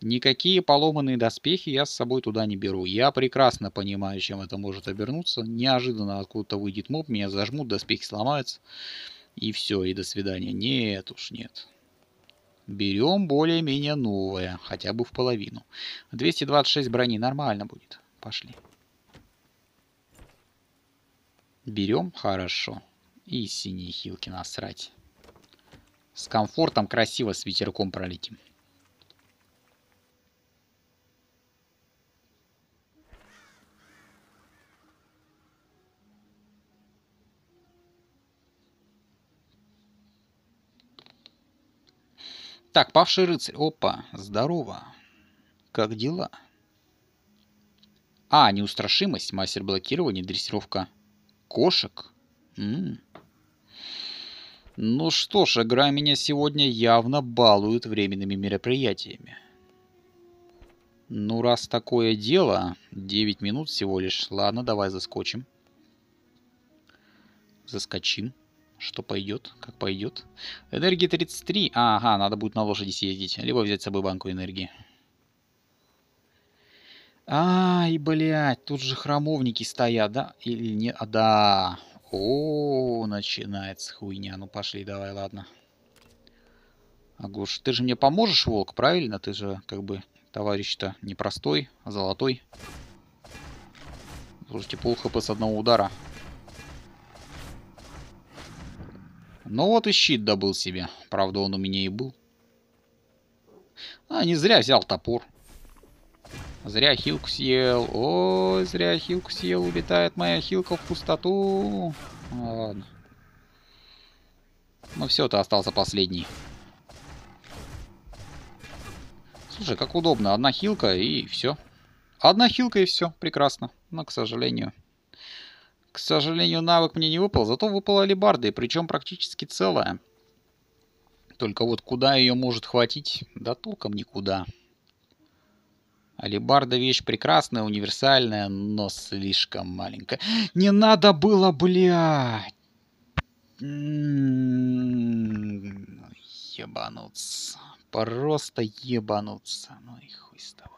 A: Никакие поломанные доспехи я с собой туда не беру. Я прекрасно понимаю, чем это может обернуться. Неожиданно откуда-то выйдет моб, меня зажмут, доспехи сломаются и все, и до свидания. Нет уж, нет. Берем более-менее новое, хотя бы в половину. 226 брони нормально будет. Пошли. Берем, хорошо. И синие хилки насрать. С комфортом красиво с ветерком пролетим. Так, павший рыцарь. Опа, здорово. Как дела? А, неустрашимость, мастер блокирования, дрессировка кошек. М -м. Ну что ж, игра меня сегодня явно балует временными мероприятиями. Ну, раз такое дело, 9 минут всего лишь. Ладно, давай заскочим. Заскочим. Что пойдет? Как пойдет? Энергия 33. Ага, надо будет на лошади съездить. Либо взять с собой банку энергии. Ай, блядь, тут же храмовники стоят, да? Или не? А, да. О, начинается хуйня. Ну пошли, давай, ладно. Агуш, ты же мне поможешь, волк, правильно? Ты же, как бы, товарищ-то не простой, а золотой. Слушайте, пол хп с одного удара. Ну вот и щит добыл себе. Правда, он у меня и был. А, не зря взял топор. Зря хилку съел. Ой, зря хилку съел. Улетает моя хилка в пустоту. А, ладно. Ну все, ты остался последний. Слушай, как удобно. Одна хилка и все. Одна хилка и все. Прекрасно. Но, к сожалению... К сожалению, навык мне не выпал, зато выпала алебарда, и причем практически целая. Только вот куда ее может хватить? Да толком никуда. Алибарда вещь прекрасная, универсальная, но слишком маленькая. Не надо было, бля! М-м-м, ебануться. Просто ебануться. Ну и хуй с тобой.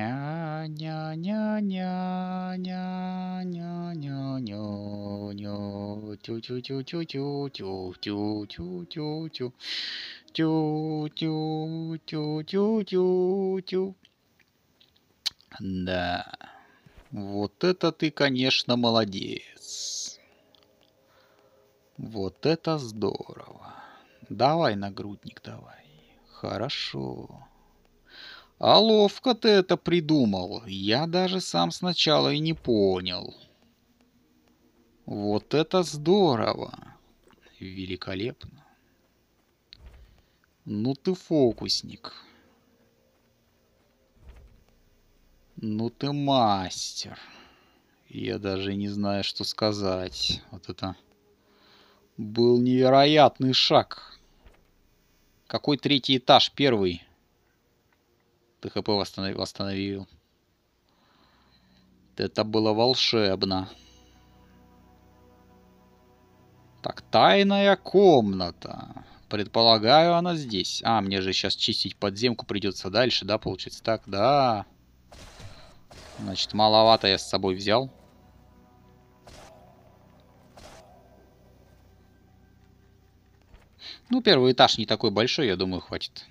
A: Ня-ня-ня-ня-ня-ня-ня-ня-ня. Тю-тю-тю-тю-тю-тю-тю-тю-тю. Тю-тю-тю-тю-тю. Да. Вот это ты, конечно, молодец. Вот это здорово. Давай, нагрудник, давай. Хорошо. А ловко ты это придумал. Я даже сам сначала и не понял. Вот это здорово. Великолепно. Ну ты фокусник. Ну ты мастер. Я даже не знаю, что сказать. Вот это был невероятный шаг. Какой третий этаж? Первый. Ты хп восстановил. Это было волшебно. Так, тайная комната. Предполагаю, она здесь. А, мне же сейчас чистить подземку придется дальше, да, получится? Так, да. Значит, маловато я с собой взял. Ну, первый этаж не такой большой, я думаю, хватит.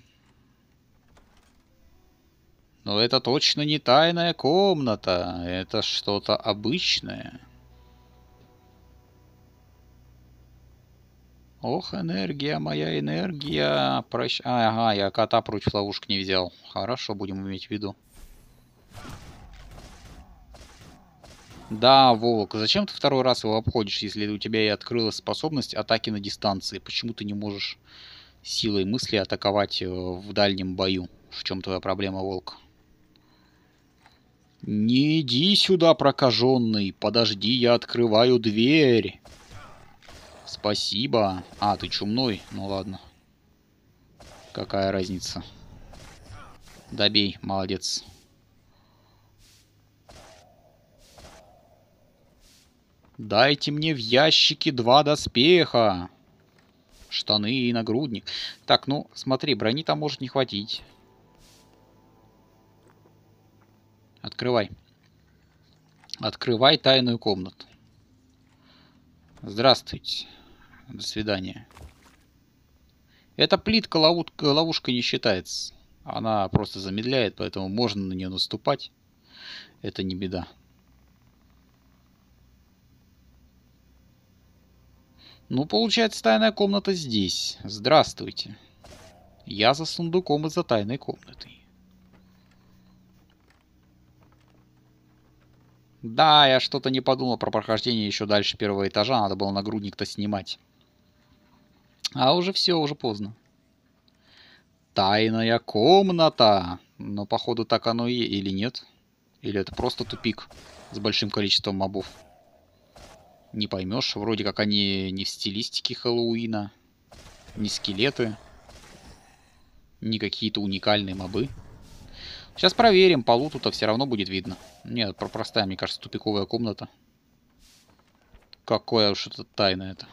A: Но это точно не тайная комната, это что-то обычное. Ох, энергия, моя энергия. Прощ... А, ага, я кота прочь в ловушку не взял. Хорошо, будем иметь в виду. Да, Волк, зачем ты второй раз его обходишь, если у тебя и открылась способность атаки на дистанции? Почему ты не можешь силой мысли атаковать э, в дальнем бою? В чем твоя проблема, Волк? «Не иди сюда, прокаженный! Подожди, я открываю дверь!» «Спасибо! А, ты чумной? Ну ладно. Какая разница?» «Добей, молодец!» «Дайте мне в ящике два доспеха!» «Штаны и нагрудник!» «Так, ну, смотри, брони там может не хватить!» Открывай. Открывай тайную комнату. Здравствуйте. До свидания. Эта плитка ловушка, ловушка не считается. Она просто замедляет, поэтому можно на нее наступать. Это не беда. Ну, получается, тайная комната здесь. Здравствуйте. Я за сундуком и за тайной комнатой. Да, я что-то не подумал про прохождение еще дальше первого этажа. Надо было нагрудник-то снимать. А уже все, уже поздно. Тайная комната. Но походу так оно и или нет. Или это просто тупик с большим количеством мобов. Не поймешь. Вроде как они не в стилистике Хэллоуина. Не скелеты. Не какие-то уникальные мобы. Сейчас проверим, по луту-то все равно будет видно. Нет, про простая, мне кажется, тупиковая комната. Какое уж это тайна это.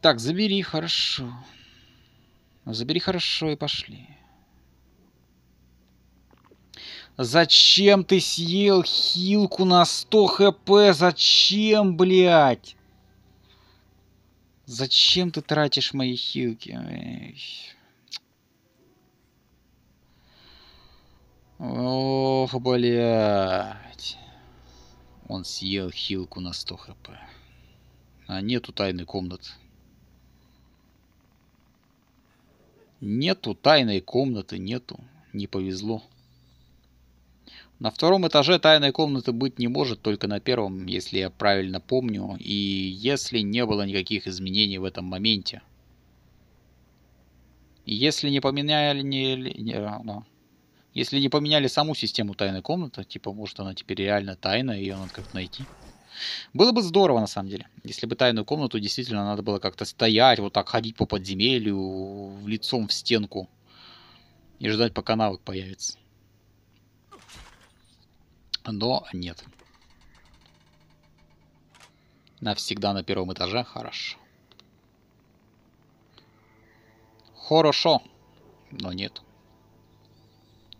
A: Так, забери, хорошо. Забери хорошо и пошли. Зачем ты съел хилку на 100 хп? Зачем, блядь? Зачем ты тратишь мои хилки? Эй. Ох, блядь. Он съел хилку на 100 хп. А нету тайной комнаты. Нету тайной комнаты, нету. Не повезло. На втором этаже тайной комнаты быть не может, только на первом, если я правильно помню, и если не было никаких изменений в этом моменте. Если не поменяли... Не, не, а, если не поменяли саму систему тайной комнаты, типа, может, она теперь реально тайная, ее надо как-то найти. Было бы здорово, на самом деле, если бы тайную комнату действительно надо было как-то стоять, вот так ходить по подземелью, лицом в стенку и ждать, пока навык появится но нет. Навсегда на первом этаже, хорошо. Хорошо, но нет.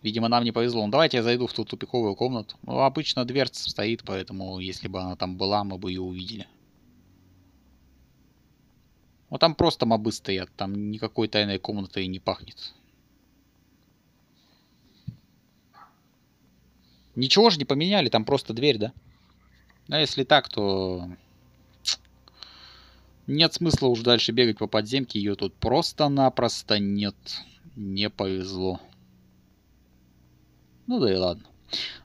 A: Видимо, нам не повезло. Ну, давайте я зайду в ту тупиковую комнату. Ну, обычно дверца стоит, поэтому если бы она там была, мы бы ее увидели. Вот ну, там просто мобы стоят, там никакой тайной комнаты и не пахнет. Ничего же не поменяли, там просто дверь, да? А если так, то... Нет смысла уж дальше бегать по подземке, ее тут просто-напросто нет. Не повезло. Ну да и ладно.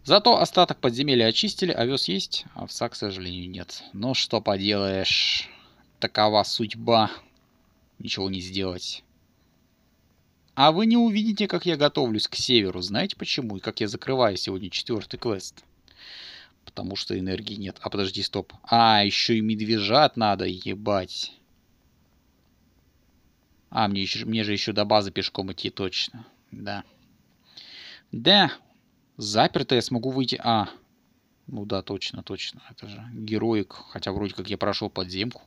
A: Зато остаток подземелья очистили, овес а есть, овса, а к сожалению, нет. Ну что поделаешь, такова судьба. Ничего не сделать. А вы не увидите, как я готовлюсь к северу. Знаете почему? И как я закрываю сегодня четвертый квест. Потому что энергии нет. А подожди, стоп. А, еще и медвежат надо, ебать. А, мне, еще, мне же еще до базы пешком идти точно. Да. Да. Заперто я смогу выйти. А, ну да, точно, точно. Это же героик. Хотя вроде как я прошел подземку.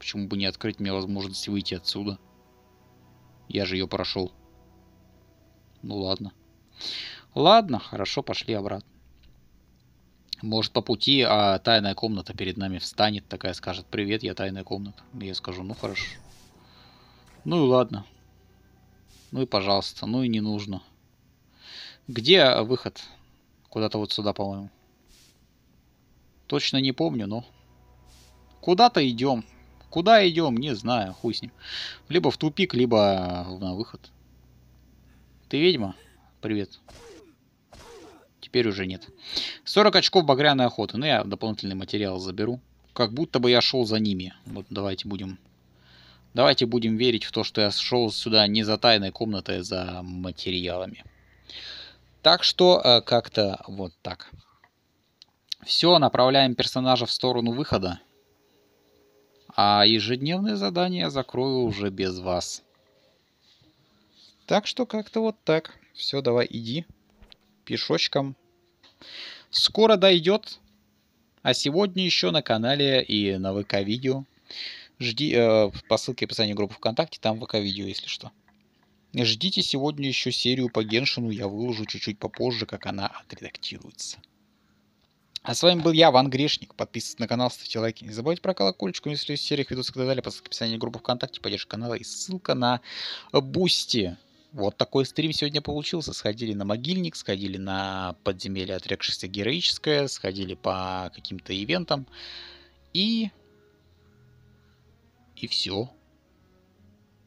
A: Почему бы не открыть мне возможность выйти отсюда? Я же ее прошел. Ну ладно. Ладно, хорошо, пошли обратно. Может, по пути а тайная комната перед нами встанет, такая скажет, привет, я тайная комната. Я скажу, ну хорошо. Ну и ладно. Ну и пожалуйста, ну и не нужно. Где выход? Куда-то вот сюда, по-моему. Точно не помню, но... Куда-то идем. Куда идем, не знаю, хуй с ним. Либо в тупик, либо на выход. Ты ведьма? Привет. Теперь уже нет. 40 очков багряной охоты. Ну, я дополнительный материал заберу. Как будто бы я шел за ними. Вот давайте будем... Давайте будем верить в то, что я шел сюда не за тайной комнатой, а за материалами. Так что э, как-то вот так. Все, направляем персонажа в сторону выхода. А ежедневные задания закрою уже без вас. Так что как-то вот так. Все, давай, иди. Пешочком. Скоро дойдет. А сегодня еще на канале и на ВК-видео. Жди, э, по ссылке в описании группы ВКонтакте, там ВК-видео, если что. Ждите сегодня еще серию по Геншину, я выложу чуть-чуть попозже, как она отредактируется. А с вами был я, Ван Грешник. Подписывайтесь на канал, ставьте лайки. Не забывайте про колокольчик, если из сериях, видосов и так далее. По ссылке в описании группы ВКонтакте, поддержка канала и ссылка на Бусти вот такой стрим сегодня получился. Сходили на могильник, сходили на подземелье отрекшееся героическое, сходили по каким-то ивентам. И... И все.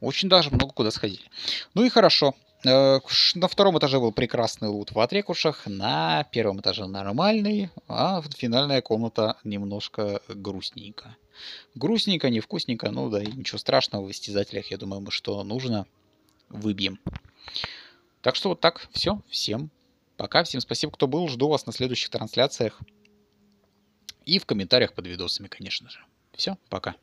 A: Очень даже много куда сходили. Ну и хорошо. Э, на втором этаже был прекрасный лут в Атрекушах, на первом этаже нормальный, а финальная комната немножко грустненько. Грустненько, невкусненько, ну да и ничего страшного в истязателях, я думаю, что нужно выбьем. Так что вот так. Все. Всем пока. Всем спасибо, кто был. Жду вас на следующих трансляциях. И в комментариях под видосами, конечно же. Все. Пока.